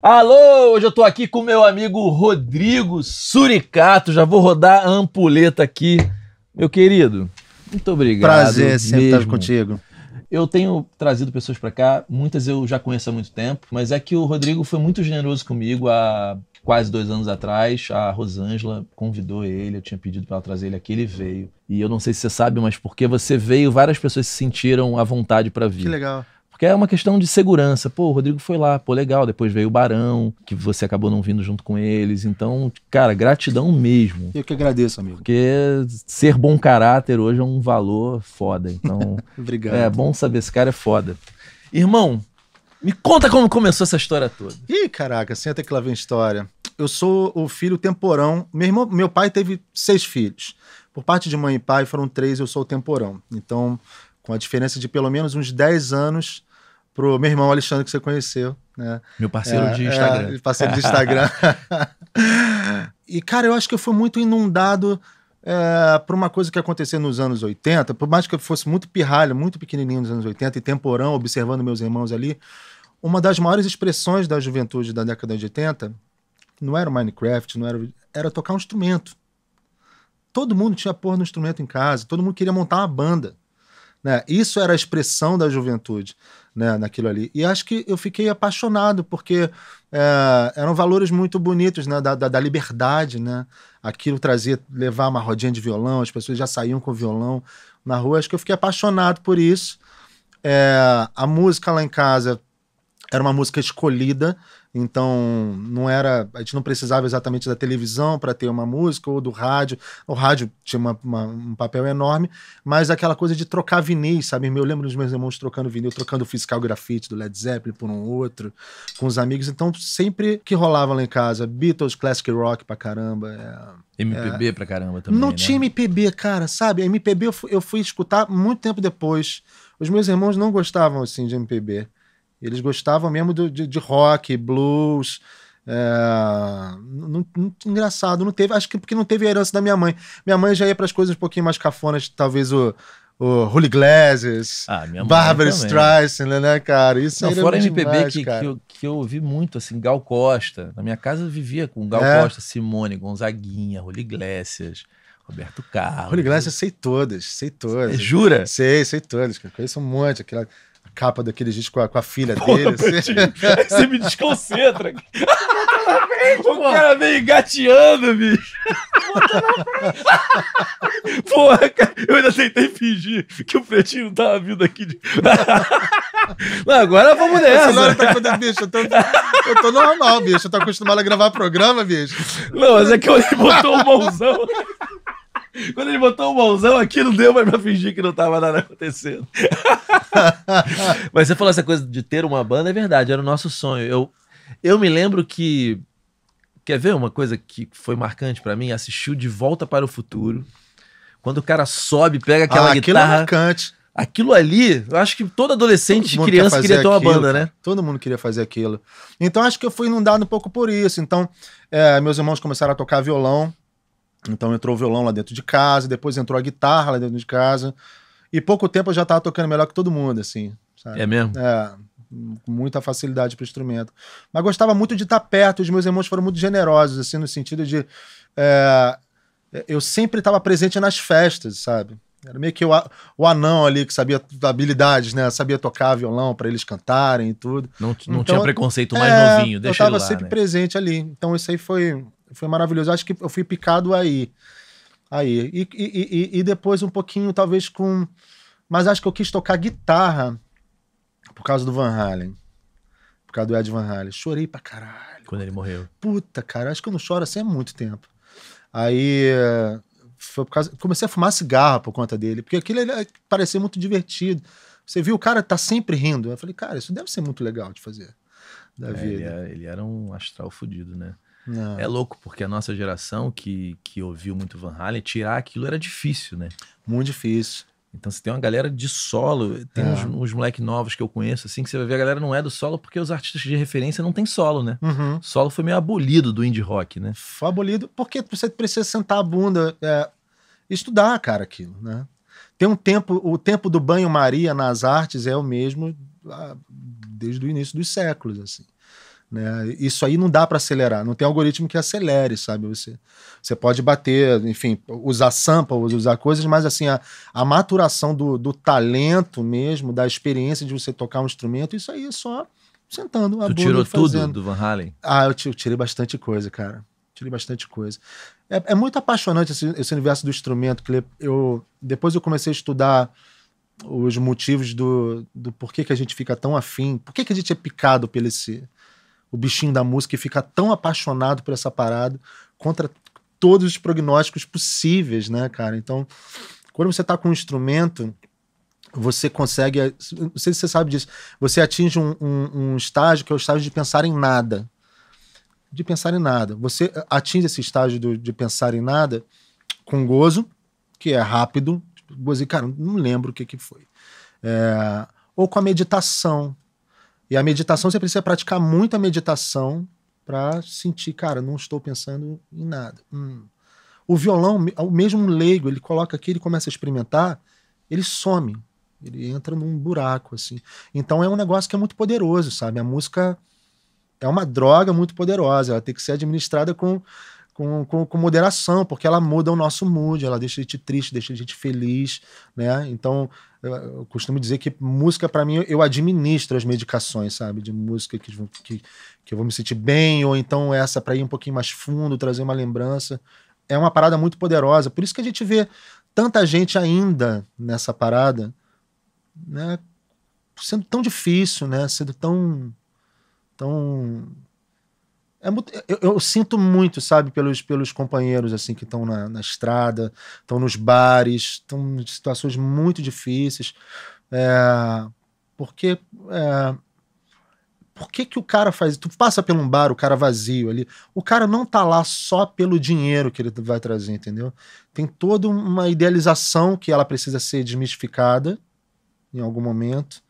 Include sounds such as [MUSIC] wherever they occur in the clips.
Alô, hoje eu tô aqui com meu amigo Rodrigo Suricato. Já vou rodar a ampuleta aqui, meu querido. Muito obrigado. Prazer sempre mesmo. estar contigo. Eu tenho trazido pessoas para cá, muitas eu já conheço há muito tempo, mas é que o Rodrigo foi muito generoso comigo há quase dois anos atrás. A Rosângela convidou ele, eu tinha pedido para ela trazer ele aqui, ele veio. E eu não sei se você sabe, mas porque você veio, várias pessoas se sentiram à vontade para vir. Que legal. Porque é uma questão de segurança. Pô, o Rodrigo foi lá, pô, legal. Depois veio o Barão, que você acabou não vindo junto com eles. Então, cara, gratidão mesmo. Eu que agradeço, amigo. Porque ser bom caráter hoje é um valor foda. Então, [LAUGHS] obrigado. É bom saber, esse cara é foda. Irmão, me conta como começou essa história toda. Ih, caraca, senta que lá vem história. Eu sou o filho temporão. Meu, irmão, meu pai teve seis filhos. Por parte de mãe e pai foram três, eu sou o temporão. Então, com a diferença de pelo menos uns 10 anos, pro meu irmão Alexandre que você conheceu, né? Meu parceiro é, de é, Instagram. É, parceiro de Instagram. [LAUGHS] e, cara, eu acho que eu fui muito inundado é, por uma coisa que aconteceu nos anos 80, por mais que eu fosse muito pirralho, muito pequenininho nos anos 80 e temporão, observando meus irmãos ali, uma das maiores expressões da juventude da década de 80 não era o Minecraft, não era, era tocar um instrumento. Todo mundo tinha pôr no instrumento em casa, todo mundo queria montar uma banda. Né? Isso era a expressão da juventude né, naquilo ali. E acho que eu fiquei apaixonado, porque é, eram valores muito bonitos, né, da, da, da, liberdade, né? Aquilo trazia, levar uma rodinha de violão, as pessoas já saíam com violão na rua. Acho que eu fiquei apaixonado por isso. É, a música lá em casa era uma música escolhida, então, não era. A gente não precisava exatamente da televisão para ter uma música ou do rádio. O rádio tinha uma, uma, um papel enorme, mas aquela coisa de trocar vinil sabe? Eu lembro dos meus irmãos trocando vinil, trocando o fiscal grafite do Led Zeppelin por um outro, com os amigos. Então, sempre que rolava lá em casa, Beatles, Classic Rock pra caramba. É, MPB é... pra caramba também. Não né? tinha MPB, cara, sabe? MPB eu fui, eu fui escutar muito tempo depois. Os meus irmãos não gostavam assim de MPB. Eles gostavam mesmo de, de rock, blues. É, não, não, engraçado, não teve. Acho que porque não teve a herança da minha mãe. Minha mãe já ia para as coisas um pouquinho mais cafonas, talvez o, o Holy Glasses, ah, Barbara Streisand, né, cara? Isso não, fora MPB demais, que, que, eu, que eu ouvi muito, assim, Gal Costa. Na minha casa eu vivia com Gal é. Costa, Simone, Gonzaguinha, Holy Glasses. Roberto Carlos. Holy Glasses, eu sei todas, sei todas. Jura? Sei, sei todas. Conheço um monte. Aquela, capa daquele disco com a, com a filha Porra, dele. Assim. [LAUGHS] Você me desconcentra. o cara veio gateando, bicho. [LAUGHS] Porra, cara, eu ainda tentei fingir que o pretinho tava vindo aqui. De... [LAUGHS] agora vamos nessa. Essa tá bicho, eu tô, eu tô normal, bicho. Eu tô acostumado a gravar programa, bicho. Não, mas é que ele botou o mãozão. Quando ele botou o mãozão aqui, não deu mais pra fingir que não tava nada acontecendo. [LAUGHS] Mas você falou essa coisa de ter uma banda, é verdade, era o nosso sonho. Eu, eu me lembro que. Quer ver uma coisa que foi marcante para mim? Assistiu De Volta para o Futuro. Quando o cara sobe, pega aquela ah, aquilo é guitarra. É marcante. Aquilo ali, eu acho que todo adolescente, todo criança quer queria ter uma banda, né? Todo mundo queria fazer aquilo. Então acho que eu fui inundado um pouco por isso. Então, é, meus irmãos começaram a tocar violão. Então entrou o violão lá dentro de casa, depois entrou a guitarra lá dentro de casa. E pouco tempo eu já tava tocando melhor que todo mundo, assim. Sabe? É mesmo? É. Muita facilidade para o instrumento. Mas gostava muito de estar perto, os meus irmãos foram muito generosos, assim, no sentido de. É, eu sempre estava presente nas festas, sabe? Era meio que o, o anão ali que sabia habilidades, né? Sabia tocar violão para eles cantarem e tudo. Não, não então, tinha preconceito mais é, novinho, deixa eu tava lá, sempre né? presente ali. Então isso aí foi foi maravilhoso. Acho que eu fui picado aí. Aí. E, e, e, e depois um pouquinho, talvez com. Mas acho que eu quis tocar guitarra por causa do Van Halen. Por causa do Ed Van Halen. Chorei pra caralho. Quando ele morreu. Puta, cara, acho que eu não choro assim há muito tempo. Aí eh, foi por causa. Comecei a fumar cigarro por conta dele, porque aquilo eh, parecia muito divertido. Você viu o cara tá sempre rindo. Eu falei, cara, isso deve ser muito legal de fazer da é, vida. Ele, é, ele era um astral fudido, né? Não. É, é louco, porque a nossa geração que, que ouviu muito Van Halen, tirar aquilo era difícil, né? Muito difícil. Então você tem uma galera de solo, tem é. uns, uns moleques novos que eu conheço, assim, que você vai ver a galera não é do solo porque os artistas de referência não tem solo, né? Uhum. Solo foi meio abolido do indie rock, né? Foi abolido porque você precisa sentar a bunda, é, estudar, cara, aquilo, né? Tem um tempo, o tempo do banho-maria nas artes é o mesmo ah, desde o início dos séculos, assim. Né? Isso aí não dá para acelerar, não tem algoritmo que acelere, sabe? Você, você pode bater, enfim, usar samples, usar coisas, mas assim, a, a maturação do, do talento mesmo, da experiência de você tocar um instrumento, isso aí é só sentando a tu tirou fazendo. tudo do Van Halen? Ah, eu tirei bastante coisa, cara. Tirei bastante coisa. É, é muito apaixonante esse, esse, universo do instrumento. Que eu, depois eu comecei a estudar os motivos do, do porquê que a gente fica tão afim, por que a gente é picado pelo esse, o bichinho da música e fica tão apaixonado por essa parada contra todos os prognósticos possíveis, né, cara? Então, quando você tá com um instrumento, você consegue. Não sei se você sabe disso. Você atinge um, um, um estágio que é o estágio de pensar em nada. De pensar em nada. Você atinge esse estágio do, de pensar em nada com gozo, que é rápido. Tipo, gozo, cara, não lembro o que, que foi. É, ou com a meditação, e a meditação, você precisa praticar muita meditação para sentir, cara, não estou pensando em nada. Hum. O violão, o mesmo leigo, ele coloca aqui, ele começa a experimentar, ele some, ele entra num buraco, assim. Então é um negócio que é muito poderoso, sabe? A música é uma droga muito poderosa, ela tem que ser administrada com com, com, com, moderação, porque ela muda o nosso mood, ela deixa a gente triste, deixa a gente feliz, né? Então, eu costumo dizer que música, para mim, eu administro as medicações, sabe? De música que, que, que eu vou me sentir bem, ou então essa para ir um pouquinho mais fundo, trazer uma lembrança. É uma parada muito poderosa. Por isso que a gente vê tanta gente ainda nessa parada, né? Sendo tão difícil, né? Sendo tão. tão é eu, eu, sinto muito, sabe, pelos, pelos companheiros assim que estão na, na, estrada, estão nos bares, estão em situações muito difíceis. É, porque é, por que, que o cara faz Tu passa por um bar, o cara vazio ali. O cara não tá lá só pelo dinheiro que ele vai trazer, entendeu? Tem toda uma idealização que ela precisa ser desmistificada em algum momento.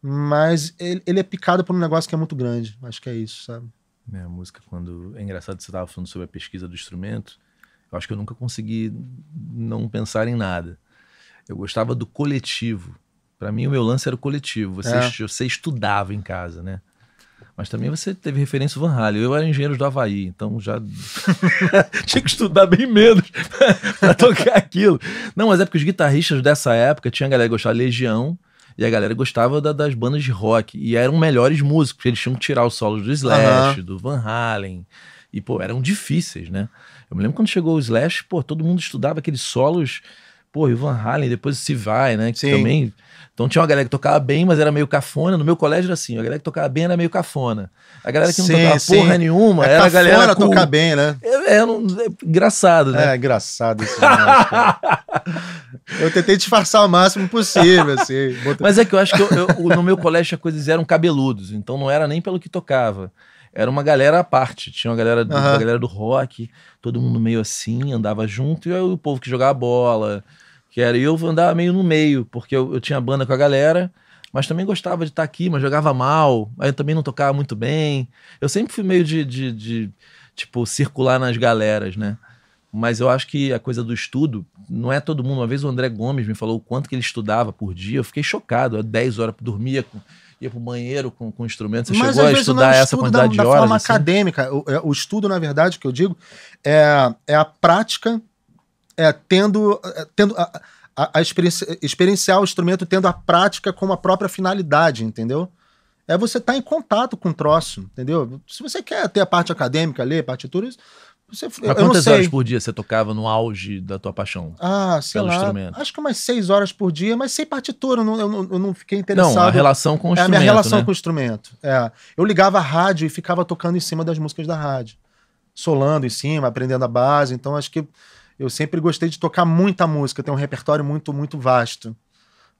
Mas ele, ele é picado por um negócio que é muito grande. Acho que é isso, sabe? Minha né, música, quando. É engraçado que você estava falando sobre a pesquisa do instrumento. Eu acho que eu nunca consegui não pensar em nada. Eu gostava do coletivo. Para mim, o meu lance era o coletivo. Você, é. você estudava em casa, né? Mas também você teve referência ao Van Halen. Eu era engenheiro do Havaí, então já [LAUGHS] tinha que estudar bem menos [LAUGHS] para tocar aquilo. Não, mas é porque os guitarristas dessa época tinha a galera que gostava Legião, e a galera gostava da, das bandas de rock. E eram melhores músicos. Eles tinham que tirar os solos do Slash, uhum. do Van Halen. E, pô, eram difíceis, né? Eu me lembro quando chegou o Slash, pô, todo mundo estudava aqueles solos Pô, e o Van Halen, depois se vai, né? Que Sim. também. Então tinha uma galera que tocava bem, mas era meio cafona. No meu colégio era assim, a galera que tocava bem era meio cafona. A galera que sim, não tocava sim. porra nenhuma é era a galera cool. tocar bem, né? É, é, é, engraçado, né? É, engraçado isso. [LAUGHS] eu tentei disfarçar o máximo possível, assim. Mas é que eu acho que eu, eu, no meu colégio as coisas eram cabeludos, então não era nem pelo que tocava. Era uma galera à parte, tinha uma galera uma galera do rock, todo mundo meio assim, andava junto, e o povo que jogava bola, que era eu andava meio no meio, porque eu, eu tinha banda com a galera, mas também gostava de estar aqui, mas jogava mal, aí eu também não tocava muito bem. Eu sempre fui meio de, de, de tipo, circular nas galeras, né? Mas eu acho que a coisa do estudo, não é todo mundo. Uma vez o André Gomes me falou o quanto que ele estudava por dia, eu fiquei chocado. às 10 horas dormia com, ia pro banheiro com, com instrumento. Você Mas, chegou a estudar essa quantidade da, de horas? Da forma assim? acadêmica. O, é, o, estudo, na verdade, que eu digo, é, é a prática é, tendo, é, tendo a, a, a experiência, experienciar o instrumento, tendo a prática como a própria finalidade, entendeu? É você estar tá em contato com o troço, entendeu? Se você quer ter a parte acadêmica ali, partitura, você, Mas quantas horas por dia você tocava no auge da tua paixão? Ah, sei pelo lá, instrumento? acho que umas seis horas por dia, mas sem partitura, eu não, eu não, eu não fiquei interessado. Não, a relação com o é, instrumento, a minha relação né? com o instrumento, é. Eu ligava a rádio e ficava tocando em cima das músicas da rádio. Solando em cima, aprendendo a base, então acho que eu sempre gostei de tocar muita música, tem um repertório muito, muito vasto,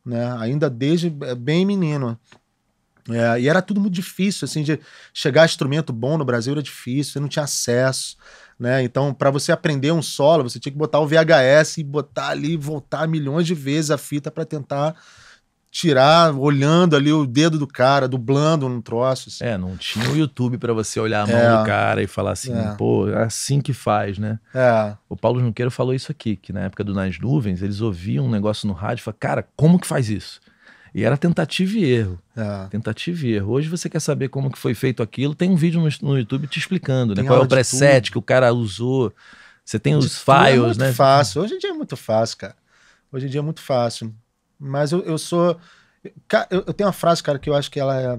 né? Ainda desde bem menino. É, e era tudo muito difícil, assim, de chegar a instrumento bom no Brasil era difícil, você não tinha acesso, né? Então, para você aprender um solo, você tinha que botar o VHS e botar ali, voltar milhões de vezes a fita para tentar tirar olhando ali o dedo do cara, dublando um troço. Assim. É, não tinha o YouTube para você olhar a mão é. do cara e falar assim, é. pô, é assim que faz, né? É. O Paulo Junqueiro falou isso aqui, que na época do Nas Nuvens, eles ouviam um negócio no rádio e falavam, cara, como que faz isso? E era tentativa e erro. É. Tentativa e erro. Hoje você quer saber como que foi feito aquilo, tem um vídeo no, no YouTube te explicando, né? tem né? Qual é o preset tudo. que o cara usou. Você tem de os é files, é muito né? fácil. Hoje em dia é muito fácil, cara. Hoje em dia é muito fácil. Mas eu, eu sou. Eu, eu tenho uma frase, cara, que eu acho que ela é.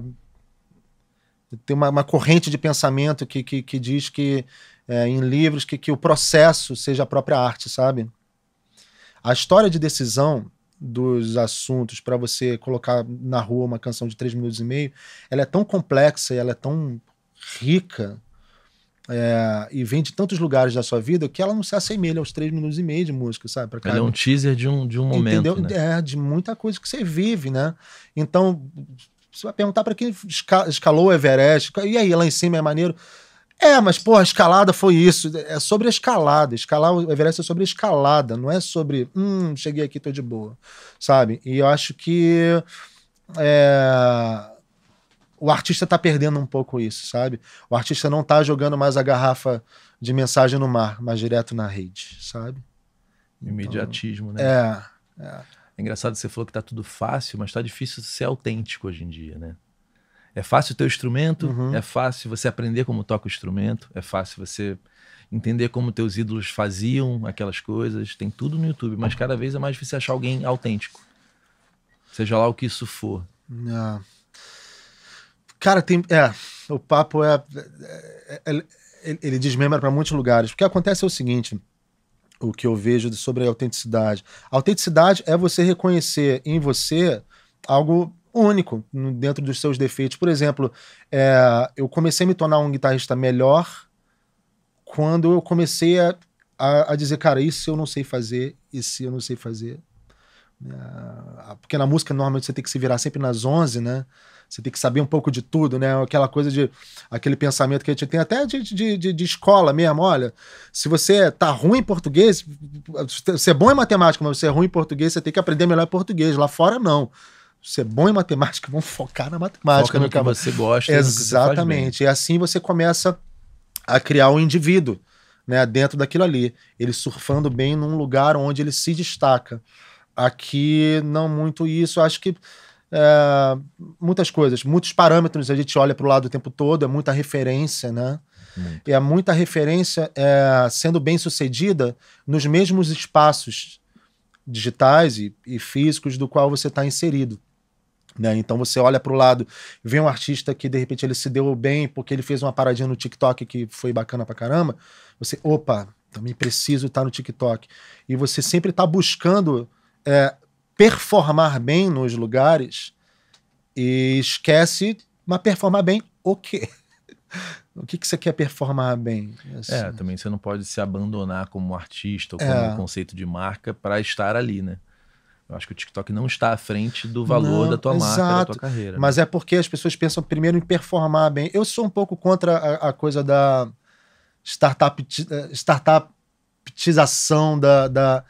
Tem uma, uma corrente de pensamento que, que, que diz que, é, em livros, que, que o processo seja a própria arte, sabe? A história de decisão dos assuntos para você colocar na rua uma canção de três minutos e meio, ela é tão complexa, ela é tão rica é, e vem de tantos lugares da sua vida que ela não se assemelha aos três minutos e meio de música, sabe? Pra cada... é um teaser de um, de um momento. Entendeu? Né? É, de muita coisa que você vive, né? Então, você vai perguntar para quem escalou o Everest, e aí, lá em cima é maneiro. É, mas, porra, a escalada foi isso. É sobre a escalada. Escalar o Everest é sobre a escalada, não é sobre, hum, cheguei aqui, tô de boa, sabe? E eu acho que. É o artista tá perdendo um pouco isso, sabe? O artista não tá jogando mais a garrafa de mensagem no mar, mas direto na rede, sabe? Então, imediatismo, então, né? É, é. é engraçado você falou que tá tudo fácil, mas tá difícil ser autêntico hoje em dia, né? É fácil o instrumento, uhum. é fácil você aprender como toca o instrumento, é fácil você entender como teus ídolos faziam aquelas coisas, tem tudo no YouTube, mas cada vez é mais difícil achar alguém autêntico. Seja lá o que isso for. Não. É. Cara, tem. É, o papo é. é, é, é ele, ele desmembra para muitos lugares. Porque acontece é o seguinte: o que eu vejo sobre a autenticidade. A autenticidade é você reconhecer em você algo único dentro dos seus defeitos. Por exemplo, é, eu comecei a me tornar um guitarrista melhor quando eu comecei a, a, a dizer, cara, isso eu não sei fazer, isso eu não sei fazer. É, porque na música, normalmente, você tem que se virar sempre nas 11, né? você tem que saber um pouco de tudo, né? Aquela coisa de. aquele pensamento que a gente tem até de, de, de, de escola mesmo. Olha, se você tá ruim em português, você é bom em matemática, mas você é ruim em português, você tem que aprender melhor português. Lá fora, não é bom em matemática, [LAUGHS] vamos focar na matemática. Foca no que você gosta. Exatamente. e assim você começa a criar um indivíduo né, dentro daquilo ali. Ele surfando bem num lugar onde ele se destaca. Aqui, não muito isso. Acho que é, muitas coisas, muitos parâmetros a gente olha para o lado o tempo todo, é muita referência, né? Muito. E é muita referência é, sendo bem sucedida nos mesmos espaços digitais e, e físicos do qual você está inserido. Né? Então você olha para o lado, vê um artista que de repente ele se deu bem porque ele fez uma paradinha no TikTok que foi bacana para caramba. Você, opa, também preciso estar tá no TikTok. E você sempre está buscando é, performar bem nos lugares e esquece, mas performar bem o quê? [LAUGHS] O que, que você quer performar bem? Assim. É, também você não pode se abandonar como artista ou como é. um conceito de marca para estar ali, né? Eu acho que o TikTok não está à frente do valor não, da tua exato. marca, da tua carreira. Né? Mas né? é porque as pessoas pensam primeiro em performar bem. Eu sou um pouco contra a, a coisa da startup, eh, startuptização da, da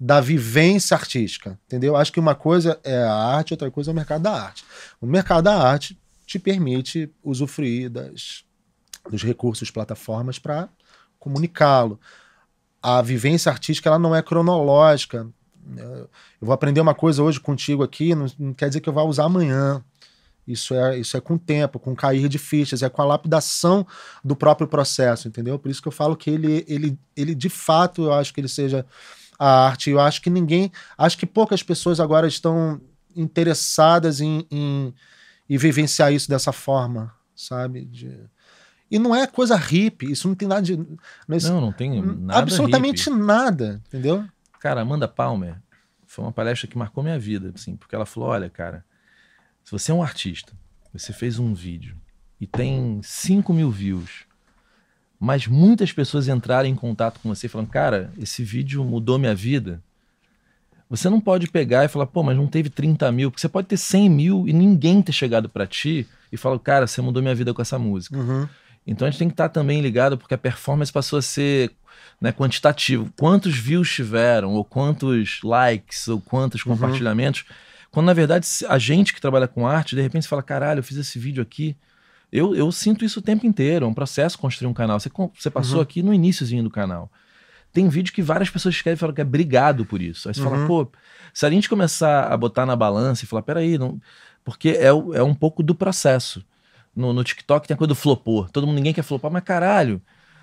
da vivência artística, entendeu? Acho que uma coisa é a arte, outra coisa é o mercado da arte. O mercado da arte te permite usufruir das, dos recursos, plataformas para comunicá-lo. A vivência artística ela não é cronológica. Né? Eu vou aprender uma coisa hoje contigo aqui, não, não quer dizer que eu vá usar amanhã. Isso é, isso é com o tempo, com o cair de fichas, é com a lapidação do próprio processo, entendeu? Por isso que eu falo que ele, ele, ele de fato, eu acho que ele seja a arte. Eu acho que ninguém, acho que poucas pessoas agora estão interessadas em, em, em vivenciar isso dessa forma, sabe? De... E não é coisa hippie, isso não tem nada de. Não, é não, não tem nada. Absolutamente hippie. nada, entendeu? Cara, Amanda Palmer foi uma palestra que marcou minha vida, assim, porque ela falou: olha, cara, se você é um artista, você fez um vídeo e tem 5 mil views mas muitas pessoas entrarem em contato com você falando, cara, esse vídeo mudou minha vida. Você não pode pegar e falar, pô, mas não teve 30 mil, porque você pode ter 100 mil e ninguém ter chegado para ti e falar, cara, você mudou minha vida com essa música. Uhum. Então a gente tem que estar também ligado, porque a performance passou a ser né, quantitativo. Quantos views tiveram, ou quantos likes, ou quantos uhum. compartilhamentos. Uhum. Quando na verdade a gente que trabalha com arte, de repente você fala, caralho, eu fiz esse vídeo aqui eu, eu sinto isso o tempo inteiro, é um processo construir um canal. Você, você passou uhum. aqui no iníciozinho do canal. Tem vídeo que várias pessoas escrevem e falam que é obrigado por isso. Aí você uhum. fala, pô, se a gente começar a botar na balança e falar, peraí, não... porque é, é um pouco do processo. No, no TikTok tem a coisa do flopor. Todo mundo, ninguém quer flopar, mas caralho,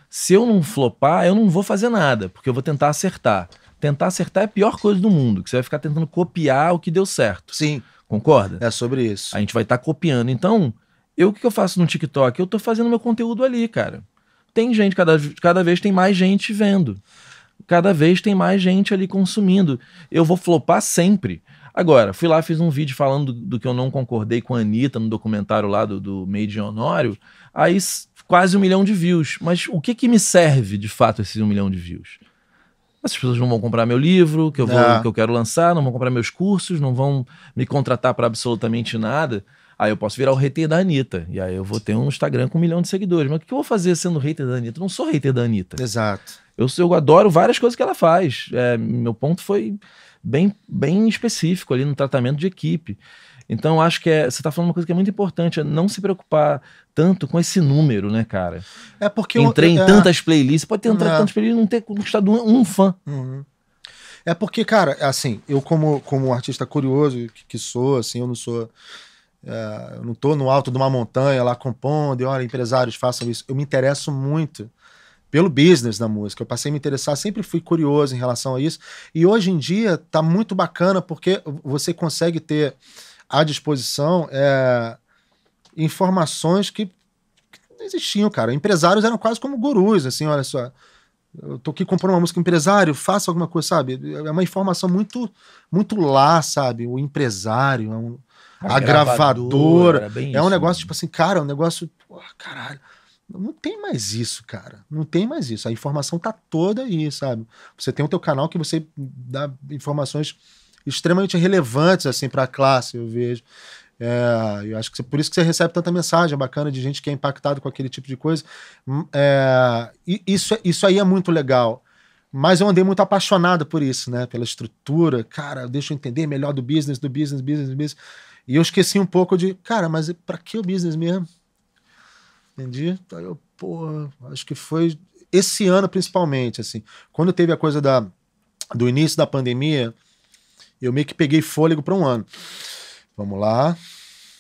se eu não flopar, eu não vou fazer nada, porque eu vou tentar acertar. Tentar acertar é a pior coisa do mundo, que você vai ficar tentando copiar o que deu certo. Sim. Concorda? É sobre isso. A gente vai estar tá copiando. Então, eu, o que eu faço no TikTok? Eu tô fazendo meu conteúdo ali, cara. Tem gente, cada, cada vez tem mais gente vendo. Cada vez tem mais gente ali consumindo. Eu vou flopar sempre. Agora, fui lá, fiz um vídeo falando do, do que eu não concordei com a Anitta no documentário lá do, do Made in Honório. Aí quase um milhão de views. Mas o que que me serve, de fato, esses um milhão de views? Essas pessoas não vão comprar meu livro, que eu, vou, é. que eu quero lançar, não vão comprar meus cursos, não vão me contratar para absolutamente nada. Aí eu posso virar o hater da Anitta. E aí eu vou ter um Instagram com um milhão de seguidores. Mas o que eu vou fazer sendo hater da Anitta? Eu não sou hater da Anitta. Exato. Eu, eu adoro várias coisas que ela faz. É, meu ponto foi bem, bem específico ali no tratamento de equipe. Então, acho que é, você está falando uma coisa que é muito importante, é não se preocupar tanto com esse número, né, cara? É porque... Entrei eu, é, em é. tantas playlists, pode ter entrado em é. tantas playlists e não ter conquistado um, um fã. Uhum. É porque, cara, assim, eu como, como artista curioso que, que sou, assim, eu não sou é, eu não estou no alto de uma montanha lá compondo e olha, empresários, façam isso. Eu me interesso muito pelo business da música. Eu passei a me interessar, sempre fui curioso em relação a isso. E hoje em dia tá muito bacana porque você consegue ter à disposição é, informações que, que, não existiam, cara. Empresários eram quase como gurus, assim, olha só. Eu tô aqui comprando uma música empresário, faça alguma coisa, sabe? É uma informação muito muito lá, sabe? O empresário é um a, gravadora. gravadora. É isso, um negócio, né? tipo assim, cara, é um negócio. Porra, caralho. Não tem mais isso, cara. Não tem mais isso. A informação tá toda aí, sabe? Você tem o teu canal que você dá informações extremamente relevantes, assim, pra classe, eu vejo. É, eu acho que você, por isso que você recebe tanta mensagem é bacana de gente que é impactado com aquele tipo de coisa. Hum, é, isso, é, isso aí é muito legal. Mas eu andei muito apaixonado por isso, né? Pela estrutura, cara, deixa eu entender melhor do business, do business, business, business. E eu esqueci um pouco de, cara, mas para que o business mesmo? Entendi. Aí eu, pô, acho que foi esse ano principalmente, assim. Quando teve a coisa da, do início da pandemia, eu meio que peguei fôlego para um ano. Vamos lá.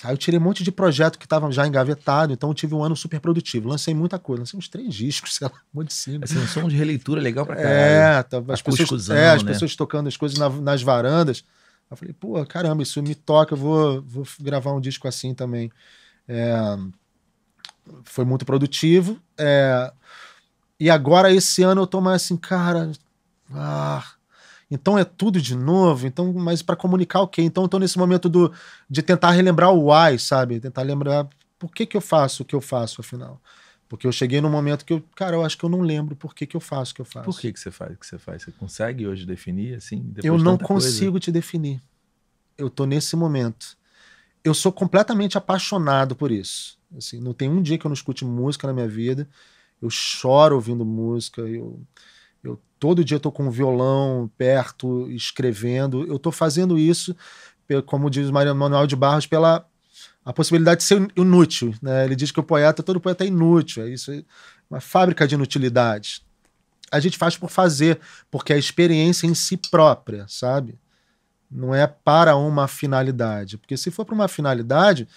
Aí eu tirei um monte de projeto que estava já engavetado, então eu tive um ano super produtivo. Lancei muita coisa, lancei uns três discos, [LAUGHS] sei lá, um monte de cima. Assim, um som de releitura legal pra é, caralho. É, tá, as, pessoas, é, as né? pessoas tocando as coisas na, nas varandas. Eu falei, pô, caramba, isso me toca, eu vou, vou gravar um disco assim também. É, foi muito produtivo. É, e agora, esse ano, eu tô mais assim, cara. Ah, então é tudo de novo. Então, mas para comunicar o quê? Então eu tô nesse momento do, de tentar relembrar o why, sabe? Tentar lembrar por que, que eu faço o que eu faço, afinal. Porque eu cheguei num momento que eu, cara, eu acho que eu não lembro por que, que eu faço o que eu faço. Por que, que você faz o que você faz? Você consegue hoje definir assim? eu não consigo coisa? te definir. Eu tô nesse momento. Eu sou completamente apaixonado por isso. Assim, não tem um dia que eu não escute música na minha vida. Eu choro ouvindo música. Eu, eu todo dia estou tô com um violão perto, escrevendo. Eu tô fazendo isso, como diz Maria Manuel de Barros, pela a possibilidade de ser inútil. Né? Ele diz que o poeta, todo poeta é inútil, é isso, é uma fábrica de inutilidades. A gente faz por fazer, porque é a experiência em si própria, sabe? Não é para uma finalidade. Porque se for para uma finalidade,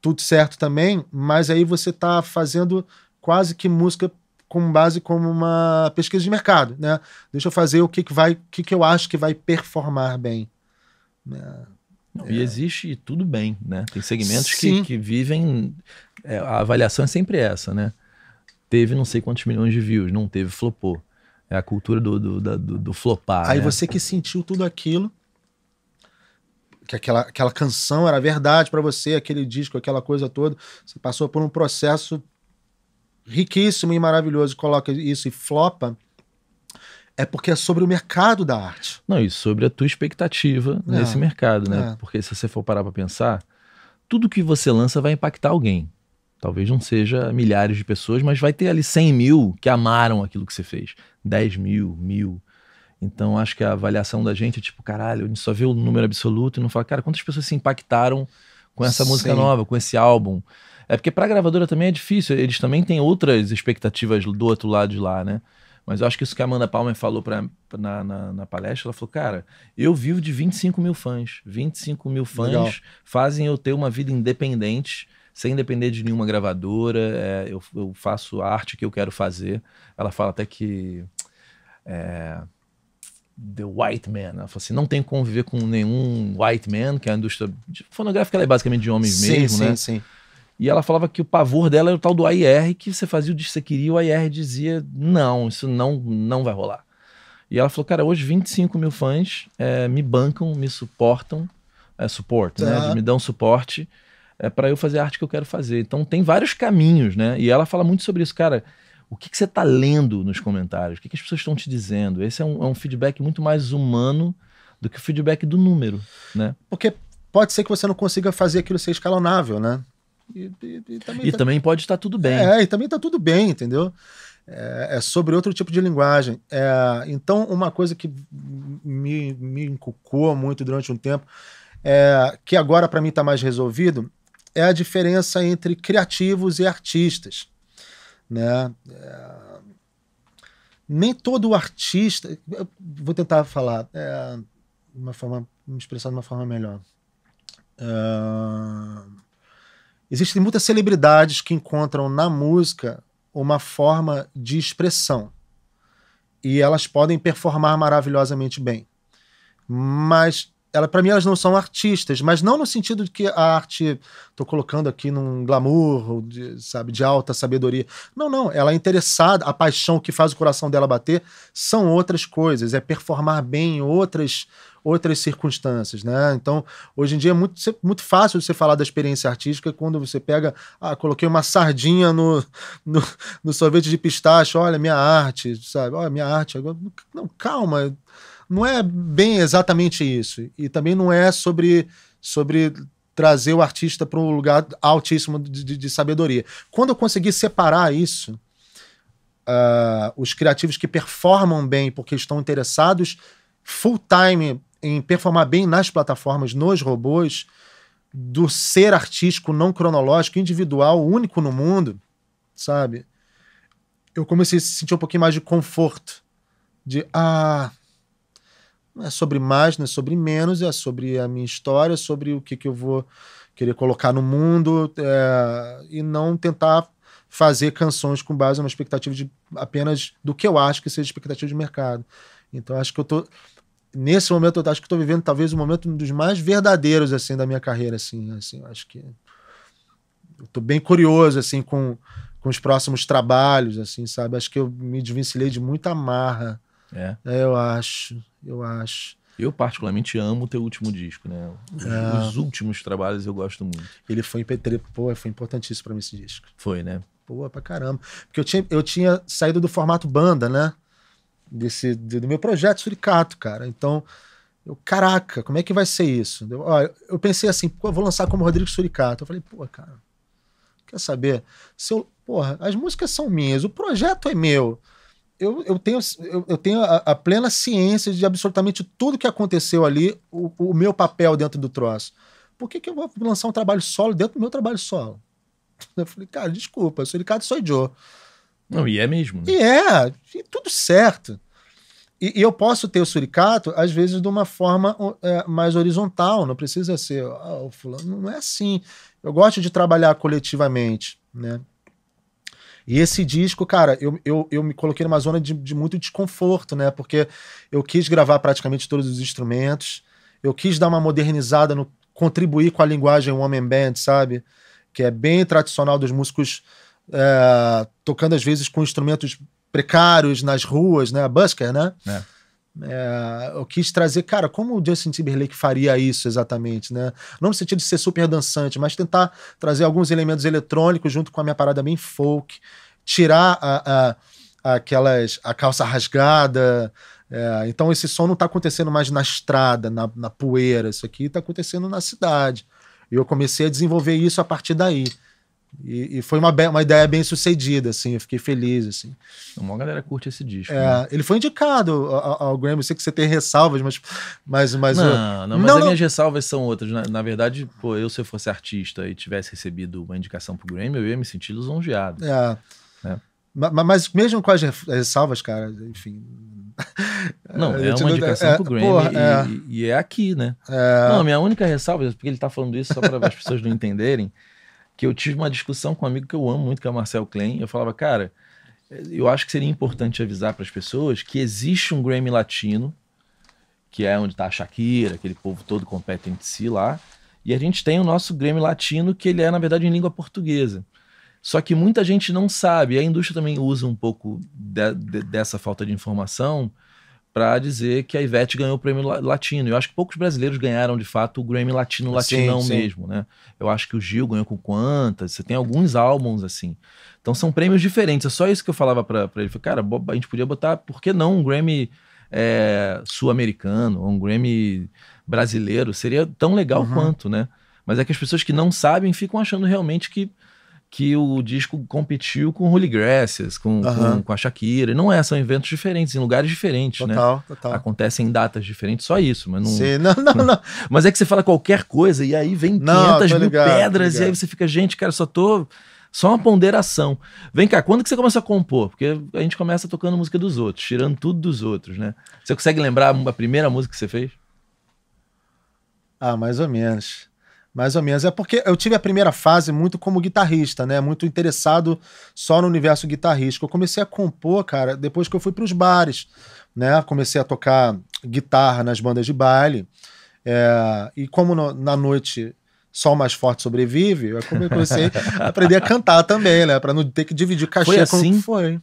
tudo certo também, mas aí você está fazendo quase que música com base como uma pesquisa de mercado, né? Deixa eu fazer o que, que vai, o que, que eu acho que vai performar bem. Né? Não, é. E existe tudo bem, né? Tem segmentos que, que, vivem. É, a avaliação é sempre essa, né? Teve não sei quantos milhões de views, não teve, flopou. É a cultura do, do, do, do flopar. Aí né? você que sentiu tudo aquilo, que aquela, aquela canção era verdade para você, aquele disco, aquela coisa toda, você passou por um processo riquíssimo e maravilhoso, coloca isso e flopa é porque é sobre o mercado da arte. Não, e sobre a tua expectativa é, nesse mercado, né? É. Porque se você for parar para pensar, tudo que você lança vai impactar alguém. Talvez não seja milhares de pessoas, mas vai ter ali 100 mil que amaram aquilo que você fez. 10 mil, mil. Então acho que a avaliação da gente é tipo, caralho, a gente só vê o número absoluto e não fala, cara, quantas pessoas se impactaram com essa Sim. música nova, com esse álbum? É porque pra gravadora também é difícil, eles também têm outras expectativas do outro lado de lá, né? Mas eu acho que isso que a Amanda Palmer falou pra, na, na, na, palestra, ela falou, cara, eu vivo de 25 mil fãs. 25 mil fãs Legal. fazem eu ter uma vida independente, sem depender de nenhuma gravadora. É, eu, eu, faço a arte que eu quero fazer. Ela fala até que... É, The White Man. Ela falou assim: não tem como viver com nenhum white man, que é a indústria fonográfica é basicamente de homens sim, mesmo, sim, né? Sim, sim. E ela falava que o pavor dela era o tal do AIR, que você fazia o que você queria, o AIR dizia: não, isso não, não vai rolar. E ela falou: cara, hoje 25 mil fãs é, me bancam, me suportam, é, eh, suporte, né, tá. né? me dão suporte é, eh, para eu fazer a arte que eu quero fazer. Então tem vários caminhos, né? E ela fala muito sobre isso, cara. O que, que você está lendo nos comentários? O que, que as pessoas estão te dizendo? Esse é um, é um feedback muito mais humano do que o feedback do número, né? Porque pode ser que você não consiga fazer aquilo ser escalonável, né? E, e, e também, e tá... também pode estar tá tudo bem. É, e também está tudo bem, entendeu? É, é, sobre outro tipo de linguagem. É, então, uma coisa que me, me inculcou muito durante um tempo, é, que agora para mim está mais resolvido, é a diferença entre criativos e artistas. Né? É, nem todo artista. vou tentar falar é, uma forma, me expressar de uma forma melhor. Uh, Existem muitas celebridades que encontram na música uma forma de expressão. E elas podem performar maravilhosamente bem. Mas ela para mim elas não são artistas, mas não no sentido de que a arte estou colocando aqui num glamour, de, sabe, de alta sabedoria. Não, não, ela é interessada, a paixão que faz o coração dela bater são outras coisas, é performar bem outras outras circunstâncias, né? Então, hoje em dia é muito, muito fácil você falar da experiência artística quando você pega, ah, coloquei uma sardinha no, no, no sorvete de pistache, olha minha arte, sabe? Olha minha arte. Não, calma, não é bem exatamente isso. E também não é sobre, sobre trazer o artista para um lugar altíssimo de, de, de, sabedoria. Quando eu consegui separar isso, uh, os criativos que performam bem porque estão interessados full time em performar bem nas plataformas, nos robôs, do ser artístico não cronológico, individual, único no mundo, sabe? Eu comecei a sentir um pouquinho mais de conforto. De, ah, é sobre mais, não é sobre menos, é sobre a minha história, sobre o que, que eu vou querer colocar no mundo é, e não tentar fazer canções com base numa expectativa de apenas do que eu acho que seja expectativa de mercado. Então acho que eu tô nesse momento eu acho que estou vivendo talvez o um momento dos mais verdadeiros assim da minha carreira assim, assim, acho que estou bem curioso assim com com os próximos trabalhos, assim, sabe? Acho que eu me desvencilhei de muita amarra é. é. eu acho, eu acho. Eu particularmente amo o teu último disco, né? Os, é. os últimos trabalhos eu gosto muito. Ele foi, pô, foi importantíssimo para mim esse disco. Foi, né? Pô, pra caramba. Porque eu tinha, eu tinha saído do formato banda, né? Desse, do meu projeto Suricato, cara. Então, eu, caraca, como é que vai ser isso? Eu, ó, eu pensei assim, pô, eu vou lançar como Rodrigo Suricato. Eu falei, pô, cara, quer saber? Se eu, porra, as músicas são minhas, o projeto é meu eu, eu tenho, eu, eu tenho a, a, plena ciência de absolutamente tudo que aconteceu ali, o, o, meu papel dentro do troço. Por que, que eu vou lançar um trabalho solo dentro do meu trabalho solo? [LAUGHS] Eu falei, cara, desculpa, sou Ricardo, sou Joe. Não, e é mesmo. Né? E é, e tudo certo. E, e, eu posso ter o suricato, às vezes, de uma forma é, mais horizontal, não precisa ser, oh, fulano, não é assim. Eu gosto de trabalhar coletivamente, né? E esse disco, cara, eu, eu, eu me coloquei numa zona de, de muito desconforto, né? Porque eu quis gravar praticamente todos os instrumentos, eu quis dar uma modernizada, no, contribuir com a linguagem Woman Band, sabe? Que é bem tradicional dos músicos é, tocando às vezes com instrumentos precários nas ruas, né? Busker, né? É. É, eu quis trazer, cara, como o Justin Timberlake faria isso exatamente, né? Não no sentido de ser super dançante, mas tentar trazer alguns elementos eletrônicos junto com a minha parada bem folk, tirar a, a aquelas a calça rasgada. É, então esse som não está acontecendo mais na estrada, na, na poeira, isso aqui está acontecendo na cidade. E eu comecei a desenvolver isso a partir daí. E, e, foi uma, uma ideia bem sucedida, assim, eu fiquei feliz, assim. Uma galera curte esse disco. É, né? ele foi indicado ao, ao, Grammy, eu sei que você tem ressalvas, mas... mas, mas não, eu... não, mas não, as não... minhas ressalvas são outras. Na, na, verdade, pô, eu se eu fosse artista e tivesse recebido uma indicação pro Grammy, eu ia me sentir lisonjeado. É. Né? Mas, mas mesmo com as ressalvas, cara, enfim, não, [LAUGHS] é uma tá- indicação é, pro Grammy porra, e, é. e, é aqui, né? É... Não, minha única ressalva, porque ele tá falando isso só para as pessoas não entenderem, que eu tive uma discussão com um amigo que eu amo muito, que é o Marcel Klein. Eu falava, cara, eu acho que seria importante avisar para as pessoas que existe um Grammy Latino, que é onde está a Shakira, aquele povo todo compete entre si lá. E a gente tem o nosso Grammy Latino, que ele é, na verdade, em língua portuguesa. Só que muita gente não sabe, a indústria também usa um pouco de, de, dessa falta de informação para dizer que a Ivete ganhou o prêmio latino. Eu acho que poucos brasileiros ganharam de fato o Grammy latino latinão não mesmo, né? Eu acho que o Gil ganhou com quantas, você tem alguns álbuns assim. Então são prêmios diferentes. É só isso que eu falava para ele, falei, cara, a gente podia botar, por que não um Grammy é, sul-americano, um Grammy brasileiro, seria tão legal uhum. quanto, né? Mas é que as pessoas que não sabem ficam achando realmente que que o disco competiu com Holy Gracias, com, com, com, a Shakira. Não é, são eventos diferentes, em lugares diferentes, né? total, né? Total. Acontecem em datas diferentes, só isso. Mas não, Sim, não, não, [LAUGHS] não. Mas é que você fala qualquer coisa e aí vem 500 mil ligado, pedras e aí você fica, gente, cara, só tô... Só uma ponderação. Vem cá, quando que você começa a compor? Porque a gente começa tocando música dos outros, tirando tudo dos outros, né? Você consegue lembrar a primeira música que você fez? Ah, mais ou menos. Mais ou menos. É porque eu tive a primeira fase muito como guitarrista, né? Muito interessado só no universo guitarrístico. Eu comecei a compor, cara, depois que eu fui para os bares, né? Comecei a tocar guitarra nas bandas de baile. É... e como no, na noite só o mais forte sobrevive, eu comecei a [LAUGHS] aprender a cantar também, né? Para não ter que dividir cachê foi assim? foi.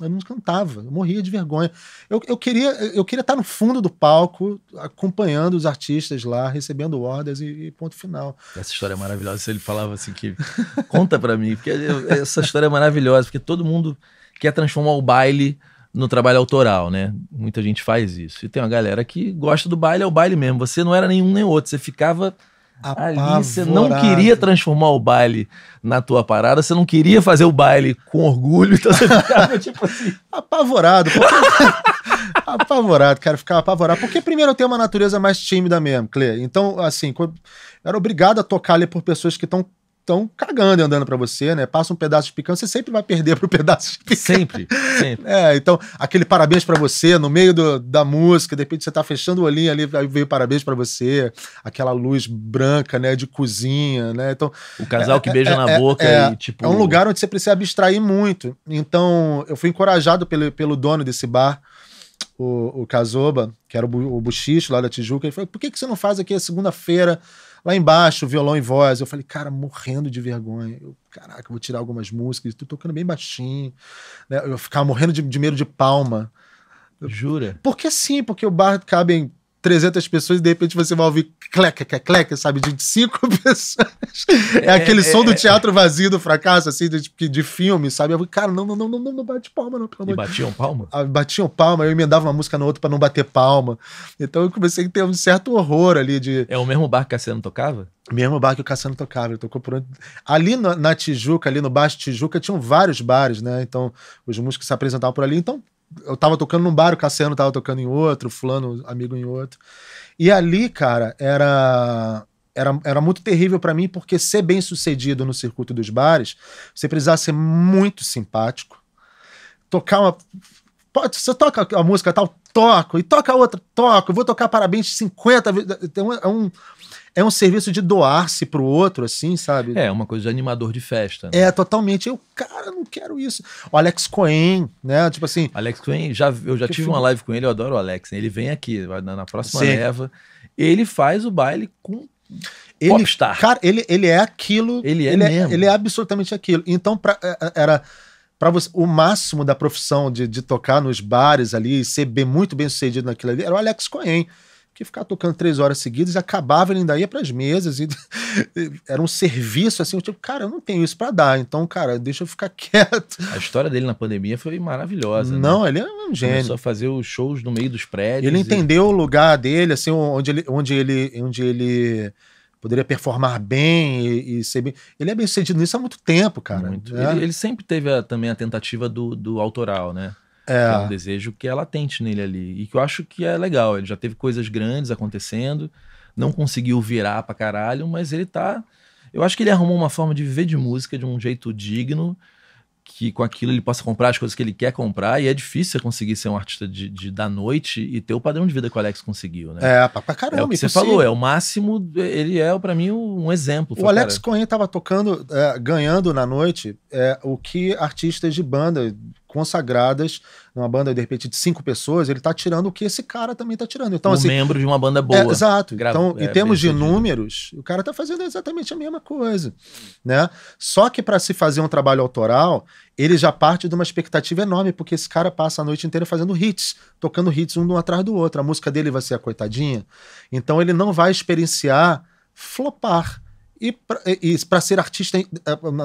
Eu não cantava, eu morria de vergonha. Eu, eu, queria, eu queria estar no fundo do palco, acompanhando os artistas lá, recebendo ordens e, e ponto final. Essa história é maravilhosa. Ele falava assim que [LAUGHS] conta para mim, porque essa história é maravilhosa, porque todo mundo quer transformar o baile no trabalho autoral, né? Muita gente faz isso. E tem uma galera que gosta do baile, é o baile mesmo. Você não era nenhum nem outro, você ficava Apavorado. Ali você não queria transformar o baile na tua parada, você não queria fazer o baile com orgulho, [LAUGHS] então você ficava tipo assim. Apavorado. Porque... apavorado, cara, ficava apavorado. Porque primeiro eu tenho uma natureza mais tímida mesmo, Clê. Então, assim, eu era obrigado a tocar ali por pessoas que estão estão cagando e andando para você, né? Passa um pedaço de picante, você sempre vai perder pro [LAUGHS] pedaço de picante. Sempre, sempre. É, então, aquele parabéns para você no meio do, da música, de repente você tá fechando o olhinho ali, aí veio parabéns para você, aquela luz branca, né, de cozinha, né? Então, o casal é, que beija é, na é, boca é, e é tipo É um lugar onde você precisa abstrair muito. Então, eu fui encorajado pelo, pelo dono desse bar, o, o Casoba, que era o, o buchicho lá da Tijuca, ele falou: "Por que que você não faz aqui a segunda-feira?" Lá embaixo, violão e voz. Eu falei, cara, morrendo de vergonha. Eu, caraca, vou tirar algumas músicas. estou tocando bem baixinho. Né. Eu ficava morrendo de, de medo de palma. Jura? Porque sim, porque o bar cabe em 300 pessoas e de repente você vai ouvir cleca, cleca, cleca sabe? De cinco [LAUGHS] pessoas. É, é aquele é, som é, do teatro vazio do fracasso, assim, de, de filme, sabe? Eu, cara, não, não, não, não, não, bate palma, não, pelo amor E batiam palma? Ah, batiam palma, eu emendava uma música na outra para não bater palma. Então eu comecei a ter um certo horror ali de. É o mesmo bar que Cassiano tocava? Mesmo bar que o Cassiano tocava, ele tocou por Ali na, na Tijuca, ali no Baixo Tijuca, tinham vários bares, né? Então, os músicos se apresentavam por ali. Então, eu tava tocando num bar, o Cassiano tava tocando em outro, o fulano, amigo em outro. E ali, cara, era era, era muito terrível para mim porque ser bem sucedido no circuito dos bares, você precisava ser muito simpático. Tocar uma pode, você toca a música tal, toco, e toca outra, toco, vou tocar parabéns 50 vezes. É um, é é um serviço de doar-se pro outro, assim, sabe? É, uma coisa de animador de festa. Né? É, totalmente. Eu, cara, não quero isso. O Alex Cohen, né? Tipo assim. Alex Cohen, já, eu já tive filme? uma live com ele, eu adoro o Alex. Né? Ele vem aqui, na, na próxima Sim. leva. Ele faz o baile com ele, Popstar. Cara, ele, ele é aquilo. Ele é ele é, mesmo. É, ele é absolutamente aquilo. Então, pra, é, é, era para você o máximo da profissão de, de tocar nos bares ali, ser bem, muito bem sucedido naquilo ali, era o Alex Cohen que ficar tocando três horas seguidas, acabava, ele ainda ia para as mesas, [LAUGHS] e era um serviço assim, tipo, cara, eu não tenho isso para dar, então, cara, deixa eu ficar [LAUGHS] quieto. A história dele na pandemia foi maravilhosa. Não, né? ele é um gênio. Começou a fazer os shows no meio dos prédios. Ele entendeu o lugar dele, assim, onde ele, onde ele, onde ele poderia performar bem e, e ser bem. Ele é bem sucedido nisso há muito tempo, cara. Muito. É. Ele, ele, sempre teve a, também a tentativa do, do autoral, né? É. é um desejo que é latente nele ali. E que eu acho que é legal. Ele já teve coisas grandes acontecendo, não conseguiu virar pra caralho, mas ele tá. Eu acho que ele arrumou uma forma de viver de música de um jeito digno, que com aquilo ele possa comprar as coisas que ele quer comprar, e é difícil você conseguir ser um artista de, de da noite e ter o padrão de vida que o Alex conseguiu, né? É, pra caramba. É o que você falou, é o máximo, ele é para mim um exemplo. O Alex Cohen tava tocando, é, ganhando na noite, é, o que artistas de banda consagradas numa banda, de repente, de cinco pessoas, ele tá tirando o que esse cara também tá tirando. Então, um assim, membro de uma banda é, boa. Então, é, exato. então, é, em termos de números, o cara tá fazendo exatamente a mesma coisa. Né? Só que para se fazer um trabalho autoral, ele já parte de uma expectativa enorme, porque esse cara passa a noite inteira fazendo hits, tocando hits um atrás do outro. A música dele vai ser a coitadinha. Então ele não vai experienciar flopar e para ser artista é,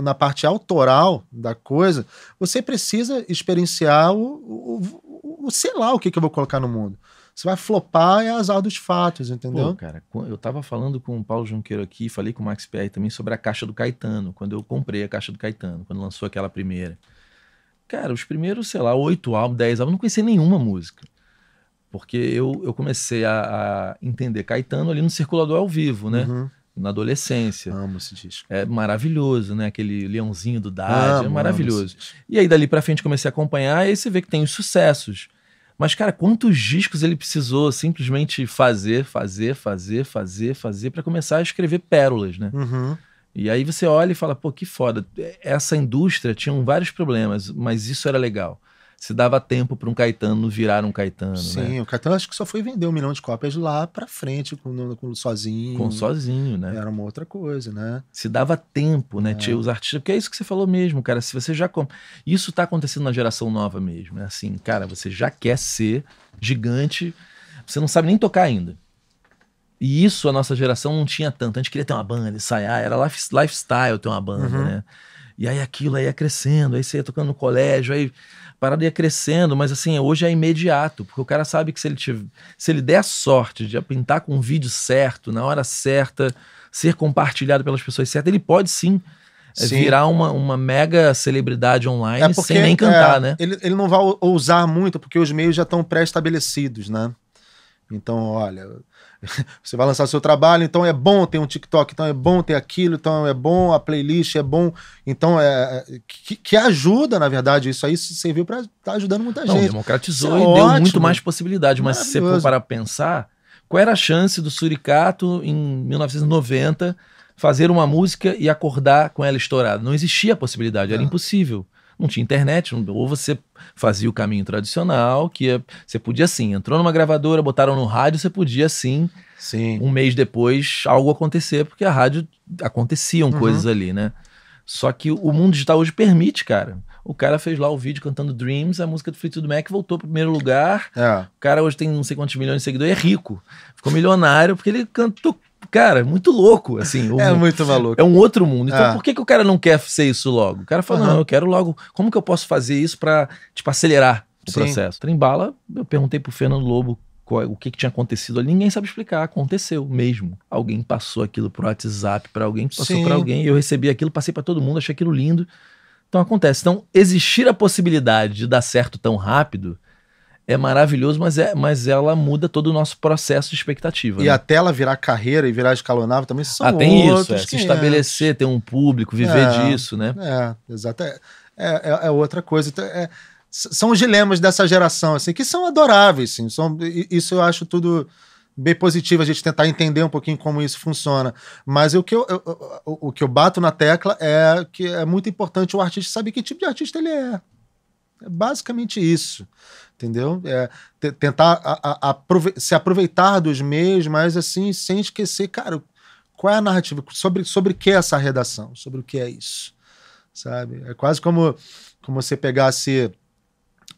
na parte autoral da coisa, você precisa experienciar o, o, o sei lá o que, que eu vou colocar no mundo. Você vai flopar é azar dos fatos, entendeu? Pô, cara, eu tava falando com o Paulo Junqueiro aqui, falei com o Max Pierre também sobre a caixa do Caetano, quando eu comprei a caixa do Caetano, quando lançou aquela primeira. Cara, os primeiros, sei lá, oito álbuns, dez álbuns, não conheci nenhuma música. Porque eu, eu comecei a, a entender Caetano ali no circulador ao vivo, né? Uhum na adolescência. Amo esse disco. É maravilhoso, né? Aquele leãozinho do Dad, é amo, é maravilhoso. E aí dali para frente comecei a acompanhar e aí você vê que tem os sucessos. Mas cara, quantos discos ele precisou simplesmente fazer, fazer, fazer, fazer, fazer para começar a escrever pérolas, né? Uhum. E aí você olha e fala, pô, que foda. Essa indústria tinha vários problemas, mas isso era legal se dava tempo para um Caetano virar um Caetano. Sim, né? o Caetano acho que só foi vender um milhão de cópias lá para frente, com, com, sozinho. Com sozinho, né? Era uma outra coisa, né? Se dava tempo, né? É. Tinha os artistas. Porque é isso que você falou mesmo, cara. Se você já. Com... Isso tá acontecendo na geração nova mesmo. É assim, cara, você já quer ser gigante, você não sabe nem tocar ainda. E isso a nossa geração não tinha tanto. A gente queria ter uma banda, ensaiar, era life, lifestyle ter uma banda, uhum. né? E aí aquilo aí ia crescendo, aí você ia tocando no colégio, aí parada ia crescendo, mas assim, hoje é imediato, porque o cara sabe que se ele, tiver, se ele der a sorte de pintar com o vídeo certo, na hora certa, ser compartilhado pelas pessoas certas, ele pode sim, eh, sim. virar uma, uma mega celebridade é online é porque, sem nem cantar, é, né? Ele, ele não vai ousar muito, porque os meios já estão pré-estabelecidos, né? Então, olha, [LAUGHS] você vai lançar seu trabalho, então é bom ter um TikTok, então é bom ter aquilo, então é bom a playlist, é bom. Então, é, é que, que ajuda, na verdade, isso aí serviu para estar tá ajudando muita Não, gente. Democratizou é e ótimo. deu muito mais possibilidade, mas se você for para pensar, qual era a chance do Suricato em 1990 fazer uma música e acordar com ela estourada? Não existia a possibilidade, era é. impossível não tinha internet, ou você fazia o caminho tradicional, que é, você podia sim, entrou numa gravadora, botaram no rádio, você podia sim, sim. um mês depois algo acontecer, porque a rádio aconteciam uhum. coisas ali, né? Só que o mundo digital hoje permite, cara. O cara fez lá o vídeo cantando Dreams, a música do Fleetwood Mac voltou pro primeiro lugar. É. O cara hoje tem não sei quantos milhões de seguidores, é rico. Ficou milionário porque ele cantou, cara, é muito louco, assim. é muito maluco. É um outro mundo. Então, ah. por que, que o cara não quer ser isso logo? O cara fala, uhum. não, eu quero logo. Como que eu posso fazer isso para tipo, acelerar o Sim. processo? Trembala, eu perguntei pro Fernando Lobo qual, o que, que, tinha acontecido ali, ninguém sabe explicar. Aconteceu mesmo. Alguém passou aquilo pro WhatsApp para alguém, passou para alguém, eu recebi aquilo, passei para todo mundo, achei aquilo lindo. Então acontece. Então, existir a possibilidade de dar certo tão rápido é maravilhoso, mas, é, mas ela muda todo o nosso processo de expectativa. E né? até ela virar carreira e virar escalonável também são ah, tem isso, é, se estabelecer, ter um público, viver é, disso, né? É, exato. É, é, é, outra coisa. Então, é, são os dilemas dessa geração, assim, que são adoráveis, sim. São, isso eu acho tudo bem positivo a gente tentar entender um pouquinho como isso funciona. Mas o que eu, eu o, o que eu bato na tecla é que é muito importante o artista saber que tipo de artista ele é. É basicamente isso, entendeu? É tentar a, a, aprove se aproveitar dos meios, mas assim, sem esquecer, cara, qual é a narrativa? Sobre, sobre que é essa redação? Sobre o que é isso? Sabe? É quase como, como você pegasse.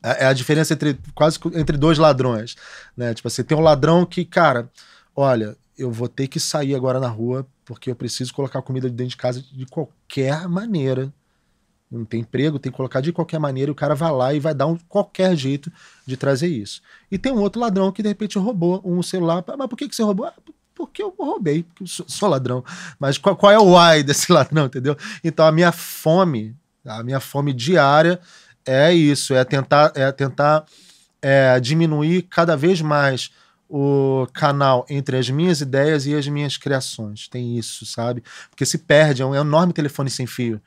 É a, é a diferença entre quase entre dois ladrões, né? Tipo assim, tem um ladrão que, cara, olha, eu vou ter que sair agora na rua porque eu preciso colocar comida dentro de casa de qualquer maneira não tem emprego, tem que colocar de qualquer maneira, o cara vai lá e vai dar um, qualquer jeito de trazer isso. E tem um outro ladrão que de repente roubou um celular, ah, mas por que, que você roubou? Ah, porque eu roubei, porque eu sou, sou ladrão. Mas qual, qual é o why [LAUGHS] desse ladrão, entendeu? Então a minha fome, a minha fome diária é isso, é tentar, é tentar é, diminuir cada vez mais o canal entre as minhas ideias e as minhas criações. Tem isso, sabe? Porque se perde, é um enorme telefone sem fio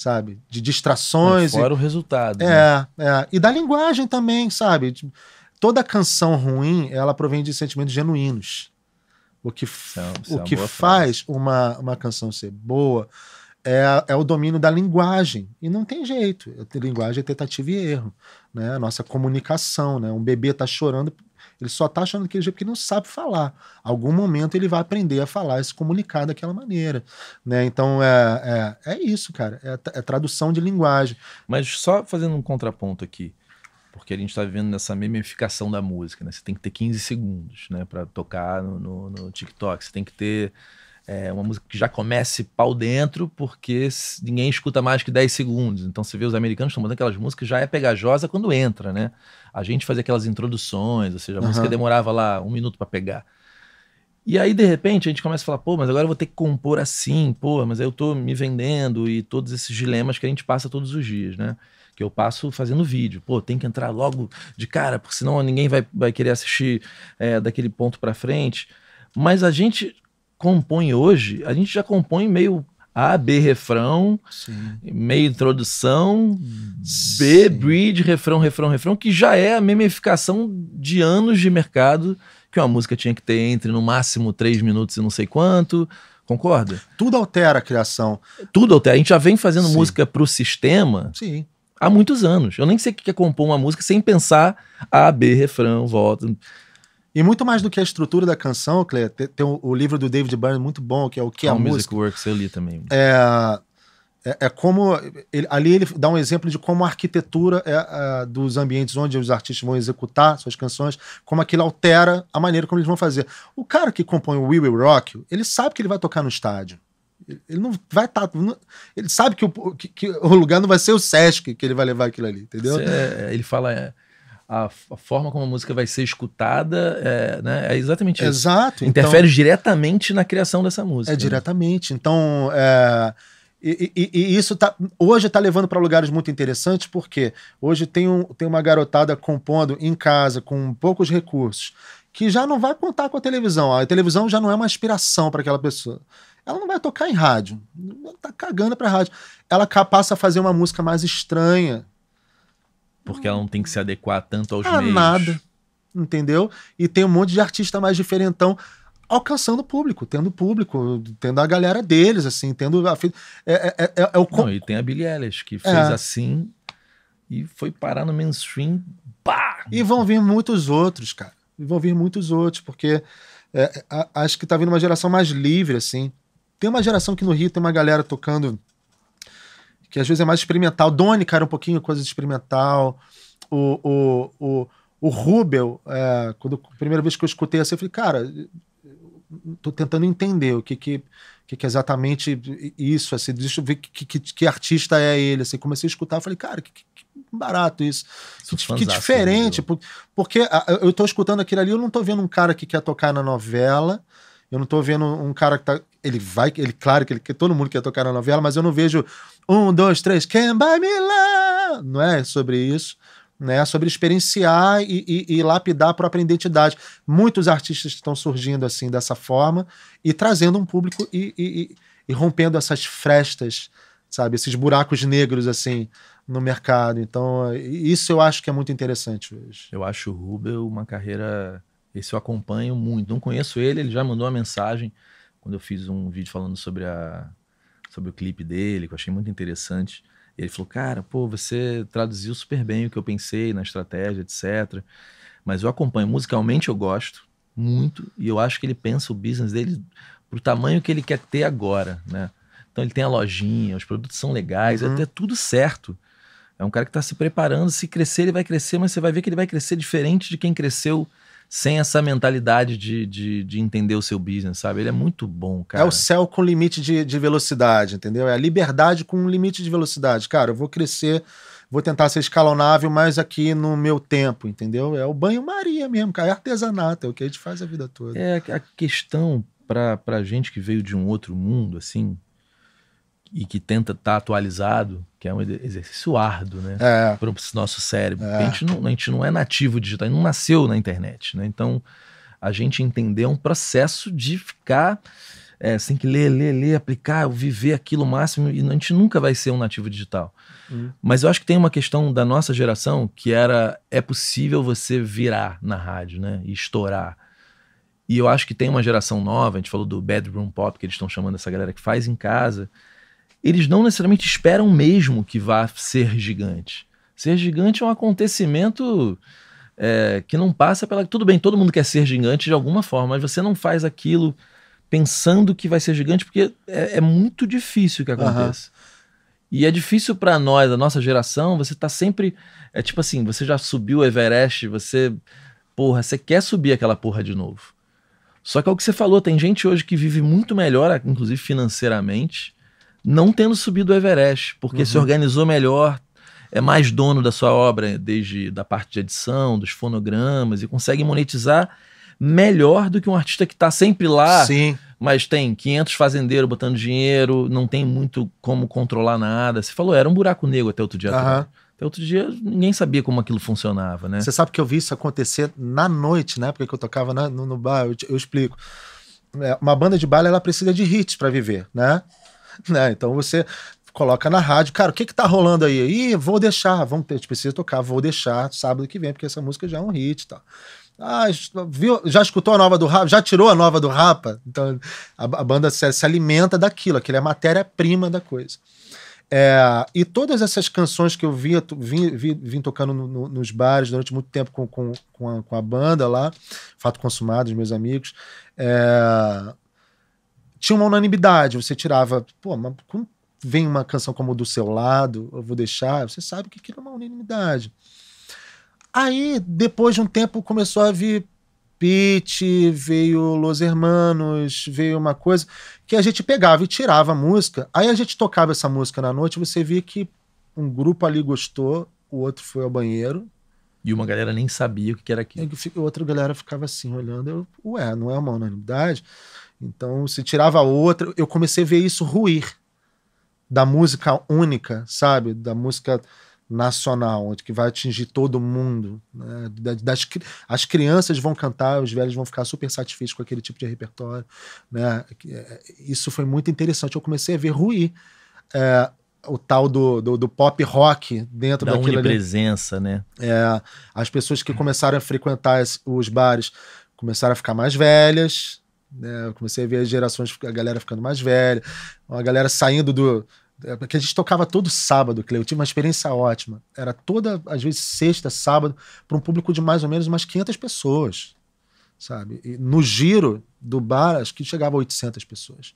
sabe? De distrações. Mas fora e... o resultado. É, né? é. E da linguagem também, sabe? Tipo, toda canção ruim, ela provém de sentimentos genuínos. O que, é é o que faz uma, uma canção ser boa é, é o domínio da linguagem. E não tem jeito. É linguagem é tentativa e erro. Né? A nossa comunicação, né? Um bebê tá chorando, ele só está achando daquele jeito porque não sabe falar. Algum momento ele vai aprender a falar e se comunicar daquela maneira. Né? Então é, é, é isso, cara. É, é tradução de linguagem. Mas só fazendo um contraponto aqui porque a gente está vivendo nessa memificação da música, né? Você tem que ter 15 segundos, né, para tocar no, no, no, TikTok, você tem que ter é, uma música que já comece pau dentro, porque ninguém escuta mais que 10 segundos. Então você vê os americanos tomando aquelas músicas, já é pegajosa quando entra, né? A gente fazia aquelas introduções, ou seja, a uhum. música demorava lá um minuto para pegar. E aí, de repente, a gente começa a falar, pô, mas agora eu vou ter que compor assim, pô, mas aí eu tô me vendendo e todos esses dilemas que a gente passa todos os dias, né? que eu passo fazendo vídeo. Pô, tem que entrar logo de cara, porque senão ninguém vai, vai querer assistir é, daquele ponto para frente. Mas a gente compõe hoje, a gente já compõe meio a, B, refrão, Sim. meio introdução, B, Sim. bridge, refrão, refrão, refrão, que já é a memificação de anos de mercado que uma música tinha que ter entre no máximo três minutos e não sei quanto. Concorda? Tudo altera a criação. Tudo altera. A gente já vem fazendo Sim. música para o sistema Sim. há muitos anos. Eu nem sei o que é compor uma música sem pensar A, B, refrão, volta. E muito mais do que a estrutura da canção, Cleo tem, tem o, o, livro do David Byrne muito bom, que é o que é a ah, música. Music Works, eu li também. É, é, é como... Ele, ali ele dá um exemplo de como a arquitetura é, é, dos ambientes onde os artistas vão executar suas canções, como aquilo altera a maneira como eles vão fazer. O cara que compõe o We Will Rock, ele sabe que ele vai tocar no estádio. Ele não vai estar. Tá, ele sabe que o, que, que o, lugar não vai ser o Sesc que ele vai levar aquilo ali, entendeu? É, é, ele fala. É, a, a, forma como a música vai ser escutada é, né, é exatamente isso. Exato. Interfere então, diretamente na criação dessa música. É né? diretamente. Né? Então, é, e, e, e, isso tá, hoje está levando para lugares muito interessantes, porque hoje tem, um, tem uma garotada compondo em casa com poucos recursos, que já não vai contar com a televisão. A televisão já não é uma inspiração para aquela pessoa ela não vai tocar em rádio. Ela tá cagando para rádio. Ela passa a fazer uma música mais estranha, porque ela não tem que se adequar tanto aos ah, meios. nada, entendeu? E tem um monte de artista mais diferentão alcançando o público, tendo público, tendo a galera deles, assim, tendo a... É, é, é, é, é o... Não, e tem a Billie Eilish, que fez é. assim e foi parar no mainstream, pá! E vão vir muitos outros, cara. E vão vir muitos outros, porque é, é, acho que tá vindo uma geração mais livre, assim. Tem uma geração que no Rio tem uma galera tocando que às vezes é mais experimental. Dônica era um pouquinho coisa experimental. O, o, o, o Rubel, é, quando a primeira vez que eu escutei assim, eu falei, cara, tô tentando entender o que que, que, que é exatamente isso, assim, deixa eu ver que, que, que artista é ele, assim, comecei a escutar, falei, cara, que, que barato isso, que, que diferente, por, porque eu tô escutando aquilo ali, eu não tô vendo um cara que quer tocar na novela, eu não tô vendo um cara que tá, ele vai, ele claro que ele que todo mundo quer tocar na novela, mas eu não vejo um, dois, três, Can Buy Me Love, não é? Sobre isso. Né, é sobre experienciar e, e, e, lapidar a própria identidade. Muitos artistas estão surgindo assim dessa forma e trazendo um público e, e rompendo essas frestas, sabe, esses buracos negros assim no mercado. Então isso eu acho que é muito interessante hoje. Eu acho o Rubel uma carreira, esse eu acompanho muito. Não conheço ele, ele já mandou uma mensagem quando eu fiz um vídeo falando sobre a sobre o clipe dele, que eu achei muito interessante. Ele falou, cara, pô, você traduziu super bem o que eu pensei na estratégia, etc. Mas eu acompanho musicalmente, eu gosto muito, e eu acho que ele pensa o business dele pro tamanho que ele quer ter agora, né? Então ele tem a lojinha, os produtos são legais, uhum. é, é tudo certo. É um cara que está se preparando, se crescer ele vai crescer, mas você vai ver que ele vai crescer diferente de quem cresceu sem essa mentalidade de, de, de, entender o seu business, sabe? Ele é muito bom, cara. É o céu com limite de, de velocidade, entendeu? É a liberdade com limite de velocidade. Cara, eu vou crescer, vou tentar ser escalonável, mas aqui no meu tempo, entendeu? É o banho-maria mesmo, cara. É artesanato, é o que a gente faz a vida toda. É, a questão para pra gente que veio de um outro mundo, assim, e que tenta estar tá atualizado, que é um exercício árduo, né? É. Para o nosso cérebro. É. A, gente não, a gente não é nativo digital, a gente não nasceu na internet, né? Então, a gente entender é um processo de ficar... É, você tem que ler, ler, ler, aplicar, viver aquilo máximo, e a gente nunca vai ser um nativo digital. Hum. Mas eu acho que tem uma questão da nossa geração que era: é possível você virar na rádio, né? E estourar. E eu acho que tem uma geração nova, a gente falou do Bedroom Pop, que eles estão chamando essa galera que faz em casa, eles não necessariamente esperam mesmo que vá ser gigante. Ser gigante é um acontecimento é, que não passa pela. Tudo bem, todo mundo quer ser gigante de alguma forma, mas você não faz aquilo pensando que vai ser gigante, porque é, é muito difícil que aconteça. Uhum. E é difícil para nós, a nossa geração, você tá sempre. É tipo assim, você já subiu o Everest, você. Porra, você quer subir aquela porra de novo. Só que é o que você falou, tem gente hoje que vive muito melhor, inclusive financeiramente, não tendo subido o Everest, porque uhum. se organizou melhor, é mais dono da sua obra, eh, desde da parte de edição, dos fonogramas, e consegue monetizar melhor do que um artista que está sempre lá, Sim. mas tem 500 fazendeiros botando dinheiro, não tem muito como controlar nada. Você falou, era um buraco negro até outro dia. Uhum. Até outro dia ninguém sabia como aquilo funcionava, né? Você sabe que eu vi isso acontecer na noite, na né? época que eu tocava né, no, no, bar, eu, eu explico. É, uma banda de baile, ela precisa de hits para viver, né? [LAUGHS] né? Então você coloca na rádio, cara, o que que tá rolando aí? Ih, vou deixar, vamos ter, a gente precisa tocar, vou deixar sábado que vem, porque essa música já é um hit e tá? Ah, viu, já escutou a nova do Rapa? Já tirou a nova do Rapa? Então a, a banda se, se, alimenta daquilo, aquilo é a matéria-prima da coisa. É, e todas essas canções que eu via, vim, tocando no, no, nos bares durante muito tempo com, com, com, a, com a banda lá, Fato Consumado, os meus amigos, é, tinha uma unanimidade. Você tirava, pô, mas quando vem uma canção como Do Seu Lado, Eu Vou Deixar, você sabe que aquilo é uma unanimidade. Aí, depois de um tempo, começou a vir Pete, veio Los Hermanos, veio uma coisa que a gente pegava e tirava a música. Aí a gente tocava essa música na noite, você via que um grupo ali gostou, o outro foi ao banheiro. E uma galera nem sabia o que era aquilo. E outra galera ficava assim, olhando. Eu, ué, não é uma unanimidade? Então, se tirava outra, eu comecei a ver isso ruir da música única, sabe? Da música nacional, que vai atingir todo mundo. Né? Das, as crianças vão cantar, os velhos vão ficar super satisfeitos com aquele tipo de repertório. Né? É, isso foi muito interessante. Eu comecei a ver ruir é, o tal do, do, do, pop rock dentro da daquilo presença, né? É, as pessoas que começaram a frequentar os bares começaram a ficar mais velhas, né? Eu comecei a ver as gerações, a galera ficando mais velha, a galera saindo do. É, porque a gente tocava todo sábado, Cleo. Eu tive uma experiência ótima. Era toda, às vezes, sexta, sábado, para um público de mais ou menos umas 500 pessoas, sabe? E no giro do bar, acho que chegava a 800 pessoas.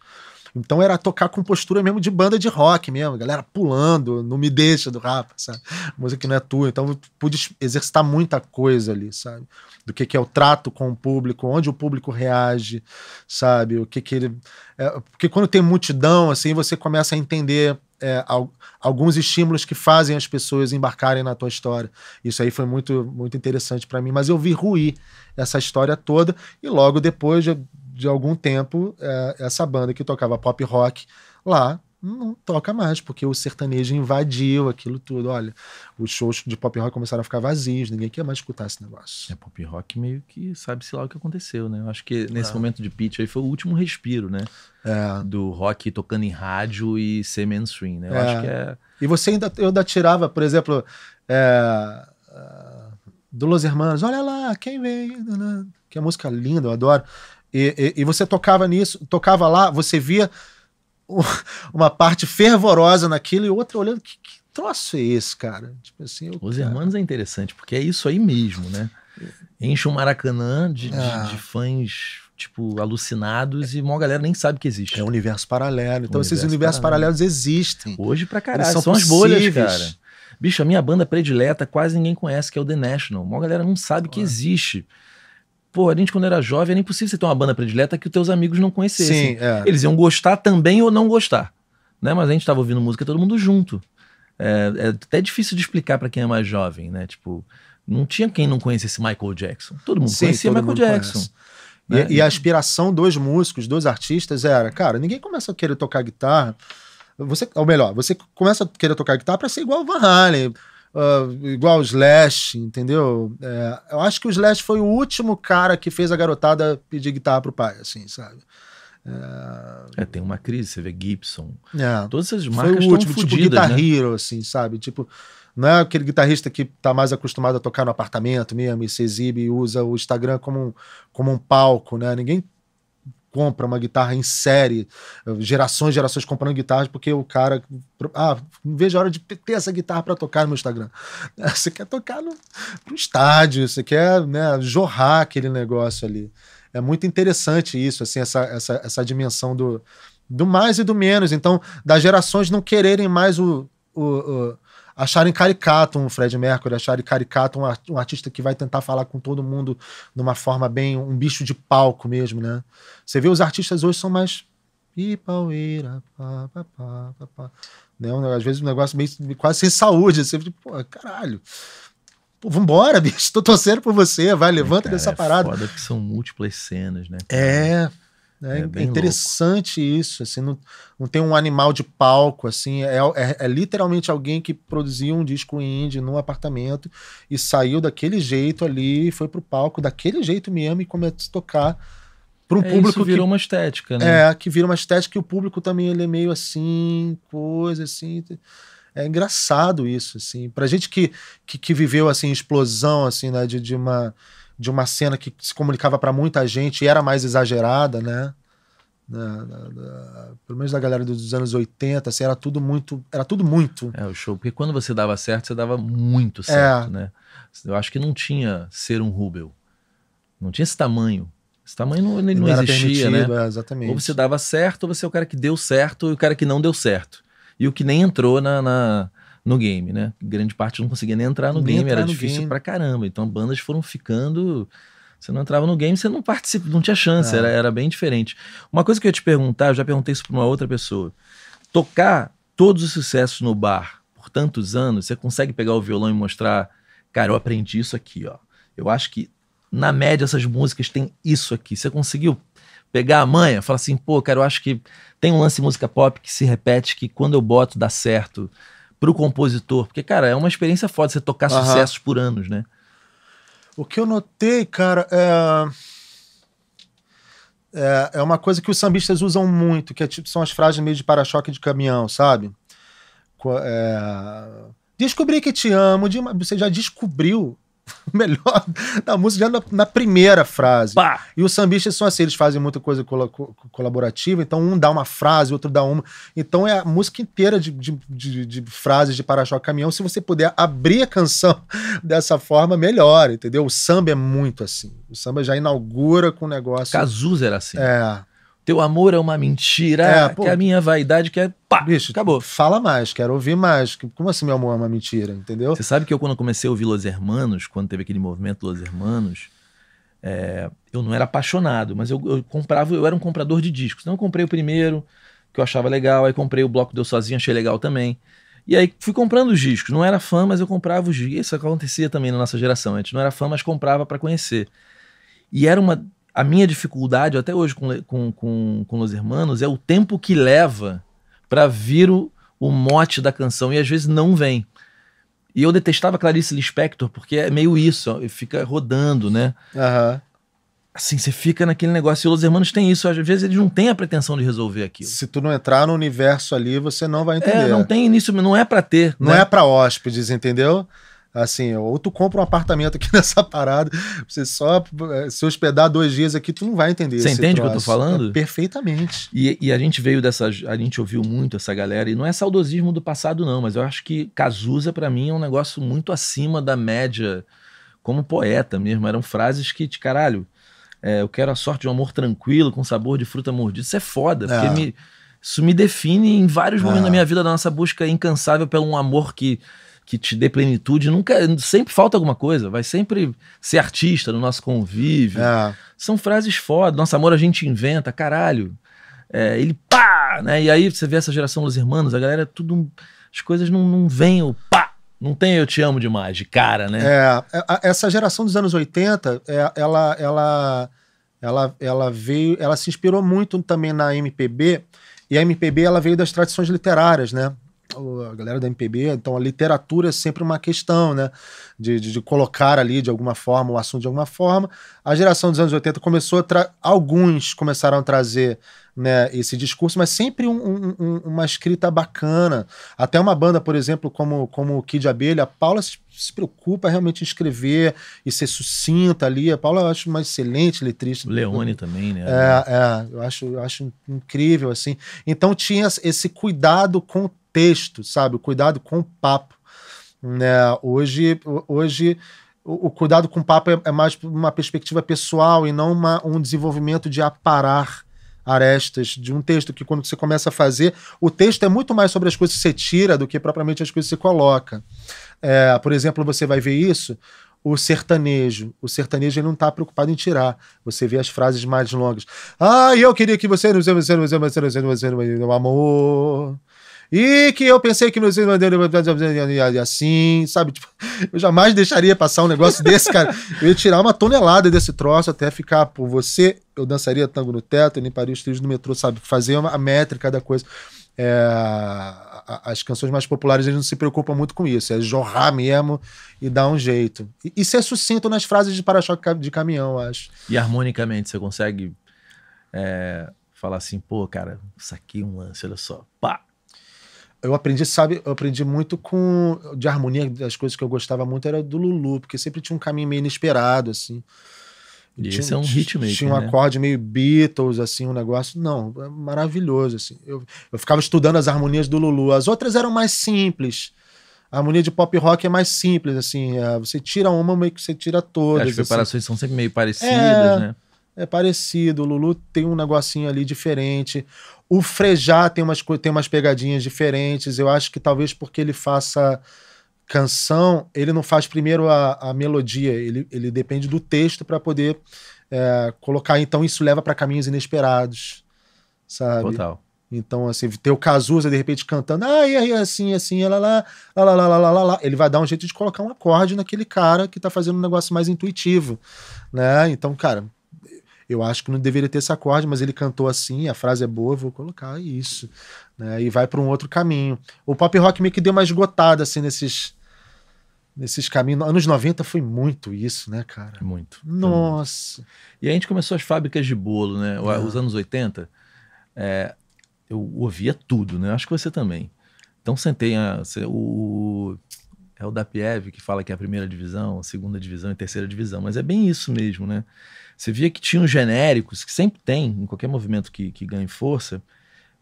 Então era tocar com postura mesmo de banda de rock mesmo, galera pulando, não me deixa do rapa, sabe? Música que não é tua. Então eu pude exercitar muita coisa ali, sabe? Do que, que é o trato com o público, onde o público reage, sabe? O que, que ele. É, porque quando tem multidão, assim, você começa a entender é, alguns estímulos que fazem as pessoas embarcarem na tua história. Isso aí foi muito, muito interessante para mim, mas eu vi ruir essa história toda e logo depois de algum tempo, é, essa banda que tocava pop rock lá não toca mais, porque o sertanejo invadiu aquilo tudo. Olha, os shows de pop rock começaram a ficar vazios, ninguém quer mais escutar esse negócio. É, pop rock meio que sabe-se lá o que aconteceu, né? Eu acho que nesse é. momento de pitch aí foi o último respiro, né? É. Do rock tocando em rádio e ser mainstream, né? Eu é. acho que é. E você ainda, eu ainda tirava, por exemplo, é, é do Los Hermanos, olha lá, quem vem, que é música linda, eu adoro. E, e, e você tocava nisso, tocava lá, você via [LAUGHS] uma parte fervorosa naquilo e outra olhando que, que troço é esse, cara? Tipo assim, eu, Os cara... Hermanos é interessante, porque é isso aí mesmo, né? Enche um Maracanã de, ah. de, fãs, tipo, alucinados é. e uma galera nem sabe que existe. É um universo paralelo. Então, universo esses universos paralelos. paralelos existem. Hoje pra caralho. são, são as bolhas, cara. Bicho, a minha banda predileta quase ninguém conhece, que é o The National. Uma galera não sabe que existe. Pô, a gente quando era jovem era impossível você ter uma banda predileta que os teus amigos não conhecessem. Sim, é. Eles iam gostar também ou não gostar. Né? Mas a gente estava ouvindo música todo mundo junto. É, é até difícil de explicar para quem é mais jovem, né? Tipo, não tinha quem não conhecesse Michael Jackson. Todo mundo Sim, conhecia todo Michael mundo Jackson. Né? E, e, a aspiração dos músicos, dos artistas era, cara, ninguém começa a querer tocar guitarra. Você, ou melhor, você começa a querer tocar guitarra para ser igual o Van Halen, uh, igual o Slash, entendeu? É, eu acho que o Slash foi o último cara que fez a garotada pedir guitarra pro pai, assim, sabe? É... é, tem uma crise, você vê Gibson. É. Todas essas marcas Foi o último, tipo fudidas, Guitar né? Hero, assim, sabe? Tipo, não é aquele guitarrista que tá mais acostumado a tocar no apartamento mesmo e se exibe e usa o Instagram como um, como um palco, né? Ninguém compra uma guitarra em série, gerações e gerações comprando guitarras, porque o cara. Ah, não vejo a hora de ter essa guitarra para tocar no meu Instagram. [LAUGHS] Você quer tocar no, no estádio, você quer né, jorrar aquele negócio ali. É muito interessante isso, assim, essa, essa, essa dimensão do, do mais e do menos. Então, das gerações não quererem mais o, o, o acharem caricato um Fred Mercury, acharem caricato um, um artista que vai tentar falar com todo mundo de uma forma bem, um bicho de palco mesmo, né? Você vê os artistas hoje são mais pá, pá, pá, pá, pá. Né? Às vezes um negócio meio quase sem saúde, você assim, fica, pô, caralho. Pô, vambora, [LAUGHS] bicho, tô torcendo por você, vai, levanta é, cara, dessa é parada. Foda que são múltiplas cenas, né? Cara? É, né? É, é interessante louco. isso, assim, não, não tem um animal de palco, assim, é, é, é literalmente alguém que produziu um disco indie num apartamento e saiu daquele jeito ali, foi pro palco daquele jeito mesmo e começou a tocar para um é, público isso virou que, uma estética, né? É, que vira uma estética e o público também ele é meio assim, coisa assim. É engraçado isso, assim, pra gente que, que, que viveu, assim, explosão, assim, né, de, de uma de uma cena que se comunicava para muita gente e era mais exagerada, né? Na, na, na, pelo menos da galera dos anos 80, assim, era tudo muito. Era tudo muito. É, o show. Porque quando você dava certo, você dava muito certo, é. né? Eu acho que não tinha ser um Rubel. Não tinha esse tamanho. Esse tamanho não, ele não, não existia, né? É, exatamente. Ou você dava certo, ou você é o cara que deu certo e o cara que não deu certo. E o que nem entrou na, na no game, né? Grande parte não conseguia nem entrar no nem game, entrar era no difícil game. pra caramba. Então bandas foram ficando. Você não entrava no game, você não participa, não tinha chance, é. era, era bem diferente. Uma coisa que eu ia te perguntar, eu já perguntei isso pra uma outra pessoa. Tocar todos os sucessos no bar por tantos anos, você consegue pegar o violão e mostrar, cara, eu aprendi isso aqui, ó. Eu acho que, na média, essas músicas têm isso aqui. Você conseguiu pegar a manha, falar assim, pô, cara, eu acho que tem um lance de música pop que se repete, que quando eu boto dá certo para o compositor? Porque, cara, é uma experiência foda você tocar uhum. sucessos por anos, né? O que eu notei, cara, é, é... é. uma coisa que os sambistas usam muito, que é, tipo, são as frases meio de para-choque de caminhão, sabe? É... Descobri que te amo. De... Você já descobriu [LAUGHS] melhor da música já na, na primeira frase. Bah. E os sambistas são assim, eles fazem muita coisa col colaborativa, então um dá uma frase, outro dá uma. Então é a música inteira de, de, de, de frases de para-choque caminhão. Se você puder abrir a canção [LAUGHS] dessa forma, melhor, entendeu? O samba é muito assim. O samba já inaugura com o negócio. Cazuza era assim. É. Teu amor é uma mentira, é, pô, que a minha vaidade que é pá, bicho, acabou. Fala mais, quero ouvir mais. Como assim meu amor é uma mentira, entendeu? Você sabe que eu quando comecei a ouvir Los Hermanos, quando teve aquele movimento Los Hermanos, é, eu não era apaixonado, mas eu, eu, comprava, eu era um comprador de discos. Então eu comprei o primeiro, que eu achava legal, aí comprei o bloco Deu Sozinho, achei legal também. E aí fui comprando os discos. Não era fã, mas eu comprava os discos. Isso acontecia também na nossa geração. A gente não era fã, mas comprava para conhecer. E era uma a minha dificuldade até hoje com, com, com, com Los Hermanos é o tempo que leva para vir o, o mote da canção e às vezes não vem. E eu detestava Clarice Lispector porque é meio isso, ó, fica rodando, né? Uhum. Assim, você fica naquele negócio. E os hermanos têm isso. Às vezes eles não têm a pretensão de resolver aquilo. Se tu não entrar no universo ali, você não vai é, entender. É, não tem início, não é para ter. Não né? é para hóspedes, entendeu? Assim, ou tu compra um apartamento aqui [LAUGHS] nessa parada, você só é, se hospedar dois dias aqui, tu não vai entender. Você entende o que eu tô falando? É, perfeitamente. E, e, a gente veio dessa. A gente ouviu muito essa galera, e não é saudosismo do passado, não, mas eu acho que Cazuza, para mim, é um negócio muito acima da média, como poeta mesmo. Eram frases que, de caralho, é, eu quero a sorte de um amor tranquilo, com sabor de fruta mordida. Isso é foda, porque é. me. Isso me define em vários momentos é. da minha vida, da nossa busca incansável pelo um amor que que te dê plenitude, nunca, sempre falta alguma coisa, vai sempre ser artista no nosso convívio. É. São frases fodas. nosso amor a gente inventa, caralho. É, ele pá, né? E aí você vê essa geração dos irmãos, a galera, tudo, as coisas não, não vêm o pá. Não tem eu te amo demais, de cara, né? É, é essa geração dos anos 80, é, ela, ela, ela, ela veio, ela se inspirou muito também na MPB, e a MPB ela veio das tradições literárias, né? a galera da MPB, então a literatura é sempre uma questão, né? De, de, de, colocar ali de alguma forma o assunto de alguma forma. A geração dos anos 80 começou a alguns começaram a trazer né, esse discurso, mas sempre um, um, uma escrita bacana. Até uma banda, por exemplo, como, como o Kid Abelha, a Paula se, se preocupa realmente em escrever e ser sucinta ali. A Paula eu acho uma excelente letrista. O Leone também, né? É, é eu, acho, eu acho incrível, assim. Então tinha esse cuidado com o texto, sabe? O cuidado com o papo. Né? Hoje, hoje o, o cuidado com o papo é, é, mais uma perspectiva pessoal e não uma, um desenvolvimento de aparar arestas de um texto que quando você começa a fazer, o texto é muito mais sobre as coisas que você tira do que propriamente as coisas que você coloca. É, por exemplo, você vai ver isso o sertanejo. O sertanejo ele não está preocupado em tirar. Você vê as frases mais longas. Ah, eu queria que você, você, amor. E que eu pensei que meus fazer assim, sabe? Tipo, [LAUGHS] eu jamais deixaria passar um negócio [LAUGHS] desse, cara. Eu ia tirar uma tonelada desse troço até ficar por você. Eu dançaria tango no teto, eu limparia os trilhos no metrô, sabe? Fazer uma, a métrica da coisa. É, as canções mais populares eles não se preocupam muito com isso, é jorrar mesmo e dar um jeito. E, e ser sucinto nas frases de para-choque de caminhão, acho. E harmonicamente, você consegue é, falar assim, pô, cara, isso aqui é um lance, olha só, pá, eu aprendi, sabe, eu aprendi muito com de harmonia, das coisas que eu gostava muito era do Lulu, porque sempre tinha um caminho meio inesperado assim. E tinha, esse é um hitmaker, Tinha um né? acorde meio Beatles, assim, um negócio. Não, é maravilhoso, assim. Eu, eu ficava estudando as harmonias do Lulu. As outras eram mais simples. A harmonia de pop rock é mais simples, assim. É, você tira uma, meio que você tira todas. As assim. preparações assim. são sempre meio é, parecidas, é... né? é parecido, o Lulu tem um negocinho ali diferente, o Frejá tem umas, tem umas pegadinhas diferentes, eu acho que talvez porque ele faça canção, ele não faz primeiro a, a melodia, ele, ele depende do texto para poder é, colocar, então isso leva para caminhos inesperados, sabe? Total. Então, assim, ter o Cazuza de repente cantando, ah, e aí, assim, assim, lá, lá, lá, lá, lá, lá, lá, lá, ele vai dar um jeito de colocar um acorde naquele cara que tá fazendo um negócio mais intuitivo, né? Então, cara, eu acho que não deveria ter esse acorde, mas ele cantou assim, a frase é boa, vou colocar isso. Né? E vai para um outro caminho. O pop rock meio que deu uma esgotada assim nesses nesses caminhos. Anos 90 foi muito isso, né, cara? Muito. Nossa. E a gente começou as fábricas de bolo, né? Ah. Os anos 80, é, eu ouvia tudo, né? Acho que você também. Então sentei a, o é o da Piev que fala que é a primeira divisão, a segunda divisão e a terceira divisão, mas é bem isso mesmo, né? Você via que tinham genéricos, que sempre tem, em qualquer movimento que, que ganhe força,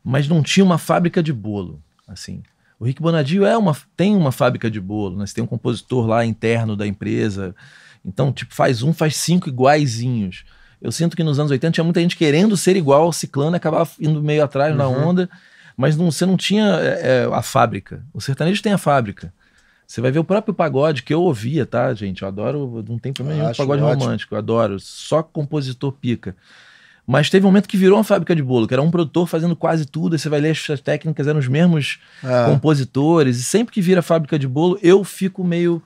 mas não tinha uma fábrica de bolo, assim. O Rick Bonadio é uma, tem uma fábrica de bolo, né? Você tem um compositor lá interno da empresa. Então, tipo, faz um, faz cinco iguaizinhos. Eu sinto que nos anos 80 tinha muita gente querendo ser igual ao Ciclano, acabava indo meio atrás uhum. na onda, mas não, você não tinha é, é, a fábrica. O sertanejo tem a fábrica. Você vai ver o próprio pagode que eu ouvia, tá, gente? Eu adoro, não tem problema nenhum pagode ótimo. romântico, eu adoro. Só compositor pica. Mas teve um momento que virou uma fábrica de bolo, que era um produtor fazendo quase tudo, você vai ler as técnicas, eram os mesmos é. compositores, e sempre que vira fábrica de bolo, eu fico meio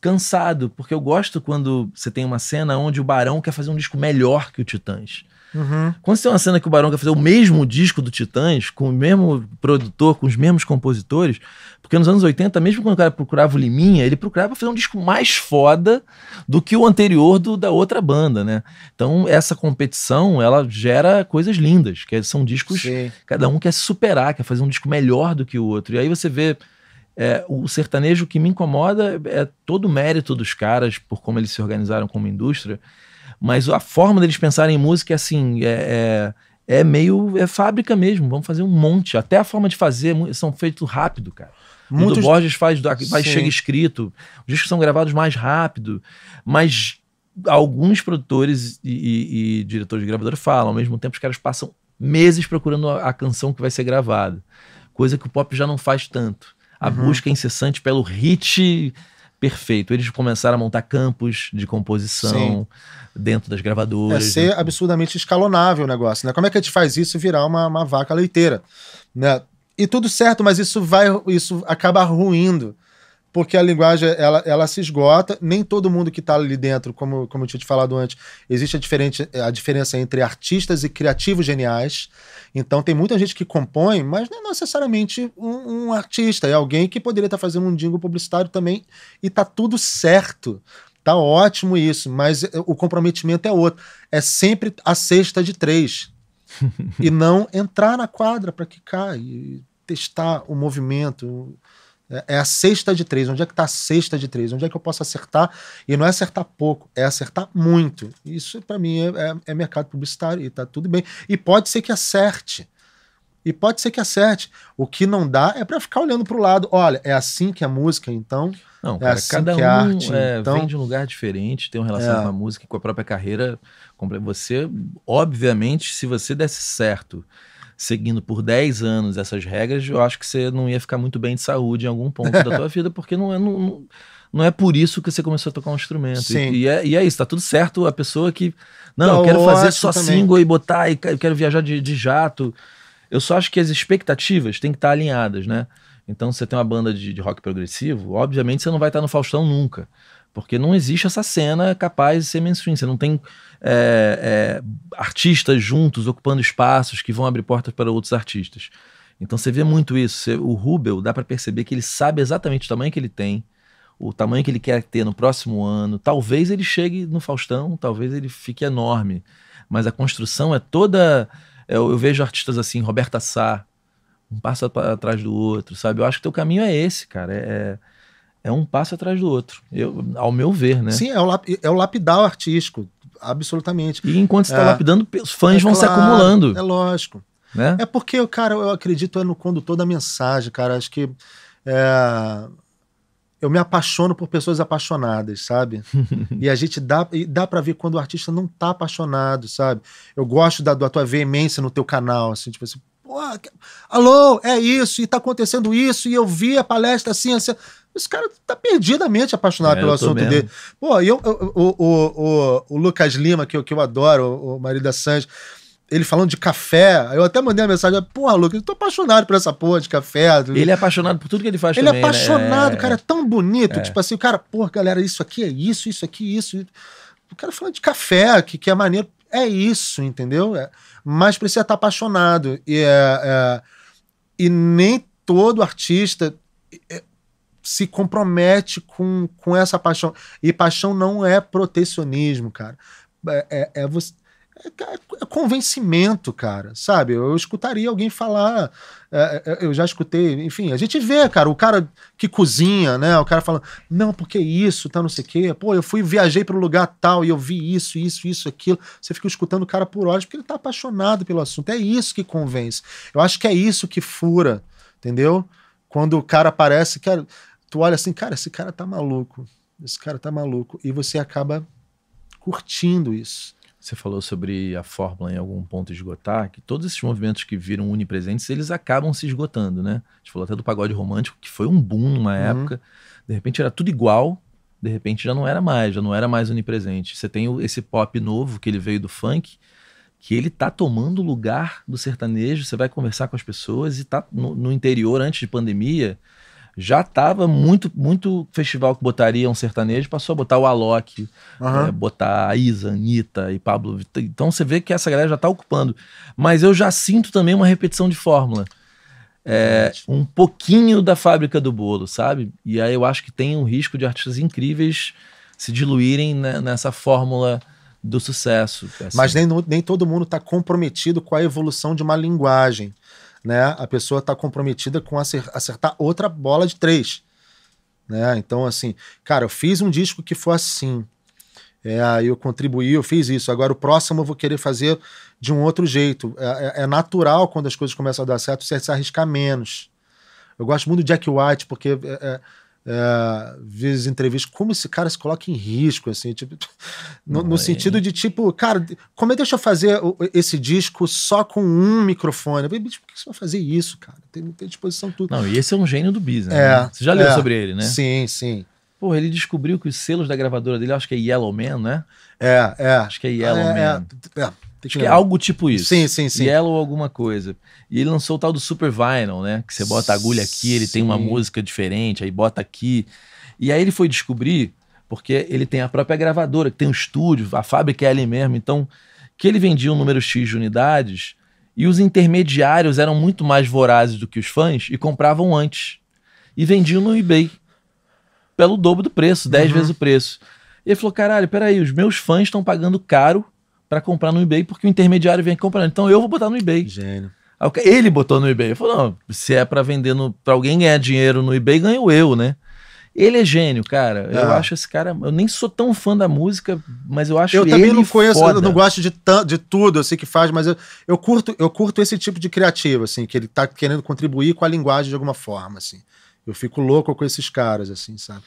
cansado, porque eu gosto quando você tem uma cena onde o Barão quer fazer um disco melhor que o Titãs. Uhum. Quando tem uma cena que o Barão quer fazer o mesmo disco do Titãs, com o mesmo produtor, com os mesmos compositores, porque nos anos 80, mesmo quando o cara procurava o Liminha, ele procurava fazer um disco mais foda do que o anterior do, da outra banda, né? Então, essa competição, ela gera coisas lindas, que são discos, Sim. cada um quer se superar, quer fazer um disco melhor do que o outro. E aí você vê é, o sertanejo que me incomoda é todo o mérito dos caras por como eles se organizaram como indústria. Mas a forma deles pensarem em música é assim, é, é, é, meio. é fábrica mesmo. Vamos fazer um monte. Até a forma de fazer são feitos rápido, cara. Muitos... O Borges faz, faz chega escrito. Os discos são gravados mais rápido. Mas alguns produtores e, e, e diretores de gravadora falam, ao mesmo tempo os caras passam meses procurando a, a canção que vai ser gravada. Coisa que o pop já não faz tanto a uhum. busca incessante pelo hit perfeito. Eles começaram a montar campos de composição Sim. dentro das é gravadoras. É ser né? absurdamente escalonável o negócio, né? Como é que a gente faz isso virar uma, uma vaca leiteira, né? E tudo certo, mas isso vai, isso acaba ruindo porque a linguagem ela, ela se esgota. Nem todo mundo que está ali dentro, como, como eu tinha te falado antes, existe a, diferente, a diferença entre artistas e criativos geniais. Então tem muita gente que compõe, mas não é necessariamente um, um artista, é alguém que poderia estar tá fazendo um dingo publicitário também e tá tudo certo. Tá ótimo isso, mas eh, o comprometimento é outro. É sempre a sexta de três. [LAUGHS] e não entrar na quadra para quicar e testar o movimento, é, é a sexta de três. Onde é que está a sexta de três? Onde é que eu posso acertar? E não é acertar pouco, é acertar muito. Isso, para mim, é, é, é, mercado publicitário e está tudo bem. E pode ser que acerte. E pode ser que acerte. O que não dá é para ficar olhando para o lado. Olha, é assim que a é música, então. Não, é assim cada que um arte, é, então... vem de um lugar diferente, tem uma relação é. com a música e com a própria carreira. Você, obviamente, se você desse certo seguindo por 10 anos essas regras, eu acho que você não ia ficar muito bem de saúde em algum ponto da tua [LAUGHS] vida, porque não é, não, não é por isso que você começou a tocar um instrumento. Sim. E, e, é, e é isso, tá tudo certo. A pessoa que. Não, quer tá eu quero fazer só também. single e botar, e eu quero viajar de, de jato. Eu só acho que as expectativas têm que estar alinhadas, né? Então, você tem uma banda de, de rock progressivo, obviamente você não vai estar no Faustão nunca. Porque não existe essa cena capaz de ser mainstream. Você não tem é, é, artistas juntos ocupando espaços que vão abrir portas para outros artistas. Então você vê muito isso. o Rubel dá para perceber que ele sabe exatamente o tamanho que ele tem, o tamanho que ele quer ter no próximo ano. Talvez ele chegue no Faustão, talvez ele fique enorme. Mas a construção é toda. Eu, eu vejo artistas assim, Roberta Sá, um passo atrás do outro, sabe? Eu acho que o caminho é esse, cara. É, é, é um passo atrás do outro, eu, ao meu ver, né? Sim, é o, lap, é o lapidar artístico absolutamente. E enquanto você está é, lapidando, os fãs é vão claro, se acumulando. É lógico. Né? É porque, cara, eu acredito é no condutor da mensagem, cara. Acho que é, eu me apaixono por pessoas apaixonadas, sabe? [LAUGHS] e a gente dá, e dá para ver quando o artista não tá apaixonado, sabe? Eu gosto da, da tua veemência no teu canal, assim, tipo assim, alô, é isso, e tá acontecendo isso, e eu vi a palestra assim, assim. Esse cara tá perdidamente apaixonado é, pelo assunto dele. Pô, e eu, o, o, o, o, Lucas Lima, que eu, que eu adoro, o, o marido da Sanji, ele falando de café, eu até mandei uma mensagem, porra, Lucas, eu tô apaixonado por essa porra de café. Ele é apaixonado por tudo que ele faz Ele é também, é apaixonado, né? cara, é tão bonito. É. Tipo assim, o cara, porra, galera, isso aqui é isso, isso aqui, isso. O cara falando de café, que, que é maneiro. É isso, entendeu? É, mas precisa estar tá apaixonado. E, é, é, e nem todo artista é, se compromete com, com essa paixão. E paixão não é protecionismo, cara. É, é, é você. É, é, é convencimento, cara, sabe? Eu, eu escutaria alguém falar, é, é, eu já escutei, enfim, a gente vê, cara, o cara que cozinha, né? O cara falando, não, porque isso, tá, não sei o quê. Pô, eu fui, viajei para um lugar tal e eu vi isso, isso, isso, aquilo. Você fica escutando o cara por horas porque ele tá apaixonado pelo assunto. É isso que convence. Eu acho que é isso que fura, entendeu? Quando o cara parece, cara, tu olha assim, cara, esse cara tá maluco. Esse cara tá maluco. E você acaba curtindo isso. Você falou sobre a fórmula em algum ponto esgotar, que todos esses movimentos que viram unipresentes, eles acabam se esgotando, né? A gente falou até do pagode romântico, que foi um boom numa uhum. época. De repente era tudo igual, de repente já não era mais, já não era mais unipresente. Você tem esse pop novo que ele veio do funk, que ele tá tomando o lugar do sertanejo, você vai conversar com as pessoas e tá no, no interior antes de pandemia, já tava muito, muito festival que botaria um sertanejo, passou a botar o Alok, uhum. é, botar a Isa, Anitta e Pablo. Então você vê que essa galera já tá ocupando. Mas eu já sinto também uma repetição de fórmula. É, um pouquinho da fábrica do bolo, sabe? E aí eu acho que tem um risco de artistas incríveis se diluírem né, nessa fórmula do sucesso. Assim. Mas nem, nem todo mundo está comprometido com a evolução de uma linguagem né? A pessoa está comprometida com acertar outra bola de três, né? Então, assim, cara, eu fiz um disco que foi assim. É, eu contribuí, eu fiz isso. Agora, o próximo eu vou querer fazer de um outro jeito. É, é, é, natural quando as coisas começam a dar certo, você se arriscar menos. Eu gosto muito de Jack White, porque é, é é, vezes entrevistas, como esse cara se coloca em risco, assim, tipo, [LAUGHS] no, no é. sentido de tipo, cara, como é que deixa eu fazer esse disco só com um microfone? Falei, tipo, por que você vai fazer isso, cara? Tem, tem disposição tudo. Não, e esse é um gênio do business. É, né? Você já leu é, sobre ele, né? Sim, sim. Pô, ele descobriu que os selos da gravadora dele, acho que é Yellow Man, né? É, é. Acho que é Yellow é, Man. É, é. Acho que é algo tipo isso. Sim, sim, sim. Yellow alguma coisa. E ele lançou o tal do Super Vinyl, né? Que você bota a agulha aqui, ele sim. tem uma música diferente, aí bota aqui. E aí ele foi descobrir, porque ele tem a própria gravadora, que tem um estúdio, a fábrica é ali mesmo. Então, que ele vendia um número X de unidades e os intermediários eram muito mais vorazes do que os fãs e compravam antes. E vendiam no eBay pelo dobro do preço, 10 uhum. vezes o preço ele falou: caralho, peraí, os meus fãs estão pagando caro para comprar no eBay porque o intermediário vem comprando. Então eu vou botar no eBay. Gênio. Ele botou no eBay. Ele falou: não, se é para vender para alguém ganhar dinheiro no eBay, ganho eu, né? Ele é gênio, cara. É. Eu ah. acho esse cara. Eu nem sou tão fã da música, mas eu acho. Eu também não conheço, foda. eu não gosto de, de tudo, eu sei que faz, mas eu, eu curto, eu curto esse tipo de criativo, assim, que ele tá querendo contribuir com a linguagem de alguma forma, assim. Eu fico louco com esses caras, assim, sabe?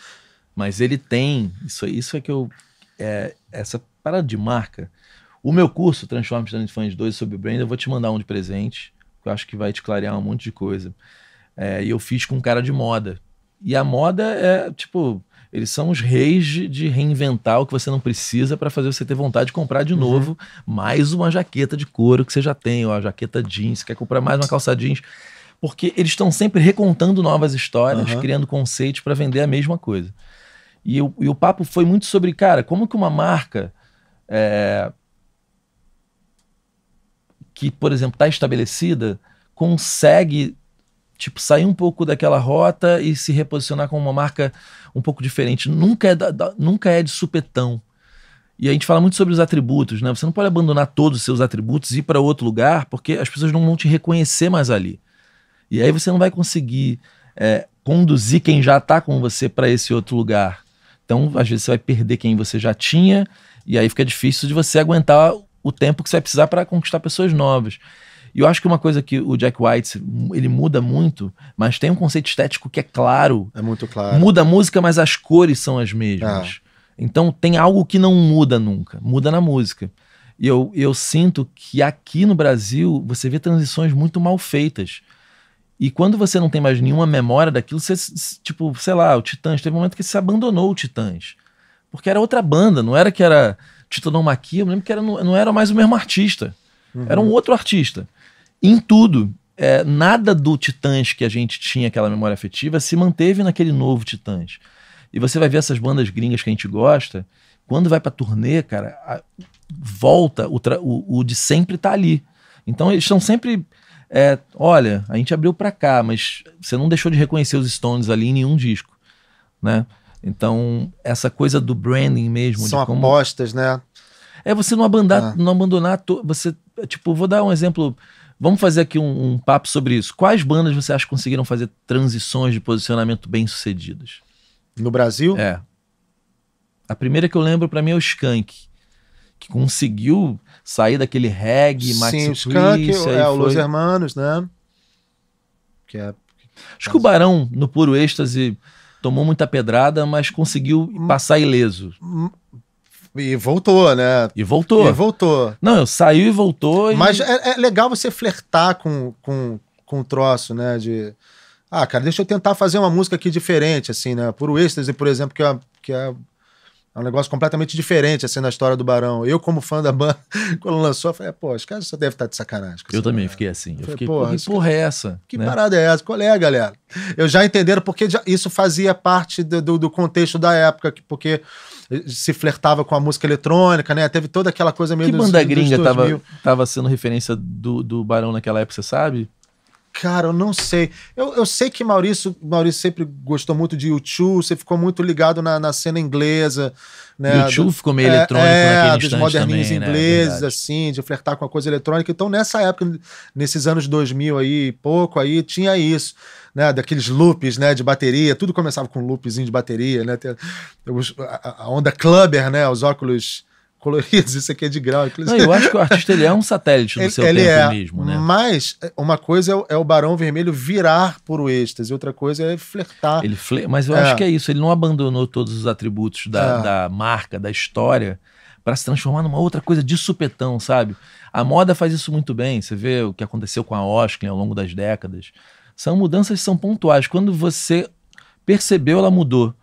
Mas ele tem, isso, isso é que eu. É, essa parada de marca. O meu curso, Transforme Stand Fans 2 sobre brand, eu vou te mandar um de presente, que eu acho que vai te clarear um monte de coisa. É, e eu fiz com um cara de moda. E a moda é, tipo, eles são os reis de, de reinventar o que você não precisa para fazer você ter vontade de comprar de uhum. novo mais uma jaqueta de couro que você já tem, ou a jaqueta jeans, quer comprar mais uma calça jeans. Porque eles estão sempre recontando novas histórias, uhum. criando conceitos para vender a mesma coisa. E, e o papo foi muito sobre, cara, como que uma marca é, que, por exemplo, está estabelecida, consegue tipo sair um pouco daquela rota e se reposicionar como uma marca um pouco diferente. Nunca é, da, da, nunca é de supetão. E a gente fala muito sobre os atributos, né? Você não pode abandonar todos os seus atributos e ir para outro lugar, porque as pessoas não vão te reconhecer mais ali. E aí você não vai conseguir é, conduzir quem já está com você para esse outro lugar. Então, às vezes, você vai perder quem você já tinha, e aí fica difícil de você aguentar o tempo que você vai precisar para conquistar pessoas novas. E eu acho que uma coisa que o Jack White, ele muda muito, mas tem um conceito estético que é claro. É muito claro. Muda a música, mas as cores são as mesmas. Ah. Então tem algo que não muda nunca, muda na música. E eu, eu sinto que aqui no Brasil você vê transições muito mal feitas. E quando você não tem mais nenhuma memória daquilo, você, tipo, sei lá, o Titãs, teve um momento que você abandonou o Titãs. Porque era outra banda, não era que era Titanomaquia, eu me lembro que era, não era mais o mesmo artista. Uhum. Era um outro artista. Em tudo, é, nada do Titãs que a gente tinha aquela memória afetiva se manteve naquele novo Titãs. E você vai ver essas bandas gringas que a gente gosta, quando vai pra turnê, cara, a, volta, o, o, o de sempre tá ali. Então eles estão sempre é, olha, a gente abriu para cá, mas você não deixou de reconhecer os Stones ali em nenhum disco, né? Então, essa coisa do branding mesmo. São como... apostas, né? É você não abandonar, ah. É. não abandonar to... você, tipo, vou dar um exemplo, vamos fazer aqui um, um, papo sobre isso. Quais bandas você acha que conseguiram fazer transições de posicionamento bem-sucedidas? No Brasil? É. A primeira que eu lembro para mim é o Skank, que conseguiu sair daquele reggae, Sim, Maxi Sim, é, foi... o Los Hermanos, né? Que é... Acho que o Barão, no puro êxtase, tomou muita pedrada, mas conseguiu passar ileso. E voltou, né? E voltou. E voltou. Não, eu saiu e voltou. E... Mas é, é, legal você flertar com, com, com o troço, né? De. Ah, cara, deixa eu tentar fazer uma música aqui diferente, assim, né? Puro êxtase, por exemplo, que é, que é é um negócio completamente diferente, assim, na história do Barão. Eu, como fã da banda, [LAUGHS] quando lançou, eu falei, pô, os caras só devem estar tá de sacanagem. Eu também fiquei assim. Eu, fiquei, porra, que porra é essa? Que né? parada é essa? Qual é, galera? Eu já entenderam porque já, isso fazia parte do, do, do, contexto da época, porque eh, se flertava com a música eletrônica, né? Teve toda aquela coisa meio... Que dos, banda gringa dos tava, tava sendo referência do, do Barão naquela época, você sabe? Cara, eu não sei. Eu, eu sei que Maurício, Maurício sempre gostou muito de YouTube, você ficou muito ligado na, na cena inglesa. Né? YouTube do, ficou meio é, eletrônico é, naquele dos moderninhos né? É ingleses, né? assim, de flertar com a coisa eletrônica. Então, nessa época, nesses anos 2000 aí, pouco aí, tinha isso. Né, daqueles loops, né, de bateria, tudo começava com loopzinho de bateria, né, a onda clubber, né, os óculos coloridos, isso aqui é de grau. Não, eu acho que o artista ele é um satélite do ele, seu ele tempo é, mesmo, né? Mas uma coisa é o, é o Barão Vermelho virar por o êxtase, outra coisa é flertar. Ele fle... Mas eu é. acho que é isso, ele não abandonou todos os atributos da, é. da marca, da história, para se transformar numa outra coisa de supetão, sabe? A moda faz isso muito bem, você vê o que aconteceu com a Oscar ao longo das décadas. São mudanças que são pontuais. Quando você percebeu, ela mudou.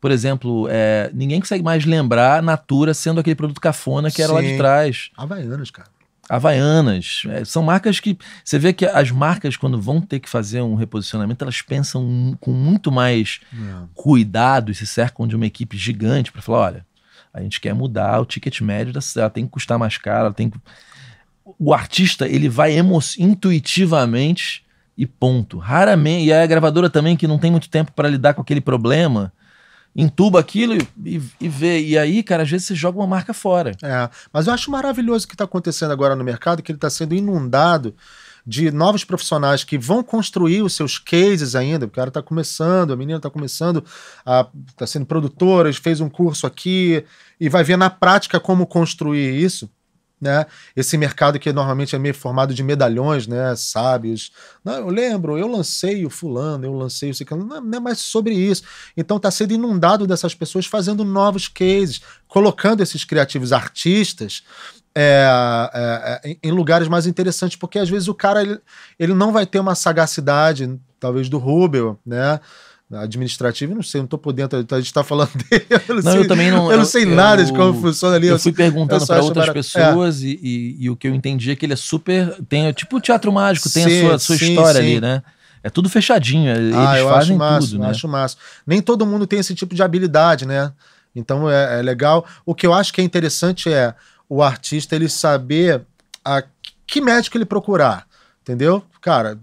Por exemplo, é, ninguém consegue mais lembrar Natura sendo aquele produto cafona que era Sim. lá de trás. Havaianas, cara. Havaianas. É, são marcas que. Você vê que as marcas, quando vão ter que fazer um reposicionamento, elas pensam com muito mais é. cuidado e se cercam de uma equipe gigante para falar: olha, a gente quer mudar o ticket médio da ela tem que custar mais caro, ela tem que... O artista, ele vai emo... intuitivamente e ponto. Raramente. E a gravadora também que não tem muito tempo para lidar com aquele problema entuba aquilo e, e, vê. E aí, cara, às vezes você joga uma marca fora. É, mas eu acho maravilhoso o que está acontecendo agora no mercado, que ele está sendo inundado de novos profissionais que vão construir os seus cases ainda. O cara está começando, a menina está começando, está sendo produtora, fez um curso aqui e vai ver na prática como construir isso né? Esse mercado que normalmente é meio formado de medalhões, né? Sábios. Não, eu lembro, eu lancei o fulano, eu lancei o ciclano. Não, é, não é mais sobre isso. Então está sendo inundado dessas pessoas fazendo novos cases, colocando esses criativos artistas é, é, é, em lugares mais interessantes, porque às vezes o cara ele, ele não vai ter uma sagacidade, talvez do Rubel, né? administrativo não sei, não estou por dentro, a gente está falando [LAUGHS] dele. Eu não, não sei, eu também não. Eu não sei eu, nada eu, de como funciona ali. Eu, eu fui perguntando para outras barato. É. pessoas é. e, e, e, o que eu entendi é que ele é super. Tem, é tipo o teatro mágico, tem sim, a sua, sua sim, história sim. ali, né? É tudo fechadinho, é, ah, eles ah, eu fazem acho massa, tudo, né? acho massa. Nem todo mundo tem esse tipo de habilidade, né? Então é, é legal. O que eu acho que é interessante é o artista ele saber a que médico ele procurar, entendeu? Cara,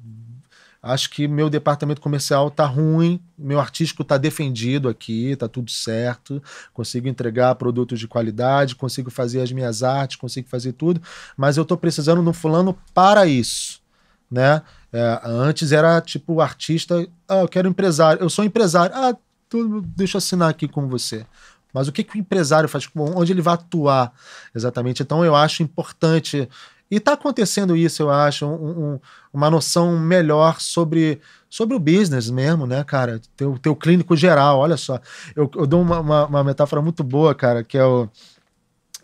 acho que meu departamento comercial tá ruim, meu artístico tá defendido aqui, tá tudo certo, consigo entregar produtos de qualidade, consigo fazer as minhas artes, consigo fazer tudo, mas eu tô precisando de um fulano para isso, né? É, antes era tipo artista, ah, eu quero empresário, eu sou empresário, ah, tu, deixa eu assinar aqui com você. Mas o que, que o empresário faz? Onde ele vai atuar exatamente? Então eu acho importante e está acontecendo isso, eu acho, um, um, uma noção melhor sobre, sobre o business mesmo, né, cara? Teu, teu clínico geral, olha só. Eu, eu dou uma, uma, uma, metáfora muito boa, cara, que é o.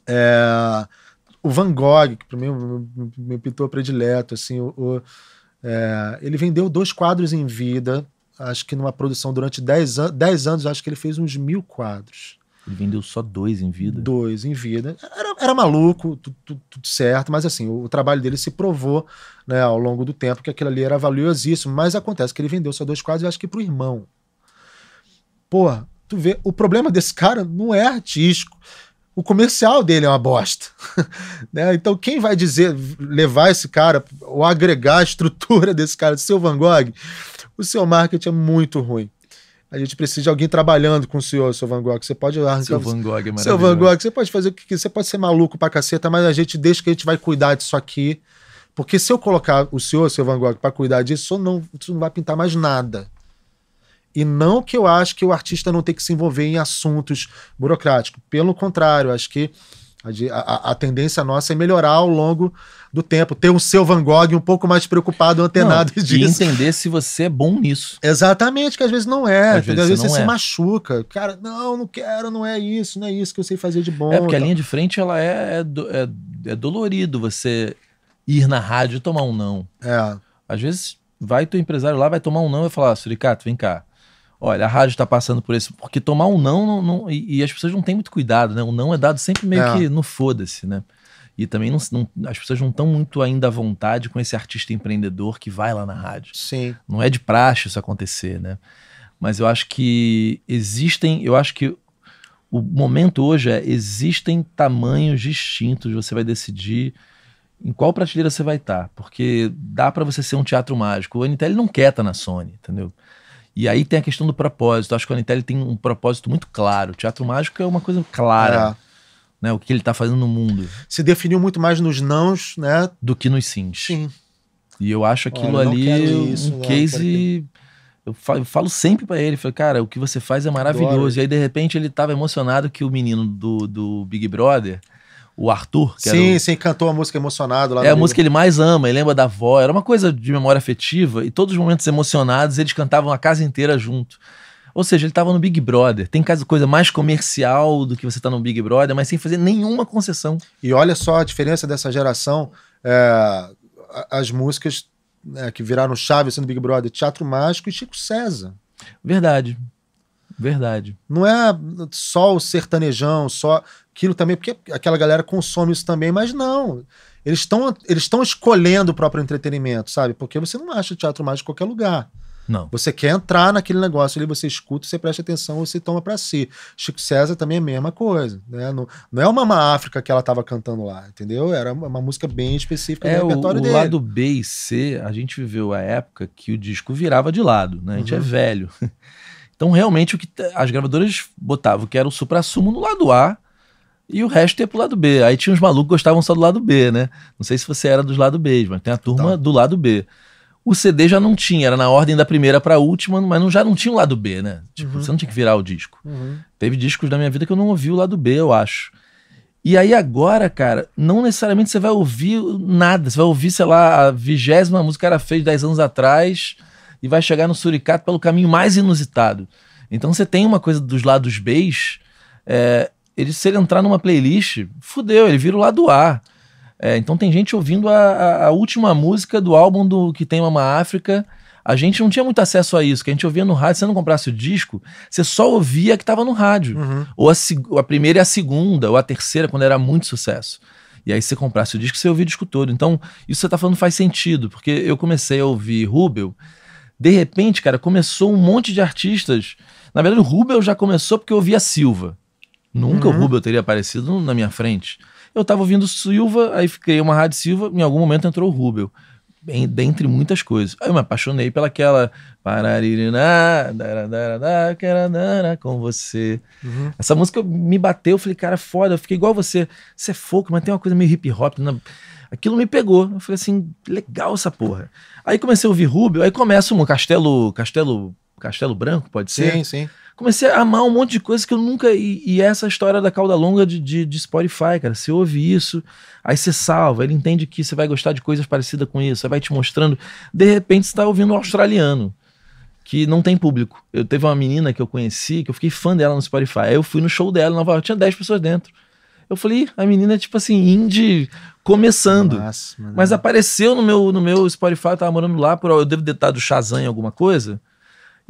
É, o Van Gogh, que para mim é o meu pintor predileto, assim, o, o é, ele vendeu dois quadros em vida, acho que numa produção durante 10 an anos, acho que ele fez uns mil quadros. Ele vendeu só dois em vida? Dois em vida. Era, era maluco, tudo, tudo, tudo, certo, mas assim, o, o, trabalho dele se provou né, ao longo do tempo que aquilo ali era valiosíssimo, mas acontece que ele vendeu só dois quadros, eu acho que pro irmão. Porra, tu vê, o problema desse cara não é artístico. O comercial dele é uma bosta. [LAUGHS] né? Então, quem vai dizer, levar esse cara, ou agregar a estrutura [LAUGHS] desse cara, do seu Van Gogh, o seu marketing é muito ruim. A gente precisa de alguém trabalhando com o senhor, seu Van Gogh. Você pode arrancar. Seu Van Gogh é Seu Van Gogh, você pode fazer o que quiser. Você pode ser maluco pra caceta, mas a gente deixa que a gente vai cuidar disso aqui. Porque se eu colocar o senhor, seu Van Gogh, pra cuidar disso, não, você não vai pintar mais nada. E não que eu acho que o artista não tem que se envolver em assuntos burocráticos. Pelo contrário, acho que a, a, a tendência nossa é melhorar ao longo do tempo, ter um seu Van Gogh um pouco mais preocupado, antenado não, disso. E entender se você é bom nisso. Exatamente, que às vezes não é. Às vezes, às vezes você, você é. se machuca. Cara, não, não quero, não é isso, não é isso que eu sei fazer de bom. É, porque a linha de frente ela é, é, é, é dolorido você ir na rádio e tomar um não. É. Às vezes vai teu empresário lá, vai tomar um não e falar, ah, Suricato, vem cá. Olha, a rádio está passando por isso. Porque tomar um não, não, não e, e, as pessoas não têm muito cuidado, né? O não é dado sempre meio é. que no foda-se, né? E também não, não, as pessoas não estão muito ainda à vontade com esse artista empreendedor que vai lá na rádio. Sim. Não é de praxe isso acontecer, né? Mas eu acho que existem, eu acho que o momento hoje é existem tamanhos distintos, você vai decidir em qual prateleira você vai estar, porque dá para você ser um teatro mágico. O Anitelli não quer estar tá na Sony, entendeu? E aí tem a questão do propósito. Acho que o Anitelli tem um propósito muito claro. O teatro mágico é uma coisa clara. É né? O que ele está fazendo no mundo. Se definiu muito mais nos nãos, né? Do que nos sims. Sim. E eu acho aquilo Olha, eu ali isso, um não, case. Eu falo sempre para ele, falo, cara, o que você faz é maravilhoso. Adoro. E aí, de repente, ele estava emocionado que o menino do, do Big Brother, o Arthur. sim, o... sim, cantou a música emocionado lá. É a música que ele mais ama, ele lembra da avó. Era uma coisa de memória afetiva. E todos os momentos emocionados, eles cantavam a casa inteira junto. Ou seja, ele estava no Big Brother. Tem coisa mais comercial do que você está no Big Brother, mas sem fazer nenhuma concessão. E olha só a diferença dessa geração. É, as músicas é, que viraram chave sendo assim, Big Brother, Teatro Mágico e Chico César. Verdade. Verdade. Não é só o sertanejão, só aquilo também, porque aquela galera consome isso também, mas não. Eles estão eles escolhendo o próprio entretenimento, sabe? Porque você não acha teatro mágico em qualquer lugar. Não. Você quer entrar naquele negócio ali, você escuta, você presta atenção, você toma para si. Chico César também é a mesma coisa, né? Não, não é uma Mama África que ela tava cantando lá, entendeu? Era uma, música bem específica é, do repertório o, dele. O lado B e C, a gente viveu a época que o disco virava de lado, né? A gente é uhum. é velho. [LAUGHS] Então, realmente, o que as gravadoras botavam que era o supra-sumo no lado A, e o resto ia pro lado B. Aí tinha uns malucos que gostavam só do lado B, né? Não sei se você era dos lado B, mas tem a turma então. do lado B o CD já não tinha, era na ordem da primeira pra última, mas não, já não tinha o lado B, né? Tipo, uhum. você não tinha que virar o disco. Uhum. Teve discos da minha vida que eu não ouvi o lado B, eu acho. E aí agora, cara, não necessariamente você vai ouvir nada. Você vai ouvir, sei lá, a vigésima música que o cara fez 10 anos atrás e vai chegar no Suricato pelo caminho mais inusitado. Então você tem uma coisa dos lados Bs, é, ele, se ele entrar numa playlist, fudeu, ele vira o lado A. É, então tem gente ouvindo a, a, a, última música do álbum do que tem uma África. A gente não tinha muito acesso a isso, que a gente ouvia no rádio. Se você não comprasse o disco, você só ouvia a que estava no rádio. Uhum. Ou a, a, primeira e a segunda, ou a terceira, quando era muito sucesso. E aí você comprasse o disco, você ouvia o disco todo. Então, isso que você está falando faz sentido, porque eu comecei a ouvir Rubel. De repente, cara, começou um monte de artistas. Na verdade, o Rubel já começou porque eu ouvia Silva. Nunca uhum. o Rubel teria aparecido na minha frente. Eu tava ouvindo Silva, aí criei uma rádio Silva, em algum momento entrou o Rubel. Bem, dentre muitas coisas. Aí eu me apaixonei pelaquela Paraririná, com você. Uhum. Essa música me bateu, eu falei, cara, foda, eu fiquei igual você. Você é folk, mas tem uma coisa meio hip hop. Né? Aquilo me pegou. Eu falei assim, legal essa porra. Aí comecei a ouvir Rubio, aí começa um Castelo, Castelo, Castelo Branco, pode ser? Sim, sim comecei a amar um monte de coisa que eu nunca. E, e essa história da cauda longa de, de, de, Spotify, cara. Você ouve isso, aí você salva, ele entende que você vai gostar de coisas parecidas com isso, aí vai te mostrando. De repente você tá ouvindo um australiano. Que não tem público. Eu teve uma menina que eu conheci, que eu fiquei fã dela no Spotify. Aí eu fui no show dela, Nova York, tinha 10 pessoas dentro. Eu falei, a menina é tipo assim, indie começando. Nossa, né? mas apareceu no meu, no meu Spotify, eu tava morando lá, por, eu devo ter dado Shazam em alguma coisa.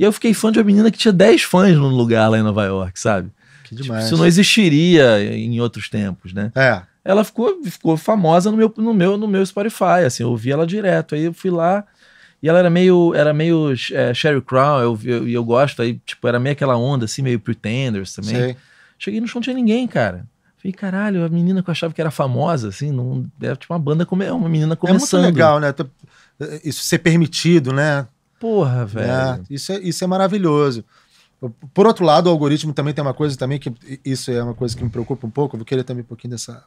E eu fiquei fã de uma menina que tinha 10 fãs num lugar lá em Nova York, sabe? Que tipo, demais. Tipo, isso não existiria em outros tempos, né? É. Ela ficou, ficou famosa no meu, no, meu, no meu Spotify, assim, eu ouvi ela direto. Aí eu fui lá e ela era meio, era meio é, Sherry crown eu, eu, eu gosto, aí, tipo, era meio aquela onda, assim, meio Pretenders também. Cheguei no chão, não tinha ninguém, cara. Falei, caralho, a menina que eu achava que era famosa, assim, não, deve é tipo uma banda, come, é uma menina começando. É muito legal, né? Tá, é, isso ser permitido, né? Porra, é, velho. É, isso, é, isso é maravilhoso. Por outro lado, o algoritmo também tem uma coisa também que isso é uma coisa que me preocupa um pouco. Eu vou querer também um pouquinho dessa.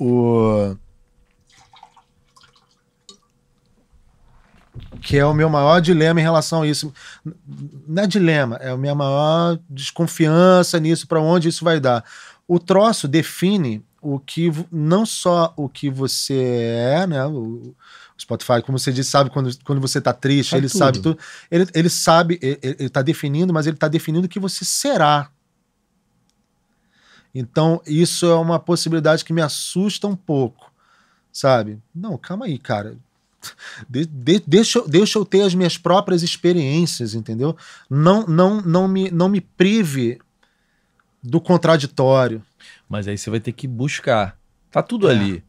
O que é o meu maior dilema em relação a isso. Não é dilema, é a minha maior desconfiança nisso, para onde isso vai dar. O troço define o que não só o que você é, né? O, Spotify, como você disse, sabe quando, quando você tá triste, ele tudo. sabe tudo. Ele, ele sabe, ele, ele tá definindo, mas ele tá definindo o que você será. Então, isso é uma possibilidade que me assusta um pouco, sabe? Não, calma aí, cara. De, de, deixa, deixa eu ter as minhas próprias experiências, entendeu? Não, não, não, me, não me prive do contraditório mas aí você vai ter que buscar. Tá tudo é. ali.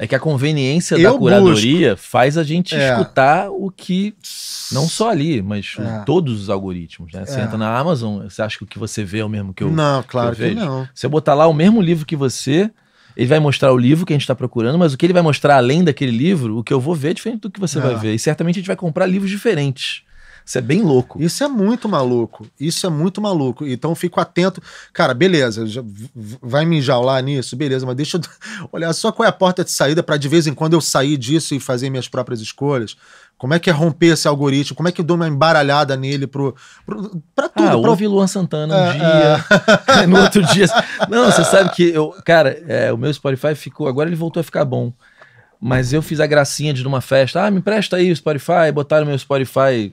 É que a conveniência eu da curadoria busco. faz a gente é. escutar o que. Não só ali, mas é. todos os algoritmos. Né? Você é. entra na Amazon, você acha que o que você vê é o mesmo que eu. Não, claro que, que não. Você botar lá o mesmo livro que você, ele vai mostrar o livro que a gente está procurando, mas o que ele vai mostrar além daquele livro, o que eu vou ver é diferente do que você é. vai ver. E certamente a gente vai comprar livros diferentes. Isso é bem louco. Isso é muito maluco. Isso é muito maluco. Então fico atento. Cara, beleza, vai me enjaular nisso? Beleza, mas deixa eu [LAUGHS] olhar só qual é a porta de saída para de vez em quando eu sair disso e fazer minhas próprias escolhas. Como é que é romper esse algoritmo? Como é que eu dou uma embaralhada nele pro, pro, pra ah, tudo? Ah, ouvi Luan Santana um é, dia, é. [LAUGHS] no outro dia. Não, você sabe que eu... Cara, é, o meu Spotify ficou... Agora ele voltou a ficar bom. Mas eu fiz a gracinha de numa festa. Ah, me empresta aí o Spotify. Botaram meu Spotify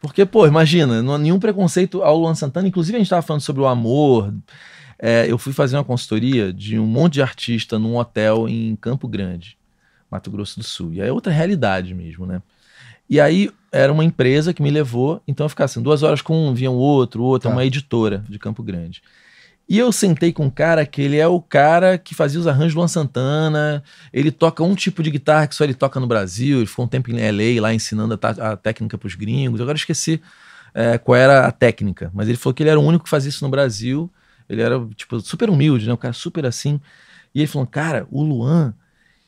Porque, pô, imagina, não há nenhum preconceito ao Luan Santana. Inclusive, a gente estava falando sobre o amor. É, eu fui fazer uma consultoria de um monte de artista num hotel em Campo Grande, Mato Grosso do Sul. E aí é outra realidade mesmo, né? E aí era uma empresa que me levou, então eu ficava assim, duas horas com um, via um outro, outro, tá. uma editora de Campo Grande. E eu sentei com um cara que ele é o cara que fazia os arranjos do Luan Santana, ele toca um tipo de guitarra que só ele toca no Brasil, ele ficou um tempo em LA lá ensinando a, a técnica para os gringos, agora esqueci é, qual era a técnica, mas ele falou que ele era o único que fazia isso no Brasil, ele era, tipo, super humilde, né, um cara super assim, e ele falou, cara, o Luan,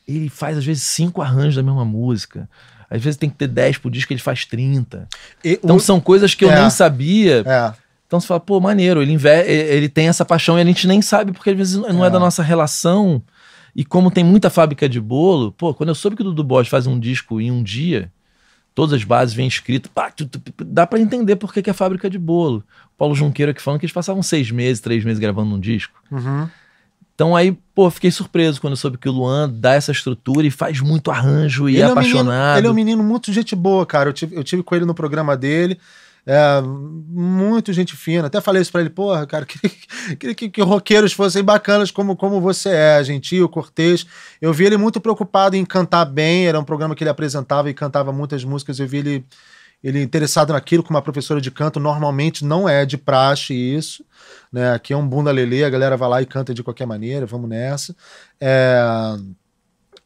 ele faz às vezes cinco arranjos da mesma música, às vezes tem que ter dez por disco, ele faz trinta então o... são coisas que eu é. nem sabia. É então você fala, pô, maneiro, ele, ele tem essa paixão e a gente nem sabe, porque às vezes não é, é da nossa relação. E como tem muita fábrica de bolo, pô, quando eu soube que o Dudu Borges faz um disco em um dia, todas as bases vêm escrito, pá, tu, tu, dá para entender por que, é fábrica de bolo. O Paulo Junqueiro que falando que eles passavam seis meses, três meses gravando um disco. Uhum. Então aí, pô, fiquei surpreso quando eu soube que o Luan dá essa estrutura e faz muito arranjo e ele é, é apaixonado. É um menino, ele é um menino muito gente boa, cara. Eu tive, eu tive com ele no programa dele. É, muito gente fina. Até falei isso pra ele, porra, cara, [LAUGHS] queria, que, que, roqueiros fossem bacanas como, como você é, gentil, cortês. Eu vi ele muito preocupado em cantar bem, era um programa que ele apresentava e cantava muitas músicas. Eu vi ele, ele interessado naquilo, com uma professora de canto. Normalmente não é de praxe isso. Né? Aqui é um bunda lelê, a galera vai lá e canta de qualquer maneira, vamos nessa. É,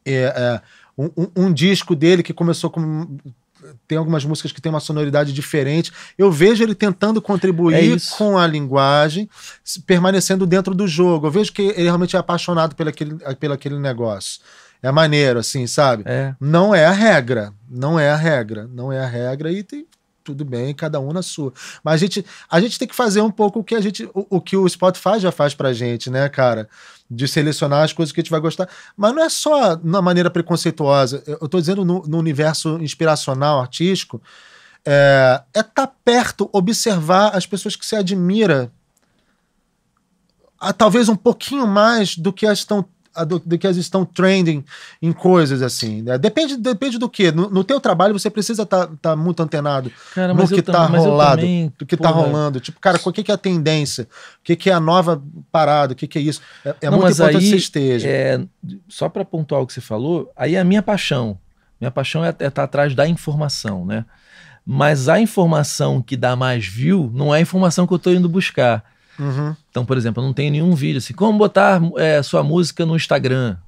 é, é um, um, um disco dele que começou com tem algumas músicas que tem uma sonoridade diferente. Eu vejo ele tentando contribuir é com a linguagem, permanecendo dentro do jogo. Eu vejo que ele realmente é apaixonado pelo aquele, pelo aquele negócio. É maneiro, assim, sabe? É. Não é a regra. Não é a regra. Não é a regra. E tem, tudo bem, cada um na sua. Mas a gente, a gente tem que fazer um pouco o que a gente, o, o, que o Spotify já faz pra gente, né, cara? De selecionar as coisas que a gente vai gostar. Mas não é só na maneira preconceituosa. Eu tô dizendo no, no universo inspiracional, artístico, é estar é tá perto, observar as pessoas que se admira. A, talvez um pouquinho mais do que elas estão do, do, que elas estão trending em coisas, assim. Né? Depende, depende do que. No, no teu trabalho, você precisa estar tá, tá muito antenado cara, no que está rolado. Também, do que tá porra. tá rolando. Tipo, cara, o que, é a tendência? O que, é a nova parada? O que, é isso? É, é Não, muito importante aí, que você esteja. É, só para pontuar o que você falou, aí é a minha paixão. Minha paixão é estar é tá atrás da informação, né? Mas a informação que dá mais view não é a informação que eu estou indo buscar. Uhum. Então, por exemplo, eu não tenho nenhum vídeo assim, como botar é, sua música no Instagram.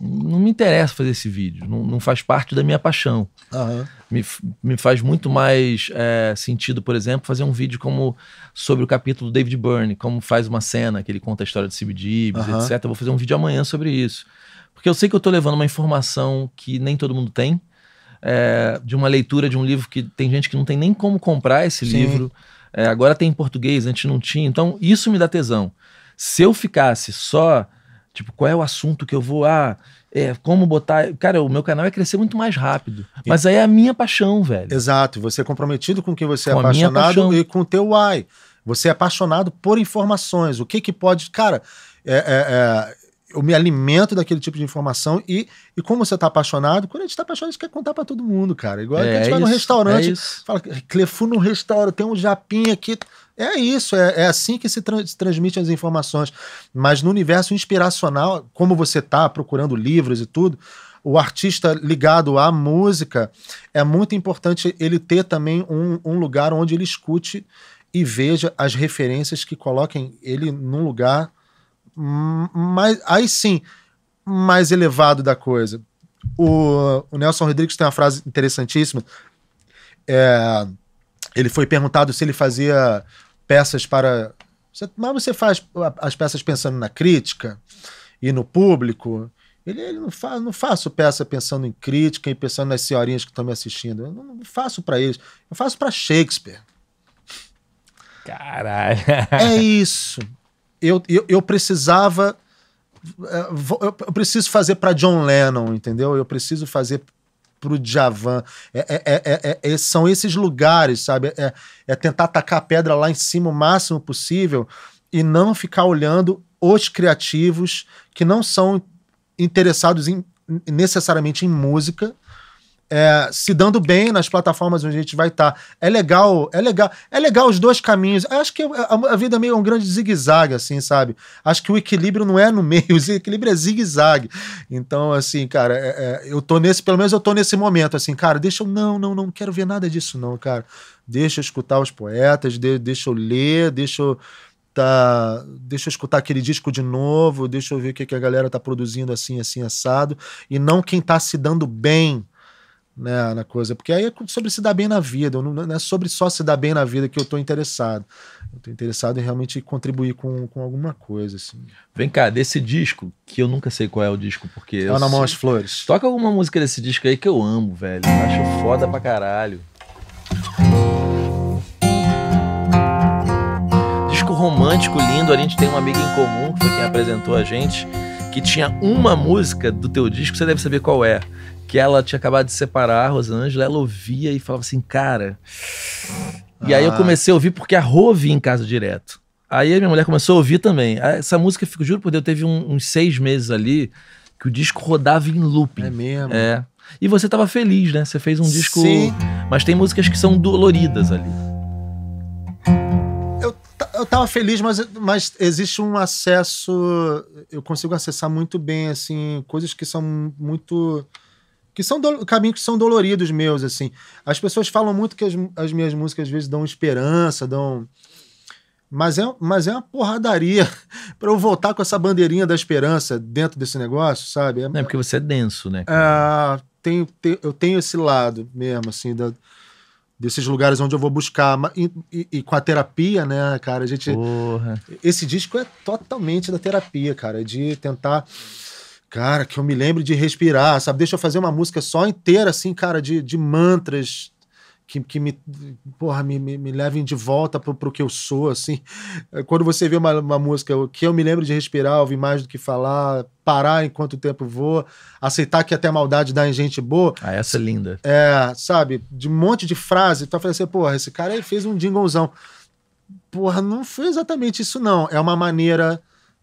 Não me interessa fazer esse vídeo, não, não faz parte da minha paixão. Uhum. Me, me faz muito mais é, sentido, por exemplo, fazer um vídeo como sobre o capítulo do David Byrne, como faz uma cena que ele conta a história de CBDBs, uhum. etc. Eu vou fazer um vídeo amanhã sobre isso. Porque eu sei que eu estou levando uma informação que nem todo mundo tem, é, de uma leitura de um livro que tem gente que não tem nem como comprar esse Sim. livro. É, agora tem em português, antes não tinha. Então, isso me dá tesão. Se eu ficasse só, tipo, qual é o assunto que eu vou. Ah, é, como botar. Cara, o meu canal é crescer muito mais rápido. Mas aí é a minha paixão, velho. Exato. Você é comprometido com quem você é apaixonado e com o teu why. Você é apaixonado por informações. O que que pode. Cara, é, é, é, eu me alimento daquele tipo de informação e, e como você está apaixonado, quando a gente está apaixonado, a gente quer contar para todo mundo, cara. Igual é, a gente é vai é isso, no restaurante, é fala, Clefu no restaurante, tem um japinha aqui. É isso, é, é assim que se, tra se transmitem as informações. Mas no universo inspiracional, como você está procurando livros e tudo, o artista ligado à música, é muito importante ele ter também um, um lugar onde ele escute e veja as referências que coloquem ele num lugar mais, aí sim, mais elevado da coisa. O, o Nelson Rodrigues tem uma frase interessantíssima. É, ele foi perguntado se ele fazia peças para. Mas você faz as peças pensando na crítica e no público? Ele, ele não, faz, não faço peça pensando em crítica e pensando nas senhorinhas que estão me assistindo. Eu não faço para eles. Eu faço para Shakespeare. Caralho. É isso. [LAUGHS] eu, eu, eu precisava. Eu preciso fazer para John Lennon, entendeu? Eu preciso fazer pro Djavan. É, é, é, são esses lugares, sabe? É, tentar atacar a pedra lá em cima o máximo possível e não ficar olhando os criativos que não são interessados em, necessariamente em música, é, se dando bem nas plataformas onde a gente vai estar. Tá. É legal, é legal, é legal os dois caminhos. acho que a, a, vida é meio um grande zigue-zague, assim, sabe? Acho que o equilíbrio não é no [LAUGHS] meio, o equilíbrio é zigue-zague. Então, assim, cara, é, é, eu tô nesse, pelo menos eu tô nesse momento, assim, cara, deixa eu. Não, não, não quero ver nada disso, não, cara. Deixa eu escutar os poetas, de, deixa eu ler, deixa eu tá, deixa eu escutar aquele disco de novo, deixa eu ver o que, que a galera tá produzindo assim, assim, assado, e não quem tá se dando bem né, na coisa. Porque aí é sobre se dar bem na vida, não, não, é sobre só se dar bem na vida que eu estou interessado. Eu tô interessado em realmente contribuir com, com alguma coisa, assim. Vem cá, desse disco, que eu nunca sei qual é o disco, porque... É na mão as flores. Toca alguma música desse disco aí que eu amo, velho. Eu acho foda pra caralho. Disco romântico, lindo. A gente tem uma amiga em comum, que foi quem apresentou a gente que tinha uma música do teu disco, você deve saber qual é. Que ela tinha acabado de separar, a Rosângela, ela ouvia e falava assim, cara. E ah. aí eu ah. comecei a ouvir porque a Rô ouvia em casa direto. Aí a minha mulher começou a ouvir também. Ah, essa música, fico, juro por Deus, teve um, uns seis meses ali que o disco rodava em looping. É mesmo? É. E você tava feliz, né? Você fez um disco. Sim. Mas tem músicas que são doloridas ali eu tava feliz, mas, mas existe um acesso. Eu consigo acessar muito bem, assim, coisas que são muito. Que são do, caminhos que são doloridos meus, assim. As pessoas falam muito que as, as minhas músicas às vezes dão esperança, dão. Mas é, mas é uma porradaria [LAUGHS] para eu voltar com essa bandeirinha da esperança dentro desse negócio, sabe? É, é porque você é denso, né? É, tem, tem, eu tenho esse lado mesmo, assim, da, desses lugares onde eu vou buscar. E, e, e, com a terapia, né, cara? A gente. Porra. Esse disco é totalmente da terapia, cara. De tentar. Cara, que eu me lembre de respirar, sabe? Deixa eu fazer uma música só inteira, assim, cara, de, de mantras, que, que me, porra, me, me, me levem de volta pro, pro que eu sou, assim. É, quando você vê uma, uma música que eu me lembro de respirar, ouvir mais do que falar, parar enquanto o tempo voa, aceitar que até a maldade dá em gente boa. Ah, essa é linda. É, sabe, de um monte de frase, tá então falando assim, porra, esse cara aí fez um jinglezão. Porra, não foi exatamente isso não, é uma maneira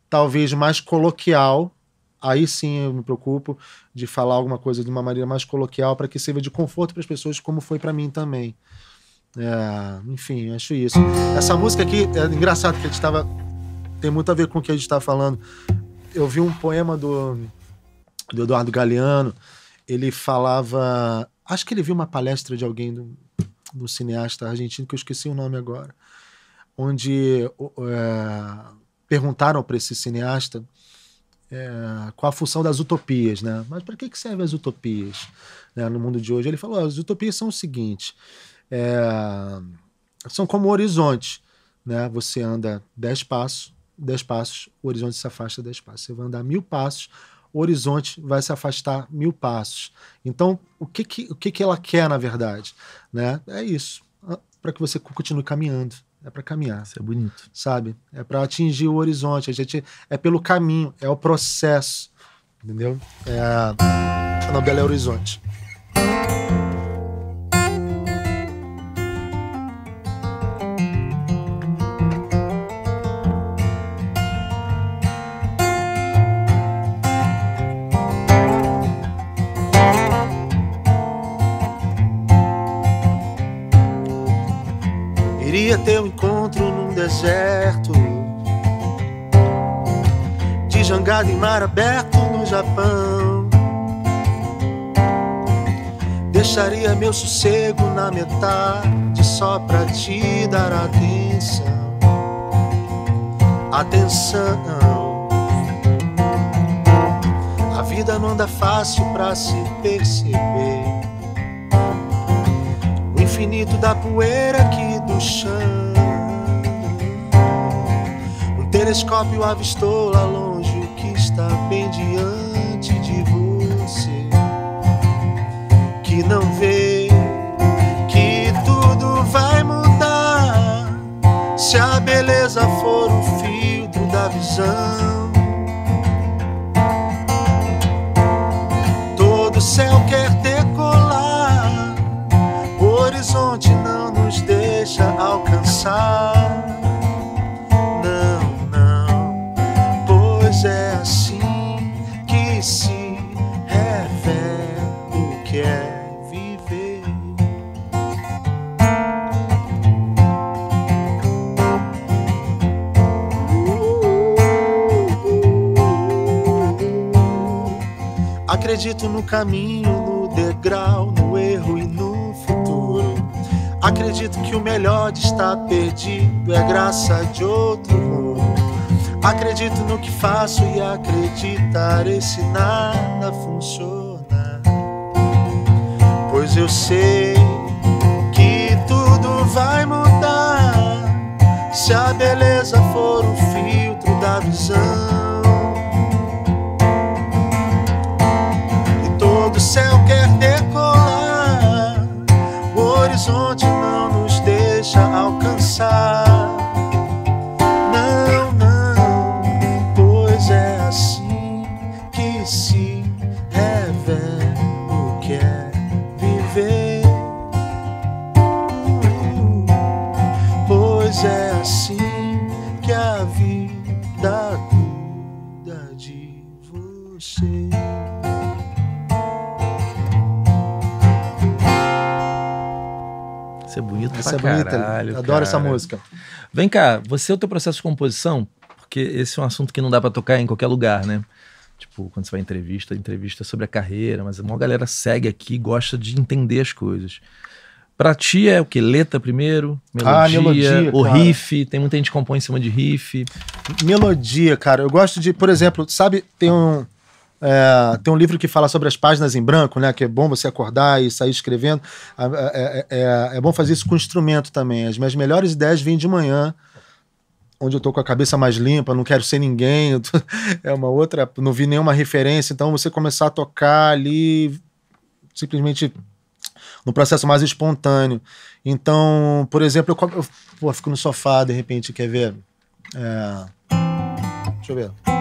talvez mais coloquial aí sim eu me preocupo de falar alguma coisa de uma maneira mais coloquial para que sirva de conforto para as pessoas, como foi para mim também. É, enfim, acho isso. Essa música aqui é engraçado que a gente estava tem muito a ver com o que a gente está falando. Eu vi um poema do, do Eduardo Galeano. Ele falava, acho que ele viu uma palestra de alguém do, do cineasta argentino que eu esqueci o nome agora, onde é, perguntaram para esse cineasta é, com a função das utopias, né? Mas para que, que servem as utopias né, no mundo de hoje? Ele falou: as utopias são o seguinte, é, são como horizontes, né? Você anda dez passos, dez passos, o horizonte se afasta dez passos. Você vai andar mil passos, o horizonte vai se afastar mil passos. Então, o que que, o que, que ela quer, na verdade? Né? É isso, para que você continue caminhando. É para caminhar. Isso é bonito. Sabe? É para atingir o horizonte. A gente é pelo caminho, é o processo. Entendeu? É a novela é Horizonte. jangada em mar aberto no Japão. Deixaria meu sossego na metade só pra te dar atenção. Atenção. A vida não anda fácil pra se perceber. O infinito da poeira aqui do chão Um telescópio avistou lá longe diante de você que não vê que tudo vai mudar se a beleza for o filtro da visão. Acredito no caminho, no degrau, no erro e no futuro. Acredito que o melhor de estar perdido é graça de outro Acredito no que faço e acreditarei se nada funciona. Pois eu sei que tudo vai mudar se a beleza for o filtro da visão. céu quer ter. Caralho, Adoro cara. essa música. Vem cá, você, é o teu processo de composição, porque esse é um assunto que não dá para tocar em qualquer lugar, né? Tipo, quando você vai em entrevista, entrevista sobre a carreira, mas a maior galera segue aqui e gosta de entender as coisas. Pra ti é o que? Letra primeiro, melodia, ah, melodia o cara. riff, tem muita gente que compõe em cima de riff. Melodia, cara. Eu gosto de, por exemplo, sabe, tem um é, tem um livro que fala sobre as páginas em branco, né? Que é bom você acordar e sair escrevendo. É, é, é, é bom fazer isso com instrumento também. As minhas melhores ideias vêm de manhã, onde eu tô com a cabeça mais limpa, não quero ser ninguém. Tô... [LAUGHS] É uma outra, não vi nenhuma referência. Então você começar a tocar ali, simplesmente no processo mais espontâneo. Então, por exemplo, eu, eu, eu, eu fico no sofá de repente, quer ver? É, deixa eu ver.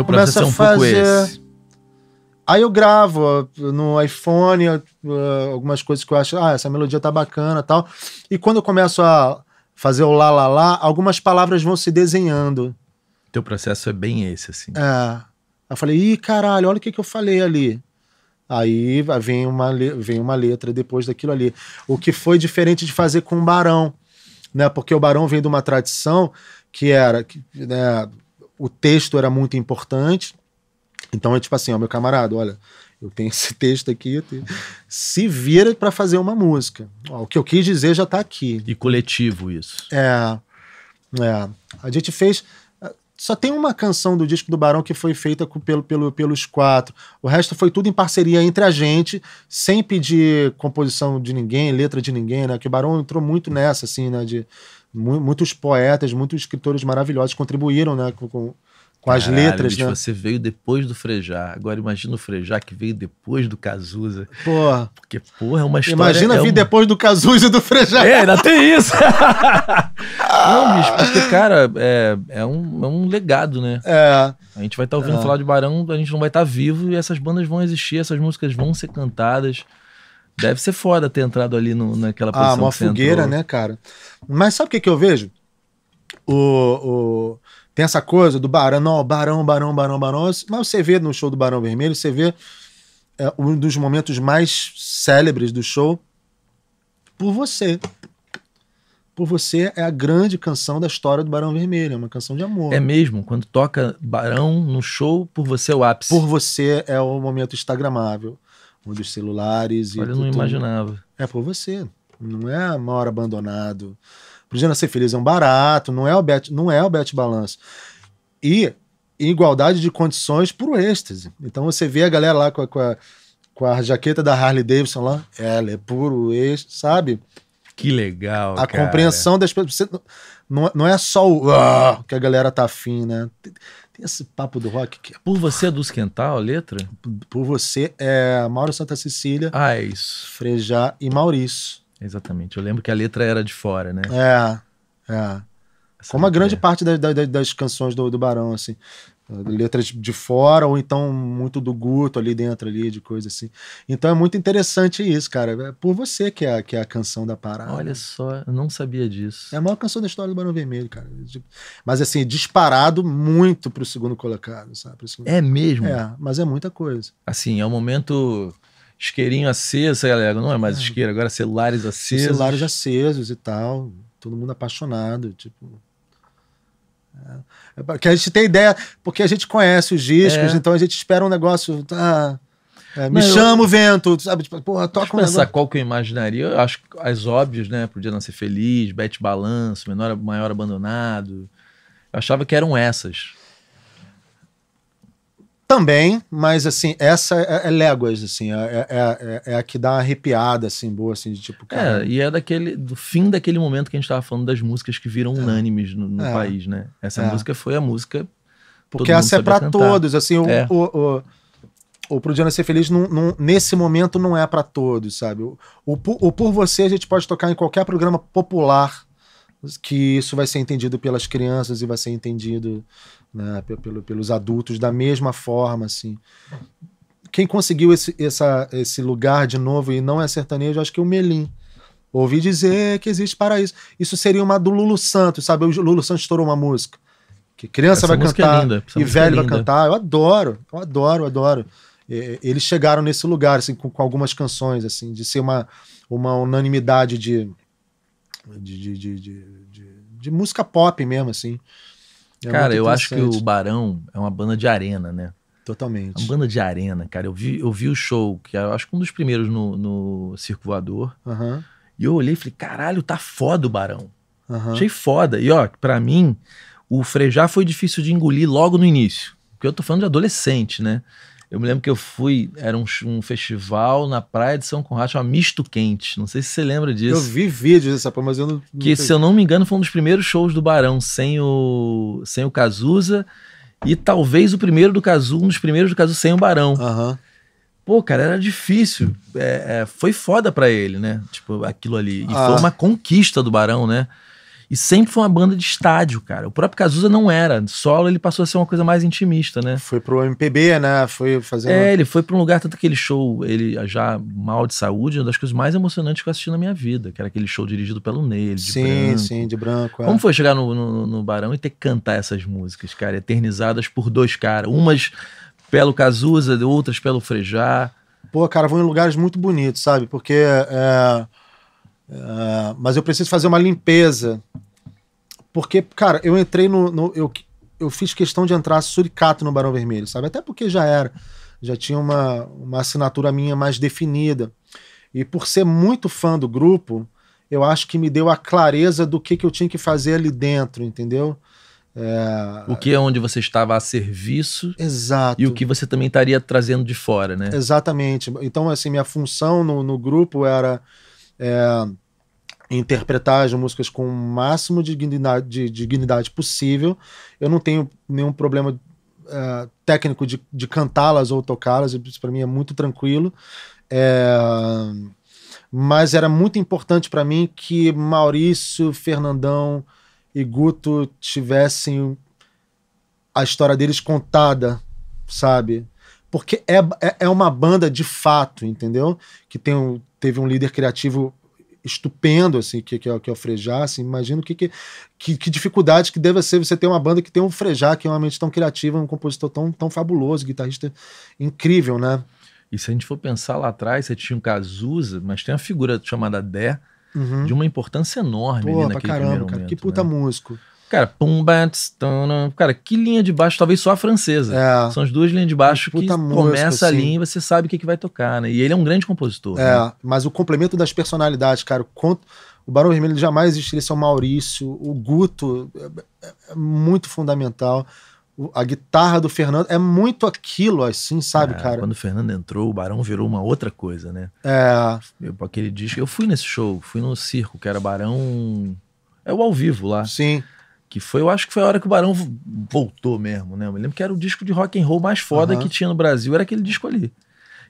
Teu então, processo é um fazer... pouco esse. Aí eu gravo no iPhone algumas coisas que eu acho, ah, essa melodia tá bacana tal. E quando eu começo a fazer o lá, lá, lá, algumas palavras vão se desenhando. Teu processo é bem esse, assim. É. Eu falei, ih, caralho, olha o que, que eu falei ali. Aí vem uma, vem uma letra depois daquilo ali. O que foi diferente de fazer com o Barão, né? Porque o Barão vem de uma tradição que era, né, o texto era muito importante. Então é tipo assim, ó, meu camarada, olha, eu tenho [LAUGHS] esse texto aqui. Se vira para fazer uma música. Ó, o que eu quis dizer já está aqui. E coletivo isso. É, é. A gente fez. Eh, só tem uma canção do disco do Barão que foi feita com, pelo, pelo, pelos quatro. O resto foi tudo em parceria entre a gente, sem pedir composição de ninguém, letra de ninguém, né? Que o Barão entrou muito nessa, assim, né? De, muitos poetas, muitos escritores maravilhosos contribuíram, né, com, com Caralho, as letras, bicho, né? Você veio depois do Frejar. Agora imagina o Frejar que veio depois do Cazuza. Porra. Porque, porra, é uma história. Imagina é vir uma... depois do Cazuza e do Frejar. É, ainda tem isso. [LAUGHS] Não, bicho, porque, cara, é, é, um, é um legado, né? É. A gente vai estar tá ouvindo é. falar de Barão, a gente não vai estar tá vivo e essas bandas vão existir, essas músicas vão ser cantadas. Deve ser foda ter entrado ali no, naquela ah, posição. Ah, uma fogueira, entrou. né, cara? Mas sabe o que, que eu vejo? O, o, tem essa coisa do Barão, não, Barão, Barão, Barão, Barão. Mas você vê no show do Barão Vermelho, você vê é, um dos momentos mais célebres do show por você. Por Você é a grande canção da história do Barão Vermelho, é uma canção de amor. É mesmo, quando toca Barão no show, Por Você é o ápice. Por Você é o momento instagramável um dos celulares. Olha, eu não imaginava. É por você. Não é uma hora abandonado. Projeto Ser Feliz é um barato, não é o bet, não é o bet balanço. E igualdade de condições para o êxtase. Então você vê a galera lá com a, com a, com a jaqueta da Harley Davidson lá, ela é puro êxtase, sabe? Que legal. A cara. compreensão das pessoas. Não, é, não é só o uh, que a galera tá afim, né? Tem esse papo do rock que... Por você é dos Quental, a letra? Por você é Mauro Santa Cecília, ah, é isso. Frejá e Maurício. Exatamente. Eu lembro que a letra era de fora, né? É, é. Essa Como a grande é. parte da, da, das canções do, do Barão, assim. Eh, letras de fora ou então muito do Guto ali dentro ali de coisa assim. Então é muito interessante isso, cara. É por você que é a, que é a canção da parada. Olha só, eu não sabia disso. É a maior canção da história do Barão Vermelho, cara. Mas assim, disparado muito pro segundo colocado, sabe? Segundo... É mesmo? É, mas é muita coisa. Assim, é um momento isqueirinho aceso, galera, não é mais é. isqueiro, agora é celulares acesos. Celulares acesos e tal, todo mundo apaixonado, tipo é, que a gente tem ideia, porque a gente conhece os discos, é. então a gente espera um negócio. tá é, me chama o vento, sabe? Tipo, porra, toca um pensar qual que eu imaginaria, eu acho as óbvias, né? Podia ser Feliz, Bete Balanço, Menor Maior Abandonado. Eu achava que eram essas. Também, mas assim, essa é, é léguas, assim, é, é, é, é, a que dá uma arrepiada, assim, boa, assim, de tipo. É, cara, é, e é daquele, do fim daquele momento que a gente tava falando das músicas que viram é. unânimes no, no país, né? Essa música foi a música. Porque essa é para todos, assim, o, o, o, o Pro Diana Ser Feliz não, não, nesse momento não é para todos, sabe? O, o, o Por Você a gente pode tocar em qualquer programa popular que isso vai ser entendido pelas crianças e vai ser entendido né, pelo, pelos adultos da mesma forma, assim. Quem conseguiu esse, essa, esse lugar de novo e não é sertanejo, acho que é o Melim. Ouvi dizer que existe paraíso. Isso seria uma do Lulu Santos, sabe? O Lulu Santos estourou uma música. Que criança essa vai é cantar é linda, e velho é vai cantar. Eu adoro, eu adoro, eu adoro. eles chegaram nesse lugar, assim, com, com algumas canções, assim, de ser uma, uma unanimidade de de, de, de, de, música pop mesmo, assim. É cara, eu acho que o Barão é uma banda de arena, né? Totalmente. Uma banda de arena, cara. Eu vi, eu vi o show, que é, eu acho que um dos primeiros no, no Circo Voador. E eu olhei e falei, caralho, tá foda o Barão. Achei foda. E ó, pra mim, o Frejar foi difícil de engolir logo no início. Porque eu tô falando de adolescente, né? Eu me lembro que eu fui, era um, um festival na praia de São Conrado, chama Misto Quente. Não sei se você lembra disso. Eu vi vídeos dessa porra, mas eu não. que, se eu não me engano, foi um dos primeiros shows do Barão, sem o, sem o Cazuza. E talvez o primeiro do Cazu, um dos primeiros do Cazu sem o Barão. Uhum. Pô, cara, era difícil. É, é, foi foda pra ele, né? Tipo, aquilo ali. E ah. foi uma conquista do Barão, né? E sempre foi uma banda de estádio, cara. O próprio Cazuza não era. Solo ele passou a ser uma coisa mais intimista, né? Foi pro MPB, né? Foi fazendo. É, ele foi pra um lugar, tanto aquele show, ele já mal de saúde, uma das coisas mais emocionantes que eu assisti na minha vida, que era aquele show dirigido pelo Ney. Sim, branco. sim, de branco. É. Como foi chegar no, no, no Barão e ter que cantar essas músicas, cara, eternizadas por dois caras? Umas pelo Cazuza, outras pelo Frejá. Pô, cara, vão em lugares muito bonitos, sabe? Porque é, ah, mas eu preciso fazer uma limpeza. Porque, cara, eu entrei no. no eu, eu fiz questão de entrar suricato no Barão Vermelho, sabe? Até porque já era. Já tinha uma, uma assinatura minha mais definida. E por ser muito fã do grupo, eu acho que me deu a clareza do que, que eu tinha que fazer ali dentro, entendeu? É... O que é onde você estava a serviço Exato. e o que você também estaria trazendo de fora, né? Exatamente. Então, assim, minha função no, no grupo era é, interpretar as músicas com o máximo de dignidade, de, de dignidade possível. Eu não tenho nenhum problema é, técnico de, de cantá-las ou tocá-las, isso para mim é muito tranquilo. É, mas era muito importante para mim que Maurício, Fernandão e Guto tivessem a história deles contada, sabe? porque é, é, é uma banda de fato, entendeu? Que tem um, teve um líder criativo estupendo, assim, que, que, é, que é o Frejá, assim, imagino que, que, que, que dificuldade que deve ser você ter uma banda que tem um Frejá, que é uma mente tão criativa, um compositor tão, tão fabuloso, guitarrista incrível, né? E se a gente for pensar lá atrás, você tinha um Cazuza, mas tem uma figura chamada Dé, uhum. de uma importância enorme Pô, ali naquele caramba, primeiro momento, cara, que puta né? músico. Cara, Pumba, cara, que linha de baixo, talvez só a francesa. É. São as duas linhas de baixo que música, começa assim. linha e você sabe o que, que vai tocar, né? E ele é um grande compositor. É, né? mas o complemento das personalidades, cara, o, o Barão Vermelho jamais existiria sem o Maurício, o Guto é, é, é muito fundamental. O, a guitarra do Fernando é muito aquilo, assim, sabe, é, cara? Quando o Fernando entrou, o Barão virou uma outra coisa, né? É. Eu, aquele disco. Eu fui nesse show, fui no circo, que era Barão. É o ao vivo lá. Sim. Que foi, eu acho que foi a hora que o Barão voltou mesmo, né? Eu me lembro que era o disco de rock and roll mais foda que tinha no Brasil, era aquele disco ali.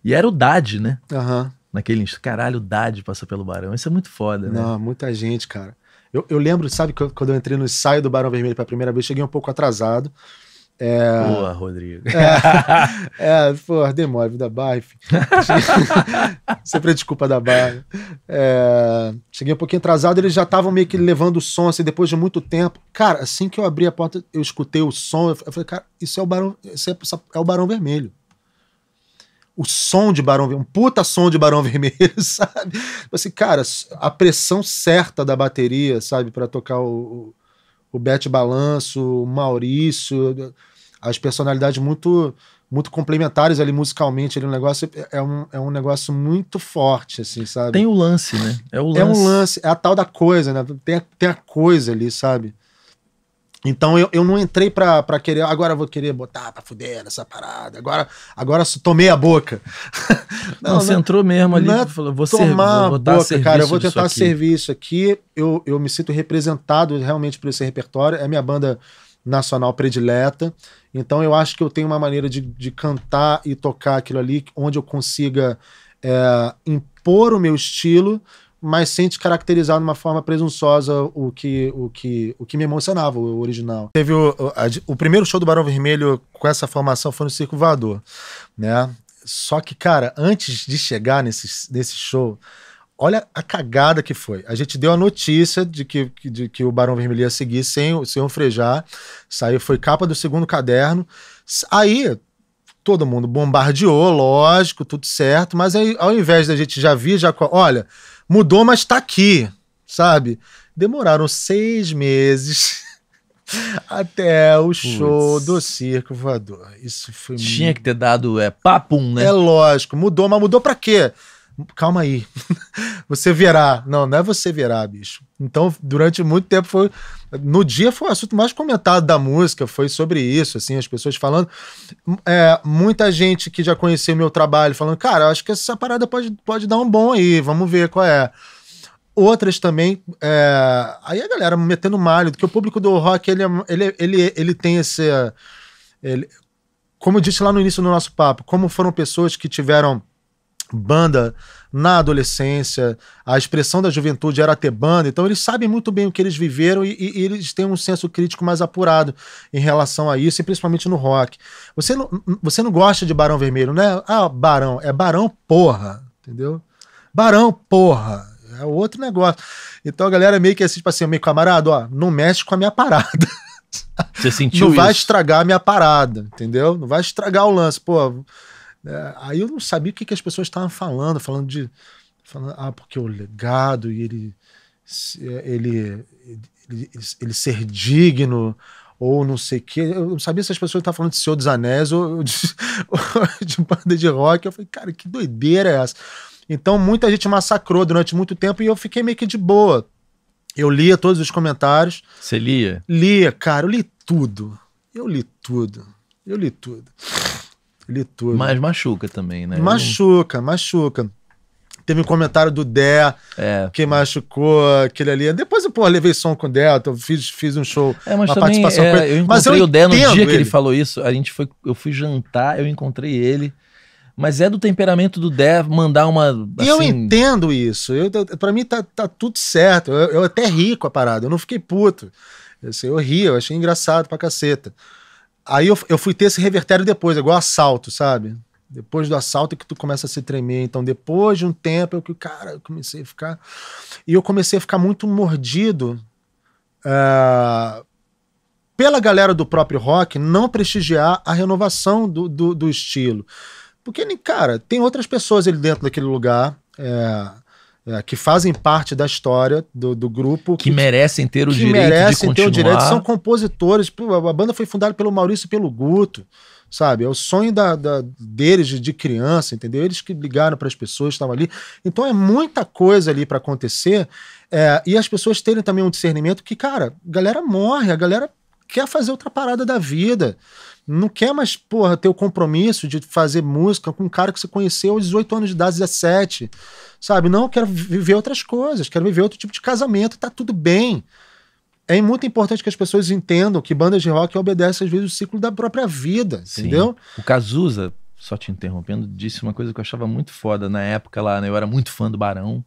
E era o Dade, né? Uhum. Naquele instante. Caralho, o Dade passou pelo Barão. Isso é muito foda, né? Não, muita gente, cara. Eu, eu lembro, sabe, quando eu entrei no ensaio do Barão Vermelho pela primeira vez, cheguei um pouco atrasado. É... Boa, Rodrigo. É, [LAUGHS] é pô, demora, vida Barra, enfim. [LAUGHS] Sempre a desculpa da Barra. É... Cheguei um pouquinho atrasado, eles já estavam meio que levando o som, assim, depois de muito tempo. Cara, assim que eu abri a porta, eu escutei o som, eu falei, cara, isso é o Barão, isso é, é o Barão Vermelho. O som de Barão Vermelho, um puta som de Barão [LAUGHS] Vermelho, sabe? Tipo assim, cara, a pressão certa da bateria, sabe, para tocar o, o, o Bete Balanço, o Maurício as personalidades muito muito complementares ali musicalmente, ele um negócio é, é um, é um negócio muito forte assim, sabe? Tem o lance, né? É o lance. É um lance, é a tal da coisa, né? Tem a, tem a coisa ali, sabe? Então eu, eu não entrei pra, pra querer, agora vou querer botar pra tá fuder essa parada, agora, agora tomei a boca. [LAUGHS] não, não, você é entrou mesmo ali, não é falou, vou, tomar ser, vou boca, cara, eu vou tentar servir isso aqui, eu, eu me sinto representado realmente por esse repertório, é minha banda nacional predileta. Então eu acho que eu tenho uma maneira de, de cantar e tocar aquilo ali, onde eu consiga é, impor o meu estilo, mas sem te caracterizar de uma forma presunçosa o que, o que, o que me emocionava, o original. Teve o, a, o primeiro show do Barão Vermelho com essa formação foi no Circo Voador, né? Só que, cara, antes de chegar nesse, nesse show, olha a cagada que foi. A gente deu a notícia de que, de que o Barão Vermelho ia seguir sem, sem um frejar. Saiu, foi capa do segundo caderno. Aí todo mundo bombardeou, lógico, tudo certo. Mas aí, ao invés da gente já vir, já. Olha, mudou, mas tá aqui, sabe? Demoraram seis meses. [LAUGHS] Até o show do Circo Voador. Isso foi Tinha muito... que ter dado é, papum, né? É lógico. Mudou, mas mudou pra quê? calma aí. [LAUGHS] você verá. Não, não é você verá, bicho. Então, durante muito tempo foi. No dia foi o assunto mais comentado da música, foi sobre isso, assim, as pessoas falando. É, muita gente que já conhecia o meu trabalho falando, cara, acho que essa parada pode, pode dar um bom aí, vamos ver qual é. Outras também, é, aí a galera metendo malho, porque o público do rock, ele, é, ele, ele, ele tem esse. Ele, como eu disse lá no início do nosso papo, como foram pessoas que tiveram banda na adolescência, a expressão da juventude era ter banda, então eles sabem muito bem o que eles viveram e, e, eles têm um senso crítico mais apurado em relação a isso, e principalmente no rock. Você não, você não gosta de Barão Vermelho, né? Ah, Barão, é Barão porra, entendeu? Barão porra, é outro negócio. Então a galera meio que assim, tipo assim, meio camarada, ó, não mexe com a minha parada. Você [LAUGHS] sentiu Não vai estragar a minha parada, entendeu? Não vai estragar o lance, pô é, aí eu não sabia o que, que as pessoas estavam falando, falando de. Falando, ah, porque o legado e ele ele, ele, ele ser digno ou não sei o que. Eu não sabia se as pessoas estavam falando de Senhor dos Anéis ou de, ou [LAUGHS] de banda de rock. Eu falei, cara, que doideira é essa? Então muita gente massacrou durante muito tempo e eu fiquei meio que de boa. Eu lia todos os comentários. Você lia? Lia, cara, eu li tudo. Eu li tudo. Eu li tudo li tudo. Mas machuca também, né? Machuca, machuca. Teve um comentário do Dé, é. que machucou aquele ali. Depois eu, pô, levei som com o Dé, eu fiz, fiz um show, é, mas uma também, participação é, com ele. Eu mas eu o Dé no dia ele. que ele falou isso, a gente foi, eu fui jantar, eu encontrei ele. Mas é do temperamento do Dé mandar uma. Assim... Eu entendo isso. Eu, pra mim tá, tá tudo certo. Eu, eu até ri com a parada, eu não fiquei puto. Eu, assim, eu ri, eu achei engraçado pra caceta. Aí eu, eu fui ter esse revertério depois, igual assalto, sabe? Depois do assalto é que tu começa a se tremer. Então, depois de um tempo, eu que, cara, eu comecei a ficar. E eu comecei a ficar muito mordido uh, pela galera do próprio rock não prestigiar a renovação do, do, do, estilo. Porque, cara, tem outras pessoas ali dentro daquele lugar. Eh, é, que fazem parte da história do, do grupo. Que, que, merecem ter o que direito merecem de continuar. ter o direito, são compositores. A banda foi fundada pelo Maurício e pelo Guto, sabe? É o sonho da, da deles de, de, criança, entendeu? Eles que ligaram para as pessoas, estavam ali. Então é muita coisa ali para acontecer é, e as pessoas terem também um discernimento que, cara, a galera morre, a galera quer fazer outra parada da vida. Não quer mais, porra, ter o compromisso de fazer música com um cara que você conheceu aos 18 anos de idade, 17 Sabe? Não, eu quero viver outras coisas, quero viver outro tipo de casamento, tá tudo bem. É muito importante que as pessoas entendam que bandas de rock obedecem, às vezes, o ciclo da própria vida, Sim. entendeu? O Cazuza, só te interrompendo, disse uma coisa que eu achava muito foda na época lá, né? Eu era muito fã do Barão.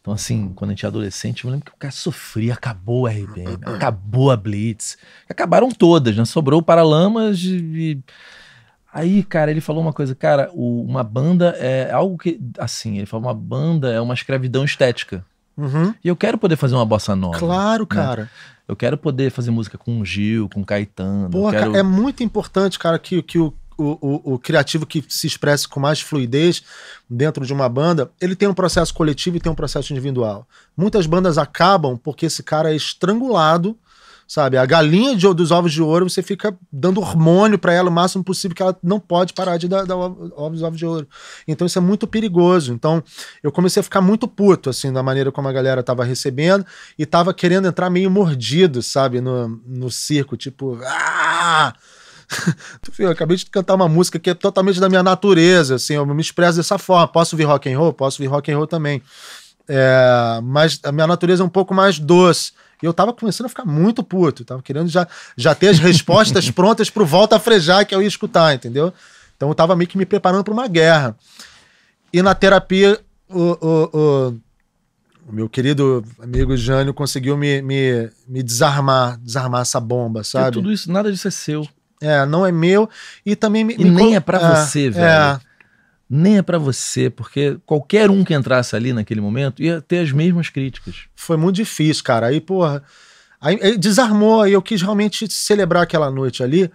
Então, assim, quando a gente é adolescente, eu lembro que o cara sofria, acabou a RPM, acabou a Blitz. Acabaram todas, né? Sobrou o Paralamas e Aí, cara, ele falou uma coisa, cara, o, uma banda é algo que, assim, ele falou, uma banda é uma escravidão estética. Uhum. E eu quero poder fazer uma bossa nova. Claro, né? cara. Eu quero poder fazer música com o Gil, com o Caetano. Porra, quero... é muito importante, cara, que, que o, o, o, o, criativo que se expresse com mais fluidez dentro de uma banda, ele tem um processo coletivo e tem um processo individual. Muitas bandas acabam porque esse cara é estrangulado sabe? A galinha de, dos ovos de ouro, você fica dando hormônio para ela o máximo possível, que ela não pode parar de dar, dar ovos, ovos de ouro. Então isso é muito perigoso. Então eu comecei a ficar muito puto, assim, da maneira como a galera tava recebendo e tava querendo entrar meio mordido, sabe? No, no circo, tipo... Aaah! [LAUGHS] eu acabei de cantar uma música que é totalmente da minha natureza, assim, eu me expresso dessa forma. Posso vir rock and roll? Posso vir rock and roll também. É, mas a minha natureza é um pouco mais doce. E eu tava começando a ficar muito puto, tava querendo já, já ter as respostas [LAUGHS] prontas pro volta a frejar que eu ia escutar, entendeu? Então eu tava meio que me preparando para uma guerra. E na terapia, o, o, o, o, meu querido amigo Jânio conseguiu me, me, me desarmar, desarmar essa bomba, sabe? E tudo isso, nada disso é seu. É, não é meu. E também me. E me nem é para é, você, velho. É, nem é para você, porque qualquer um que entrasse ali naquele momento ia ter as mesmas críticas. Foi muito difícil, cara. Aí, porra, aí, aí desarmou, aí eu quis realmente celebrar aquela noite ali,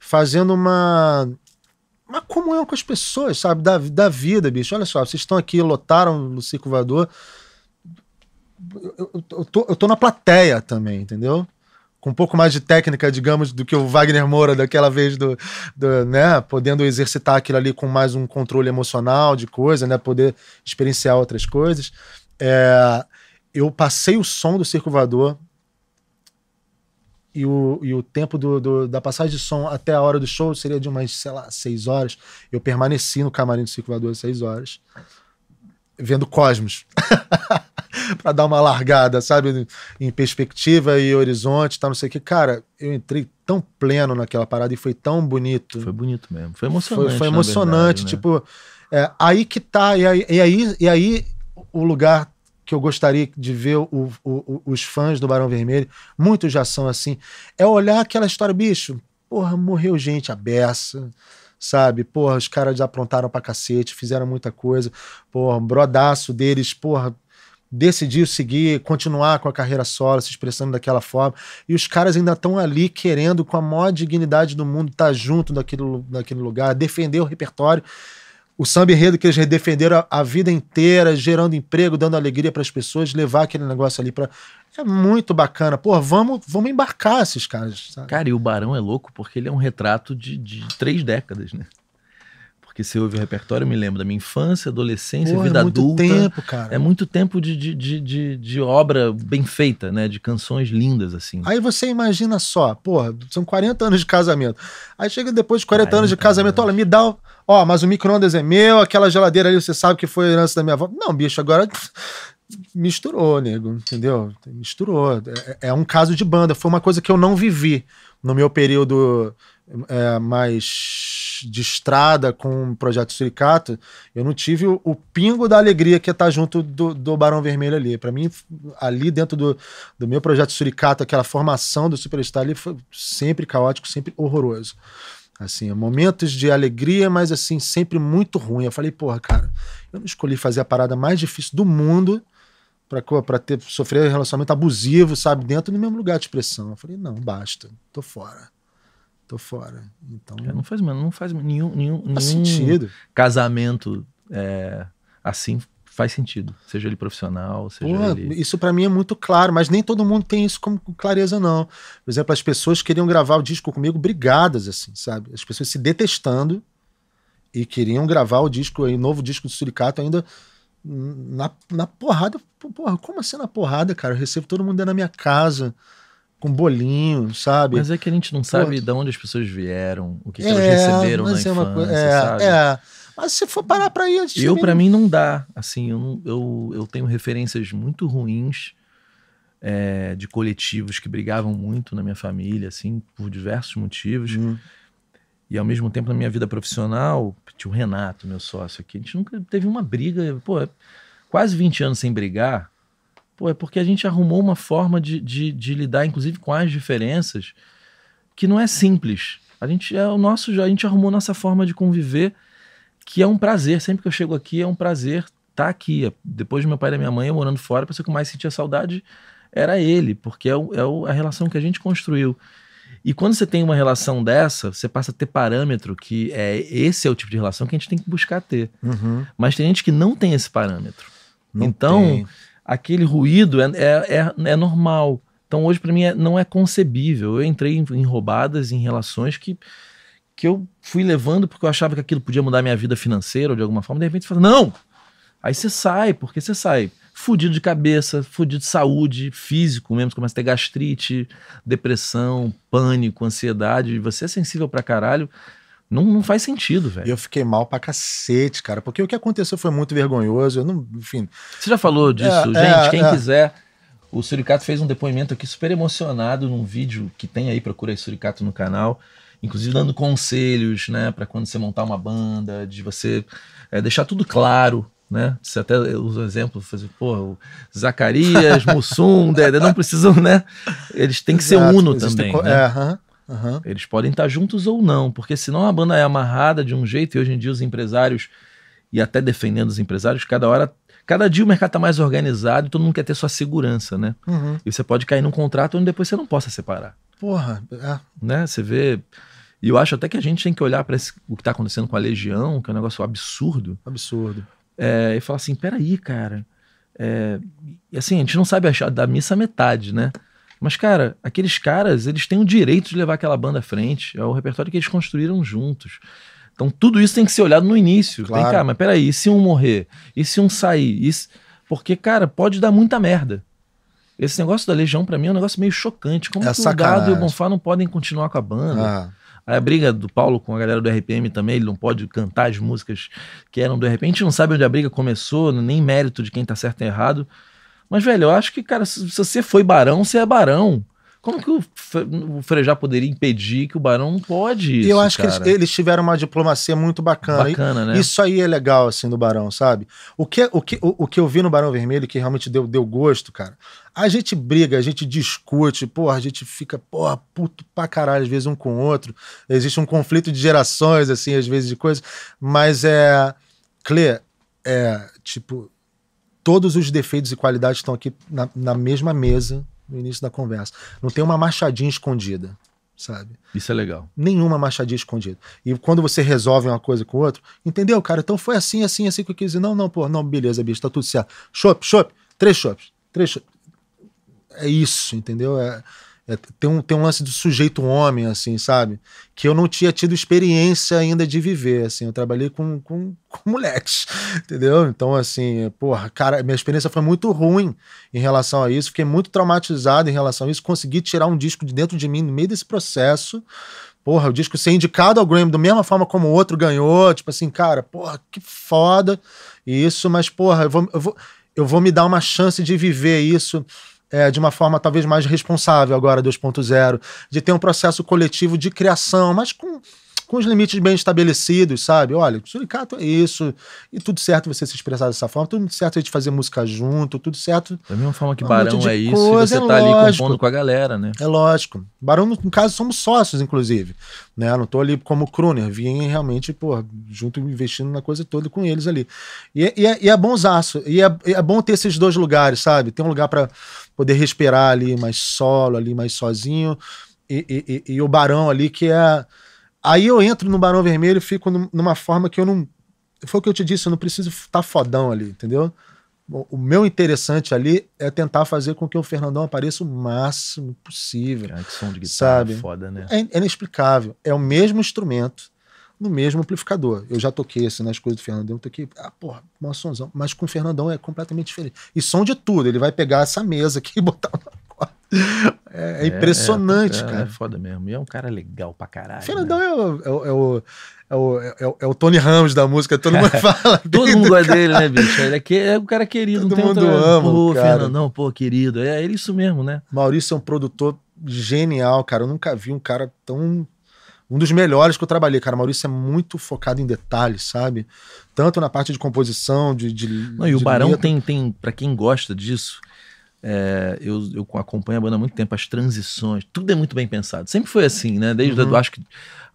fazendo uma uma comunhão com as pessoas, sabe? Da, da vida, bicho. Olha só, vocês estão aqui, lotaram o circulador Vador. Eu, eu, eu, tô, eu tô na plateia também, entendeu? com um pouco mais de técnica, digamos, do que o Wagner Moura daquela vez do, do, né, podendo exercitar aquilo ali com mais um controle emocional de coisa, né, poder experienciar outras coisas. É, eu passei o som do circulador e o, e o tempo do, do, da passagem de som até a hora do show seria de umas, sei lá, seis horas. Eu permaneci no camarim do circulador seis horas, vendo Cosmos. [LAUGHS] [LAUGHS] para dar uma largada, sabe? Em perspectiva e horizonte, tá, não sei o que. Cara, eu entrei tão pleno naquela parada e foi tão bonito. Foi bonito mesmo. Foi emocionante. Foi, foi emocionante. Verdade, né? tipo, né? é, aí que tá. E aí, e aí, e aí o lugar que eu gostaria de ver o, o, os fãs do Barão Vermelho, muitos já são assim, é olhar aquela história, bicho, porra, morreu gente aberta sabe? Porra, os caras aprontaram pra cacete, fizeram muita coisa, porra, um brodaço deles, porra, decidiu seguir, continuar com a carreira solo, se expressando daquela forma. E os caras ainda estão ali querendo, com a maior dignidade do mundo, estar tá junto daquele, daquele lugar, defender o repertório. O samba enredo que eles defenderam a, a vida inteira, gerando emprego, dando alegria para as pessoas, levar aquele negócio ali para. É muito bacana. Pô, vamos, vamos embarcar esses caras. Sabe? Cara, e o Barão é louco porque ele é um retrato de, de três décadas, né? Porque se ouve o repertório, eu me lembro da minha infância, adolescência, é vida é adulta. É muito tempo, cara. É muito tempo de, de, de, de, obra bem feita, né? De canções lindas, assim. Aí você imagina só, porra, são 40 anos de casamento. Aí chega depois de 40 anos de casamento, olha, me dá. Ó, mas o micro-ondas é meu, aquela geladeira ali você sabe que foi herança da minha avó. Não, bicho, agora [SNIFFS] misturou, nego, entendeu? Misturou. É, é, é, um caso de banda. Foi uma coisa que eu não vivi no meu período é, mais de estrada com o projeto Suricato, eu não tive o, o pingo da alegria que é estar tá junto do, do Barão Vermelho ali. Para mim, ali dentro do, do meu projeto Suricato, aquela formação do Superstar ali foi sempre caótico, sempre horroroso. Assim, momentos de alegria, mas assim, sempre muito ruim. Eu falei, porra, cara, eu não escolhi fazer a parada mais difícil do mundo para ter sofrer relacionamento abusivo, sabe, dentro do mesmo lugar de expressão. Eu falei, não, basta, tô fora tô fora. Então. É, não faz, mano, não faz nenhum, nenhum, nenhum sentido. casamento é, assim faz sentido, seja ele profissional, seja Pô, ele... Isso para mim é muito claro, mas nem todo mundo tem isso como clareza, não. Por exemplo, as pessoas queriam gravar o disco comigo brigadas, assim, sabe? As pessoas se detestando e queriam gravar o disco, o novo disco do Suricato ainda na, na porrada. Porra, como assim na porrada, cara? Eu recebo todo mundo dentro da minha casa com bolinho, sabe? Mas é que a gente não sabe de onde as pessoas vieram, o que, é, que elas receberam na é infância, é, sabe? É. Mas se for parar pra ir... É eu, para mim, não dá. Assim, eu, eu, eu tenho referências muito ruins é, de coletivos que brigavam muito na minha família, assim, por diversos motivos. Hum. E ao mesmo tempo, na minha vida profissional, tinha o Renato, meu sócio aqui, a gente nunca teve uma briga, pô, quase 20 anos sem brigar. Pô, é porque a gente arrumou uma forma de, de, de lidar, inclusive, com as diferenças, que não é simples. A gente é o nosso, a gente arrumou nossa forma de conviver, que é um prazer. Sempre que eu chego aqui, é um prazer estar tá aqui. Depois do meu pai e da minha mãe, eu morando fora, a pessoa que mais sentia saudade era ele, porque é, o, é a relação que a gente construiu. E quando você tem uma relação dessa, você passa a ter parâmetro que é esse é o tipo de relação que a gente tem que buscar ter. Uhum. Mas tem gente que não tem esse parâmetro. Não então, tem aquele ruído é, é, é, é normal. Então hoje para mim é, não é concebível. Eu entrei em, em roubadas, em relações que que eu fui levando porque eu achava que aquilo podia mudar minha vida financeira ou de alguma forma. De repente você fala, não! Aí você sai, porque você sai fudido de cabeça, fudido de saúde, físico mesmo, começa a ter gastrite, depressão, pânico, ansiedade, você é sensível pra caralho, não, não faz sentido, velho. E eu fiquei mal pra cacete, cara, porque o que aconteceu foi muito vergonhoso. Eu não, enfim. Você já falou é, disso, é, gente? É, quem é. quiser. O Suricato fez um depoimento aqui super emocionado num vídeo que tem aí, procura aí Suricato no canal. Inclusive dando conselhos, né, para quando você montar uma banda, de você é, deixar tudo claro, né? Você até usa o exemplo, fazer, pô, Zacarias, [LAUGHS] Mussum, Dedé, não precisam, né? Eles têm que ser uno também. Né? É, uh -huh. Uhum. Eles podem estar juntos ou não, porque senão a banda é amarrada de um jeito e hoje em dia os empresários, e até defendendo os empresários, cada hora, cada dia o mercado está mais organizado e todo mundo quer ter sua segurança, né? Uhum. E você pode cair num contrato onde depois você não possa separar. Porra, é. né? Você vê. E eu acho até que a gente tem que olhar para o que está acontecendo com a Legião, que é um negócio absurdo. Absurdo. É, e falar assim: peraí, cara. É, e assim, a gente não sabe achar da missa metade, né? Mas, cara, aqueles caras, eles têm o direito de levar aquela banda à frente. É o repertório que eles construíram juntos. Então, tudo isso tem que ser olhado no início. Claro. Vem mas peraí, e se um morrer? E se um sair? E se... Porque, cara, pode dar muita merda. Esse negócio da Legião, para mim, é um negócio meio chocante. Como é que o Gado e o Bonfá não podem continuar com a banda? Ah. Aí a briga do Paulo com a galera do RPM também, ele não pode cantar as músicas que eram do RPM. A gente não sabe onde a briga começou, nem mérito de quem tá certo e errado. Mas, velho, eu acho que, cara, se, você foi barão, você é barão. Como que o, o Frejá poderia impedir que o Barão não pode isso? Eu acho cara. que eles, eles, tiveram uma diplomacia muito bacana. Bacana, e, né? Isso aí é legal, assim, do Barão, sabe? O que, o que, o, o, que eu vi no Barão Vermelho, que realmente deu, deu gosto, cara, a gente briga, a gente discute, porra, a gente fica, porra, puto pra caralho, às vezes um com o outro. Existe um conflito de gerações, assim, às vezes de coisas. Mas é. Clê, é, tipo, todos os defeitos e qualidades estão aqui na, na, mesma mesa no início da conversa. Não tem uma machadinha escondida, sabe? Isso é legal. Nenhuma machadinha escondida. E quando você resolve uma coisa com outra, entendeu, cara? Então foi assim, assim, assim que eu quis. Não, não, pô, não, beleza, bicho, tá tudo certo. Chope, chope, três chopps, três chopps. É isso, entendeu? É. É, tem, um, tem um lance do sujeito homem, assim, sabe? Que eu não tinha tido experiência ainda de viver, assim. Eu trabalhei com, com, com moleques, [LAUGHS] entendeu? Então, assim, porra, cara, minha experiência foi muito ruim em relação a isso. Fiquei muito traumatizado em relação a isso. Consegui tirar um disco de dentro de mim no meio desse processo. Porra, o disco ser indicado ao Grammy da mesma forma como o outro ganhou. Tipo assim, cara, porra, que foda isso. Mas, porra, eu vou, eu vou, eu vou me dar uma chance de viver isso é, de uma forma talvez mais responsável agora, 2.0, de ter um processo coletivo de criação, mas com com os limites bem estabelecidos, sabe? Olha, o suricato é isso, e tudo certo você se expressar dessa forma, tudo certo a gente fazer música junto, tudo certo. Da mesma forma que um Barão é isso, e você é tá lógico. ali compondo com a galera, né? É lógico. Barão, no caso, somos sócios, inclusive. Né? não tô ali como Kruner, vim realmente, pô, junto investindo na coisa toda com eles ali. E, é, e, é, e é bonzaço, e é, é bom ter esses dois lugares, sabe? Tem um lugar para poder respirar ali mais solo, ali mais sozinho, e, e, e, e o Barão ali que é Aí eu entro no Barão Vermelho e fico numa forma que eu não. Foi o que eu te disse, eu não preciso estar tá fodão ali, entendeu? O meu interessante ali é tentar fazer com que o Fernandão apareça o máximo possível. Cara, é, que som de guitarra sabe? É foda, né? É, é inexplicável. É o mesmo instrumento no mesmo amplificador. Eu já toquei assim nas coisas do Fernandão, toquei, ah, porra, uma somzão. Mas com o Fernandão é completamente diferente. E som de tudo, ele vai pegar essa mesa aqui e botar. É, é impressionante, é, é, cara. É foda mesmo. E é um cara legal pra caralho. Fernandão né? é, o, é, o, é, o, é, o, é o é Tony Ramos da música, todo mundo [LAUGHS] fala. todo mundo gosta é dele, né, bicho? Ele é, que, é um cara querido, todo não tem mundo outra... ama. Pô, cara. Fernandão, pô, querido. É, é isso mesmo, né? Maurício é um produtor genial, cara. Eu nunca vi um cara tão um dos melhores que eu trabalhei, cara. Maurício é muito focado em detalhes, sabe? Tanto na parte de composição, de. de Não, e o Barão letra. tem, tem para quem gosta disso, é, eu, eu, acompanho a banda há muito tempo, as transições, tudo é muito bem pensado. Sempre foi assim, né? Desde, uhum. acho que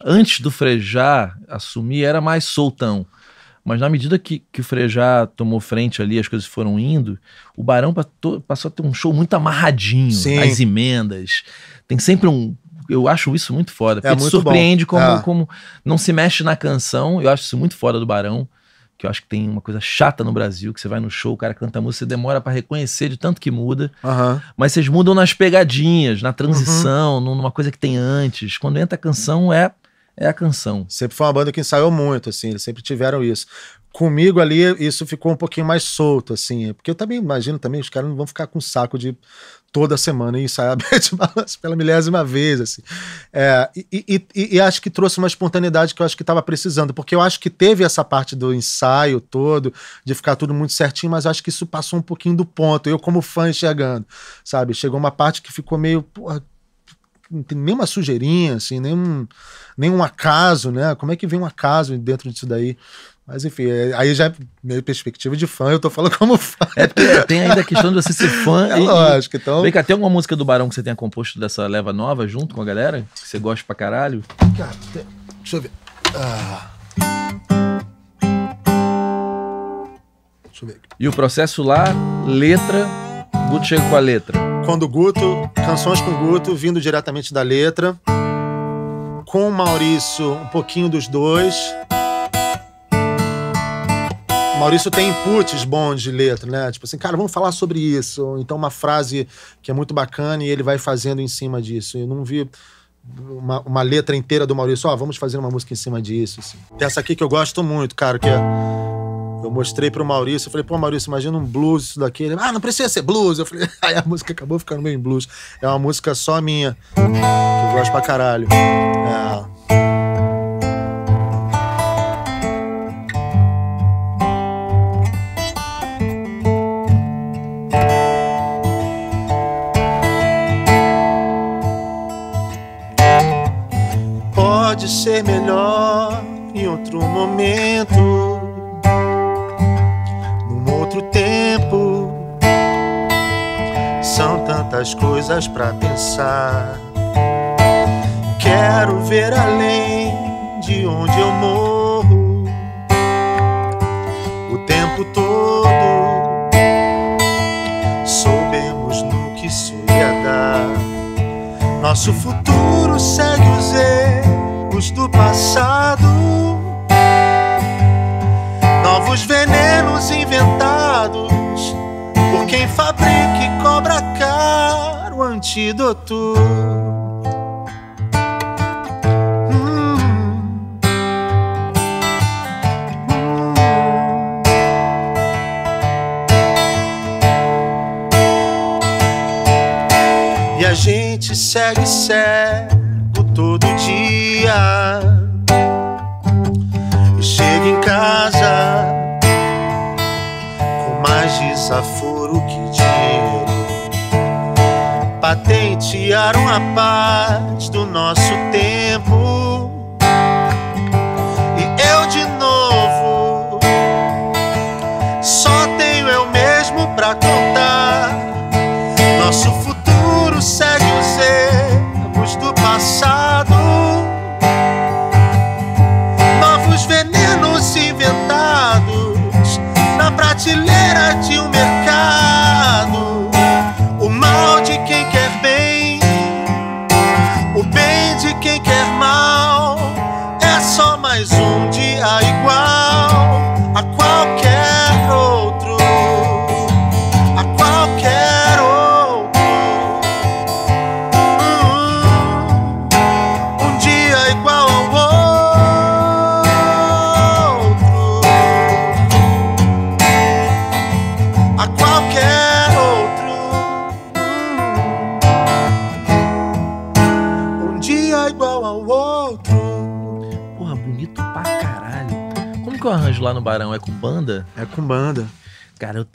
antes do Frejá assumir, era mais soltão. Mas na medida que, que o Frejá tomou frente ali, as coisas foram indo, o Barão passou a ter um show muito amarradinho, Sim. as emendas. Tem sempre um. Eu acho isso muito foda. É, muito surpreende como, é. como não se mexe na canção. Eu acho isso muito foda do Barão que eu acho que tem uma coisa chata no Brasil, que você vai no show, o cara canta a música, você demora para reconhecer de tanto que muda. Uhum. Mas vocês mudam nas pegadinhas, na transição, uhum. numa coisa que tem antes. Quando entra a canção, é, é a canção. Sempre foi uma banda que ensaiou muito, assim, eles sempre tiveram isso. Comigo ali, isso ficou um pouquinho mais solto, assim, porque eu também imagino também, os caras não vão ficar com saco de toda semana e [LAUGHS] a aberto balanço pela milésima vez, assim. É, e, e, e, acho que trouxe uma espontaneidade que eu acho que estava precisando, porque eu acho que teve essa parte do ensaio todo, de ficar tudo muito certinho, mas acho que isso passou um pouquinho do ponto, eu como fã enxergando, sabe? Chegou uma parte que ficou meio, porra, não tem nenhuma sujeirinha, assim, nenhum, nenhum acaso, né? Como é que vem um acaso dentro disso daí? Mas enfim, é, aí já é minha perspectiva de fã, eu tô falando [LAUGHS] como fã. É, é, tem ainda a questão de você ser fã. É e, lógico, então. Vem cá, tem alguma música do Barão que você tenha composto dessa leva nova junto com a galera? Que você gosta pra caralho? Cara, tem... deixa eu ver. Ah. Deixa eu ver. E o processo lá, letra, Guto chega com a letra. Quando Guto, canções com Guto, vindo diretamente da letra. Com o Maurício, um pouquinho dos dois Maurício tem inputs bons de letra, né? Tipo assim, cara, vamos falar sobre isso. Então, uma frase que é muito bacana e ele vai fazendo em cima disso. Eu não vi uma, uma letra inteira do Maurício, ó, oh, vamos fazer uma música em cima disso. Assim. Tem essa aqui que eu gosto muito, cara, que é. Eu mostrei pro Maurício, eu falei, pô, Maurício, imagina um blues isso daqui. Ele, ah, não precisa ser blues. Eu falei, [LAUGHS] aí a música acabou ficando meio em blues. É uma música só minha, que eu gosto pra caralho. É. pode ser melhor em outro momento, num outro tempo. São tantas coisas para pensar. Quero ver além de onde eu morro o tempo todo. Soubemos no que isso ia dar. Nosso futuro segue os erros do passado, novos venenos inventados por quem fabrica e cobra caro o antídoto. Hum. E a gente segue cego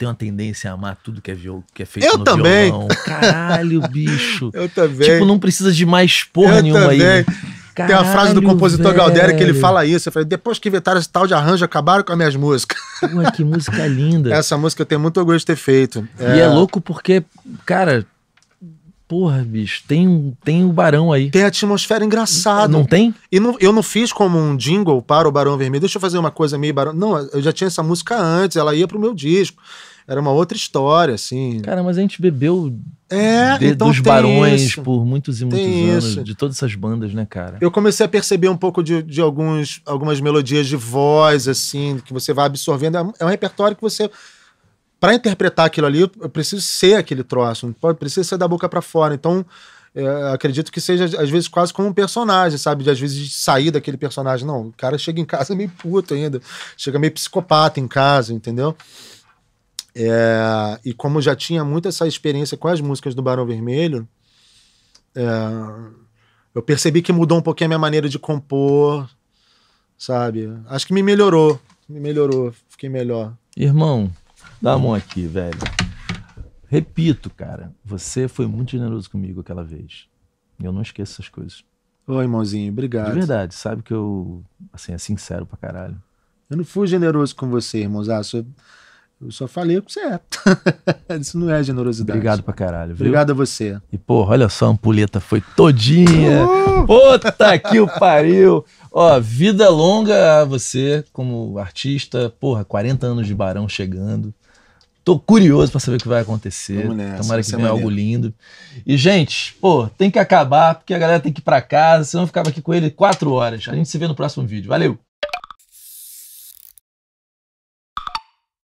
tenho uma tendência a amar tudo que é, viol... que é feito eu no também. violão. Caralho, bicho. [LAUGHS] eu também. Tipo, não precisa de mais porra eu nenhuma também. aí. Né? Caralho, Tem a frase do compositor velho. que ele fala isso. Eu fala, depois que inventaram esse tal de arranjo, acabaram com as minhas músicas. [LAUGHS] Ué, que música linda. Essa música eu tenho muito orgulho de ter feito. É... E é louco porque, cara, porra, bicho, tem, tem o Barão aí. Tem atmosfera engraçada. Não tem? E não, eu não fiz como um jingle para o Barão Vermelho. Deixa eu fazer uma coisa meio Barão. Não, eu já tinha essa música antes, ela ia pro meu disco era uma outra história, assim. Cara, mas a gente bebeu é, de, então dos barões isso. por muitos e muitos tem anos, isso. de todas essas bandas, né, cara? Eu comecei a perceber um pouco de, de alguns, algumas melodias de voz, assim, que você vai absorvendo. É um é repertório que você. Para interpretar aquilo ali, eu preciso ser aquele troço, não pode, precisa ser da boca para fora. Então, é, acredito que seja, às vezes, quase como um personagem, sabe? De às vezes de sair daquele personagem. Não, o cara chega em casa meio puto ainda, chega meio psicopata em casa, entendeu? É, e como já tinha muita essa experiência com as músicas do Barão Vermelho, é, eu percebi que mudou um pouquinho a minha maneira de compor, sabe? Acho que me melhorou, me melhorou, fiquei melhor. Irmão, dá a mão aqui, velho. Repito, cara, você foi muito generoso comigo aquela vez. Eu não esqueço essas coisas. Oi, irmãozinho, obrigado. De verdade, sabe que eu, assim, é sincero pra caralho. Eu não fui generoso com você, irmãozão eu só falei o que você é. Isso não é generosidade. Obrigado pra caralho. Viu? Obrigado a você. E, porra, olha só, a ampulheta foi todinha. Uh! Puta que o pariu. Ó, vida longa a você como artista. Porra, 40 anos de Barão chegando. Tô curioso para saber o que vai acontecer. Vamos nessa, Tomara que venha algo lindo. E, gente, pô, tem que acabar, porque a galera tem que ir pra casa, senão eu ficava aqui com ele quatro horas. A gente se vê no próximo vídeo. Valeu!